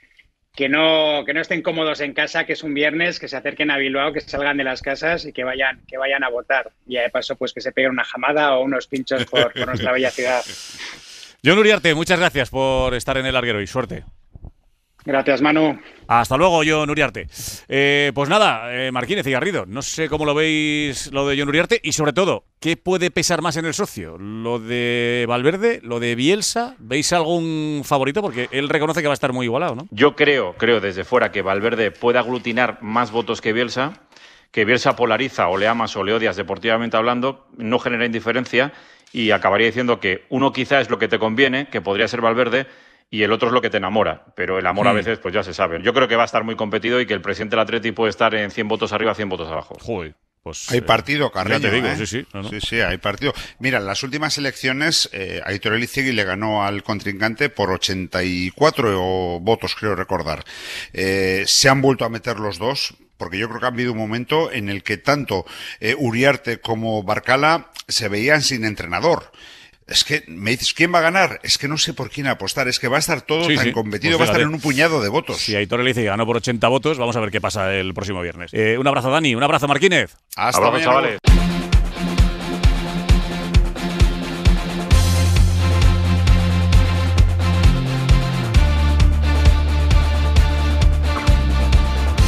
que no, que no estén cómodos en casa, que es un viernes, que se acerquen a Bilbao, que salgan de las casas y que vayan, que vayan a votar. Y de paso, pues que se peguen una jamada o unos pinchos por, nuestra bella ciudad. John Uriarte, muchas gracias por estar en el Arguero y suerte. Gracias, Manu. Hasta luego, John Uriarte. Eh, pues nada, eh, y Garrido, no sé cómo lo veis lo de John Uriarte y sobre todo, ¿qué puede pesar más en el socio? ¿Lo de Valverde? ¿Lo de Bielsa? ¿Veis algún favorito? Porque él reconoce que va a estar muy igualado, ¿no? Yo creo, creo desde fuera que Valverde puede aglutinar más votos que Bielsa, que Bielsa polariza o le amas o le odias deportivamente hablando, no genera indiferencia y acabaría diciendo que uno quizá es lo que te conviene, que podría ser Valverde, y el otro es lo que te enamora, pero el amor a hmm. veces pues ya se sabe. Yo creo que va a estar muy competido y que el presidente la Atleti puede estar en 100 votos arriba, 100 votos abajo. Pues, hay eh, partido, Carreño. te digo, ¿eh? sí, sí, sí, hay partido. Mira, en las últimas elecciones, eh, Aitor le ganó al contrincante por 84 votos, creo recordar. Eh, se han vuelto a meter los dos, porque yo creo que ha habido un momento en el que tanto eh, Uriarte como Barcala se veían sin entrenador. Es que me dices, ¿quién va a ganar? Es que no sé por quién apostar, es que va a estar todo tan competido, pues va a estar en un puñado de votos. Si Aitor le dice que ganó por 80 votos, vamos a ver qué pasa el próximo viernes. Eh, un abrazo, Dani, un abrazo, Martínez. Hasta luego Chavales.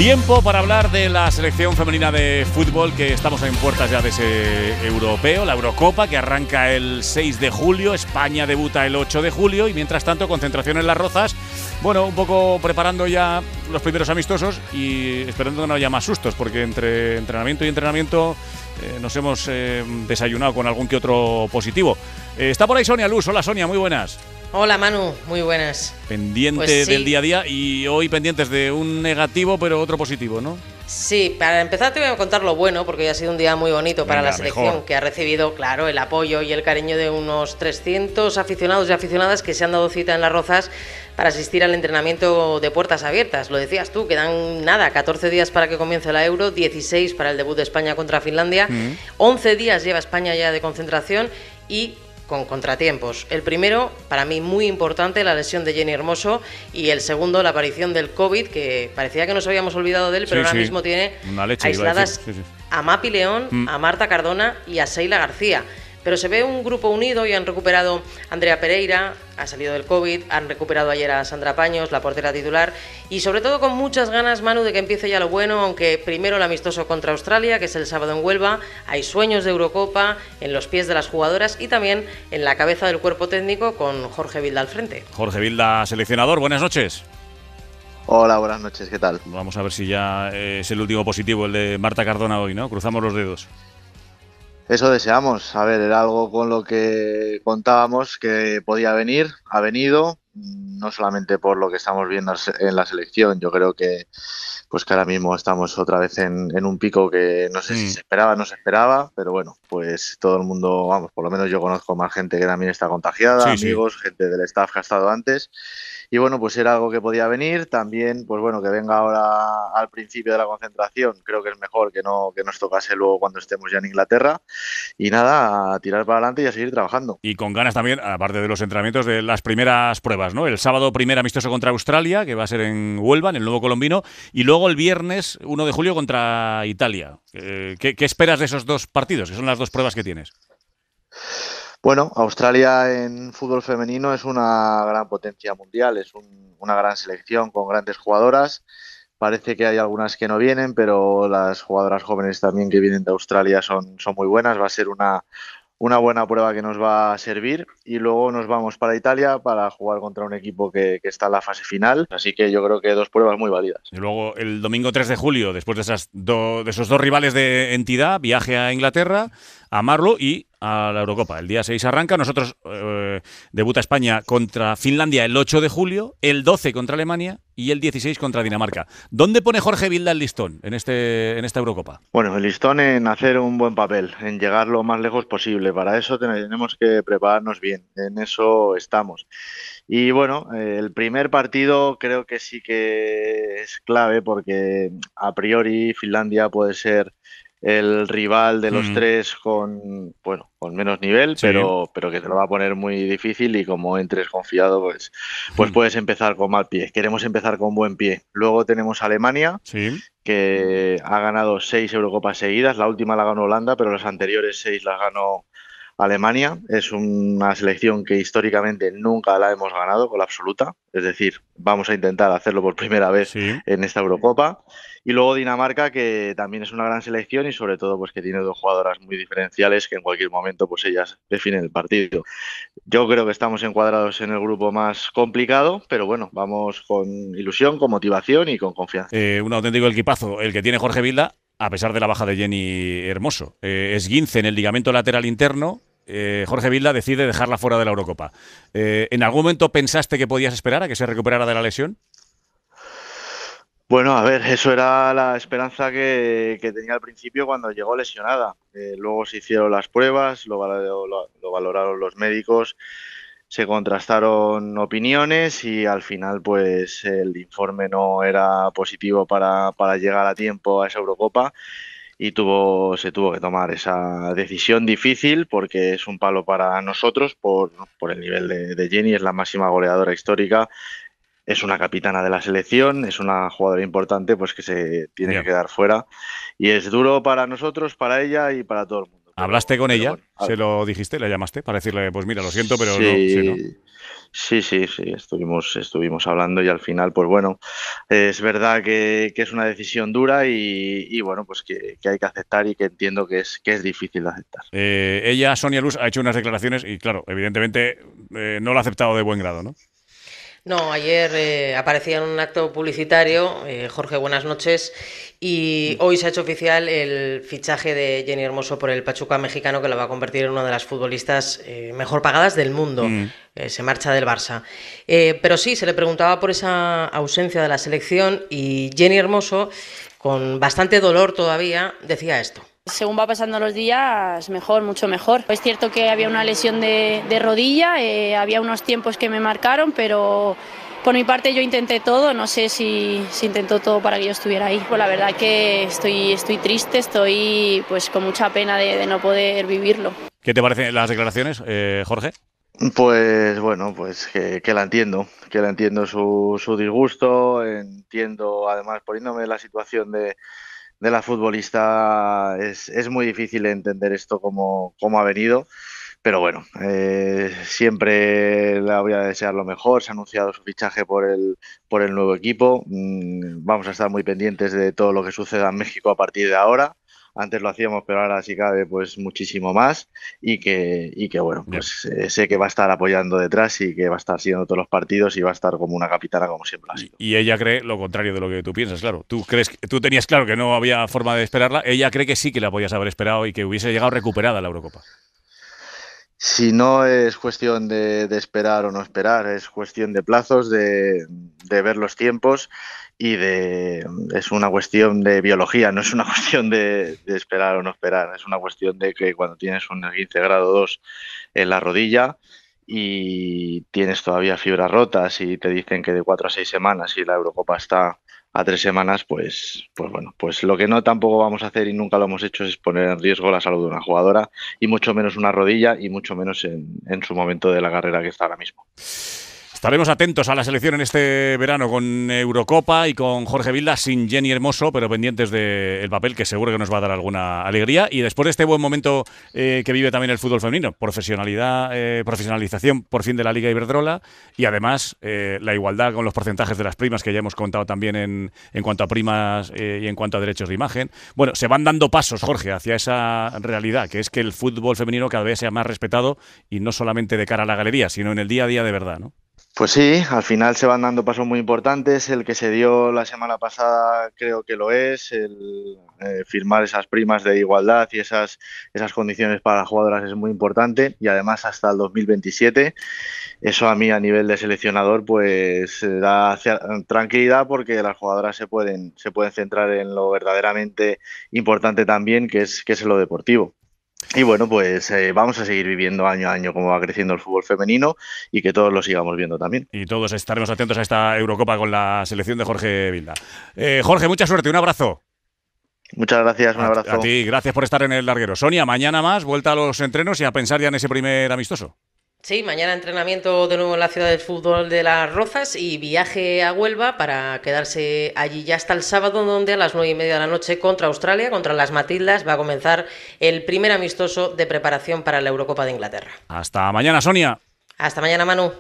Tiempo para hablar de la selección femenina de fútbol que estamos en puertas ya de ese europeo, la Eurocopa que arranca el 6 de julio, España debuta el 8 de julio y mientras tanto concentración en Las Rozas, bueno, un poco preparando ya los primeros amistosos y esperando que no haya más sustos porque entre entrenamiento y entrenamiento eh, nos hemos eh, desayunado con algún que otro positivo. Eh, está por ahí Sonia Luz, hola Sonia, muy buenas. Hola Manu, muy buenas. Pendiente pues del día a día y hoy pendientes de un negativo pero otro positivo, ¿no? Sí, para empezar te voy a contar lo bueno, porque hoy ha sido un día muy bonito para la selección, que ha recibido, claro, el apoyo y el cariño de unos 300 aficionados y aficionadas que se han dado cita en Las Rozas para asistir al entrenamiento de puertas abiertas. Lo decías tú, quedan nada, 14 días para que comience la Euro, 16 para el debut de España contra Finlandia, 11 mm. días lleva España ya de concentración y con contratiempos. El primero, para mí muy importante, la lesión de Jenny Hermoso y el segundo, la aparición del COVID, que parecía que nos habíamos olvidado de él, pero ahora mismo tiene aisladas a, Mapi León, mm. a Marta Cardona y a Seila García. Pero se ve un grupo unido y han recuperado Andrea Pereira, ha salido del COVID, han recuperado ayer a Sandra Paños, la portera titular, y sobre todo con muchas ganas, Manu, de que empiece ya lo bueno, aunque primero el amistoso contra Australia, que es el sábado en Huelva, hay sueños de Eurocopa en los pies de las jugadoras y también en la cabeza del cuerpo técnico con Jorge Vilda al frente. Jorge Vilda, seleccionador, buenas noches. Hola, buenas noches, ¿qué tal? Vamos a ver si ya es el último positivo, el de Marta Cardona hoy, ¿no? Cruzamos los dedos. Eso deseamos. A ver, era algo con lo que contábamos que podía venir, ha venido, mm, no solamente por lo que estamos viendo en la selección, yo creo que pues que ahora mismo estamos otra vez en, un pico que no sé si mm. se esperaba, no se esperaba, pero bueno, pues todo el mundo, vamos, por lo menos yo conozco más gente que también está contagiada, amigos, gente del staff que ha estado antes y bueno, pues era algo que podía venir. También, pues bueno, que venga ahora al principio de la concentración, creo que es mejor que no que nos tocase luego cuando estemos ya en Inglaterra. Y nada, a tirar para adelante y a seguir trabajando. Y con ganas también, aparte de los entrenamientos, de las primeras pruebas, ¿no? El sábado primer amistoso contra Australia, que va a ser en Huelva, en el nuevo colombino, y luego el viernes 1 de julio contra Italia. Eh, ¿qué, ¿Qué esperas de esos dos partidos, que son las dos pruebas que tienes? Bueno, Australia en fútbol femenino es una gran potencia mundial, es una gran selección con grandes jugadoras. Parece que hay algunas que no vienen, pero las jugadoras jóvenes también que vienen de Australia son, muy buenas. Va a ser una, buena prueba que nos va a servir y luego nos vamos para Italia para jugar contra un equipo que, está en la fase final. Así que yo creo que dos pruebas muy válidas. Y luego el domingo 3 de julio, después de, esas de esos dos rivales de entidad, viaje a Inglaterra, Marlo y a la Eurocopa. El día 6 arranca, nosotros eh, debuta España contra Finlandia el 8 de julio, el 12 contra Alemania y el 16 contra Dinamarca. ¿Dónde pone Jorge Vilda el listón en, este, en esta Eurocopa? Bueno, el listón en hacer un buen papel, en llegar lo más lejos posible. Para eso tenemos que prepararnos bien, en eso estamos. Y bueno, eh, el primer partido creo que sí que es clave porque a priori Finlandia puede ser el rival de los mm. tres con, bueno, con menos nivel, pero, pero que te lo va a poner muy difícil y como entres confiado, pues, pues mm. puedes empezar con mal pie. Queremos empezar con buen pie. Luego tenemos Alemania, que ha ganado seis Eurocopas seguidas. La última la ganó Holanda, pero las anteriores seis las ganó Alemania es una selección que históricamente nunca la hemos ganado con la absoluta, es decir, vamos a intentar hacerlo por primera vez en esta Eurocopa. Y luego Dinamarca, que también es una gran selección y sobre todo pues que tiene dos jugadoras muy diferenciales que en cualquier momento pues ellas definen el partido. Yo creo que estamos encuadrados en el grupo más complicado, pero bueno, vamos con ilusión, con motivación y con confianza. Eh, un auténtico equipazo, el que tiene Jorge Vilda, a pesar de la baja de Jenny Hermoso. Eh, es 15 en el ligamento lateral interno, eh, Jorge Vilda decide dejarla fuera de la Eurocopa. Eh, ¿En algún momento pensaste que podías esperar a que se recuperara de la lesión? Bueno, a ver, eso era la esperanza que, tenía al principio cuando llegó lesionada. Eh, luego se hicieron las pruebas, lo, valoraron los médicos, se contrastaron opiniones y al final pues el informe no era positivo para llegar a tiempo a esa Eurocopa y tuvo, se tuvo que tomar esa decisión difícil porque es un palo para nosotros por, el nivel de, Jenny, es la máxima goleadora histórica, es una capitana de la selección, es una jugadora importante pues que se tiene que quedar fuera y es duro para nosotros, para ella y para todo el mundo. ¿Hablaste con ella? ¿Se lo dijiste? ¿La llamaste? Para decirle, pues mira, lo siento, pero sí, no, sí, sí, estuvimos, estuvimos hablando y al final, pues bueno, es verdad que, es una decisión dura y, bueno, pues que, hay que aceptar y que entiendo que es, que es difícil de aceptar. Eh, ella, Sonia Luz, ha hecho unas declaraciones y claro, evidentemente eh, no lo ha aceptado de buen grado, ¿no? No, ayer eh, aparecía en un acto publicitario, Jorge, buenas noches, y mm. hoy se ha hecho oficial el fichaje de Jenny Hermoso por el Pachuca mexicano, que la va a convertir en una de las futbolistas eh, mejor pagadas del mundo. Mm. Eh, se marcha del Barça. Eh, pero sí, se le preguntaba por esa ausencia de la selección y Jenny Hermoso, con bastante dolor todavía, decía esto. Según va pasando los días, mejor, mucho mejor. Es cierto que había una lesión de, de rodilla, había unos tiempos que me marcaron, pero por mi parte yo intenté todo, no sé si intentó todo para que yo estuviera ahí. Pues la verdad que estoy, estoy triste, estoy pues con mucha pena de, no poder vivirlo. ¿Qué te parecen las declaraciones, eh, Jorge? Pues bueno, pues que, la entiendo, que la entiendo su, su disgusto, entiendo además poniéndome la situación de, de la futbolista, es, muy difícil entender esto como, como ha venido. Pero bueno, eh, siempre la voy a desear lo mejor. Se ha anunciado su fichaje por el, por el nuevo equipo. Mm, vamos a estar muy pendientes de todo lo que suceda en México a partir de ahora. Antes lo hacíamos, pero ahora sí cabe pues muchísimo más y que, y que bueno, pues eh, sé que va a estar apoyando detrás y que va a estar siguiendo todos los partidos y va a estar como una capitana como siempre ha sido. Y ella cree lo contrario de lo que tú piensas, claro. Tú crees que, tú tenías claro que no había forma de esperarla, ella cree que sí que la podías haber esperado y que hubiese llegado recuperada a la Eurocopa si no es cuestión de, esperar o no esperar, es cuestión de plazos, de, ver los tiempos y de es una cuestión de biología, no es una cuestión de, de esperar o no esperar, es una cuestión de que cuando tienes un 15 grado 2 en la rodilla y tienes todavía fibras rotas y te dicen que de 4 a 6 semanas y la Eurocopa está a tres semanas, pues, pues bueno, pues lo que no tampoco vamos a hacer y nunca lo hemos hecho es poner en riesgo la salud de una jugadora y mucho menos una rodilla y mucho menos en, en su momento de la carrera que está ahora mismo. Estaremos atentos a la selección en este verano con Eurocopa y con Jorge Vilda, sin Jenny Hermoso, pero pendientes del papel que seguro que nos va a dar alguna alegría. Y después de este buen momento eh, que vive también el fútbol femenino, profesionalidad, eh, profesionalización por fin de la Liga Iberdrola y además eh, la igualdad con los porcentajes de las primas que ya hemos contado también en, en cuanto a primas y en cuanto a derechos de imagen. Bueno, se van dando pasos, Jorge, hacia esa realidad, que es que el fútbol femenino cada vez sea más respetado y no solamente de cara a la galería, sino en el día a día de verdad, ¿no? Pues sí, al final se van dando pasos muy importantes. El que se dio la semana pasada creo que lo es. El eh, firmar esas primas de igualdad y esas, condiciones para las jugadoras es muy importante. Y además hasta el 2027. Eso a mí a nivel de seleccionador pues eh, da tranquilidad porque las jugadoras se pueden, se pueden centrar en lo verdaderamente importante también que es, que es lo deportivo. Y bueno, pues eh, vamos a seguir viviendo año a año Como va creciendo el fútbol femenino y que todos lo sigamos viendo también. Y todos estaremos atentos a esta Eurocopa con la selección de Jorge Vilda. Eh, Jorge, mucha suerte, un abrazo. Muchas gracias, un abrazo. a ti, gracias por estar en el larguero. Sonia, mañana más, vuelta a los entrenos y a pensar ya en ese primer amistoso. Sí, mañana entrenamiento de nuevo en la ciudad del fútbol de Las Rozas y viaje a Huelva para quedarse allí ya hasta el sábado, donde a las nueve y media de la noche contra Australia, contra las Matildas, va a comenzar el primer amistoso de preparación para la Eurocopa de Inglaterra. Hasta mañana, Sonia. Hasta mañana, Manu.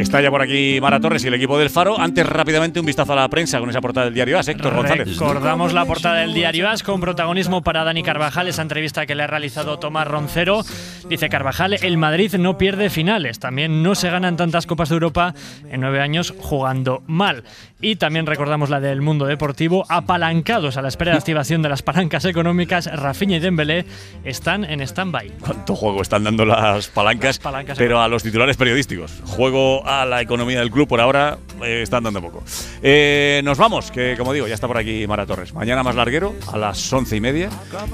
Está ya por aquí Mara Torres y el equipo del Faro. Antes, rápidamente, un vistazo a la prensa con esa portada del diario AS, Héctor González. Recordamos la portada del diario AS con protagonismo para Dani Carvajal, esa entrevista que le ha realizado Tomás Roncero. Dice Carvajal, el Madrid no pierde finales, también no se ganan tantas Copas de Europa en nueve años jugando mal. Y también recordamos la del mundo deportivo, apalancados a la espera de activación de las palancas económicas, Rafinha y Dembélé están en stand-by. ¿Cuánto juego están dando las palancas, las palancas pero a los titulares periodísticos? Juego a la economía del club por ahora eh, está andando dando poco. Eh, nos vamos, que como digo, ya está por aquí Mara Torres. Mañana más larguero a las once y media.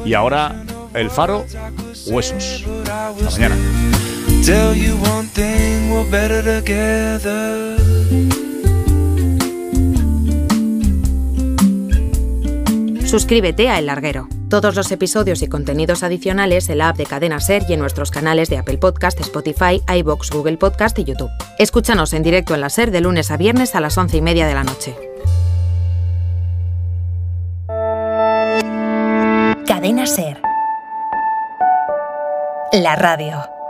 Y ahora el faro, huesos. Hasta mañana. Suscríbete a El Larguero. Todos los episodios y contenidos adicionales en la app de Cadena Ser y en nuestros canales de Apple Podcast, Spotify, iBox, Google Podcast y YouTube. Escúchanos en directo en la Ser de lunes a viernes a las once y media de la noche. Cadena Ser. La radio.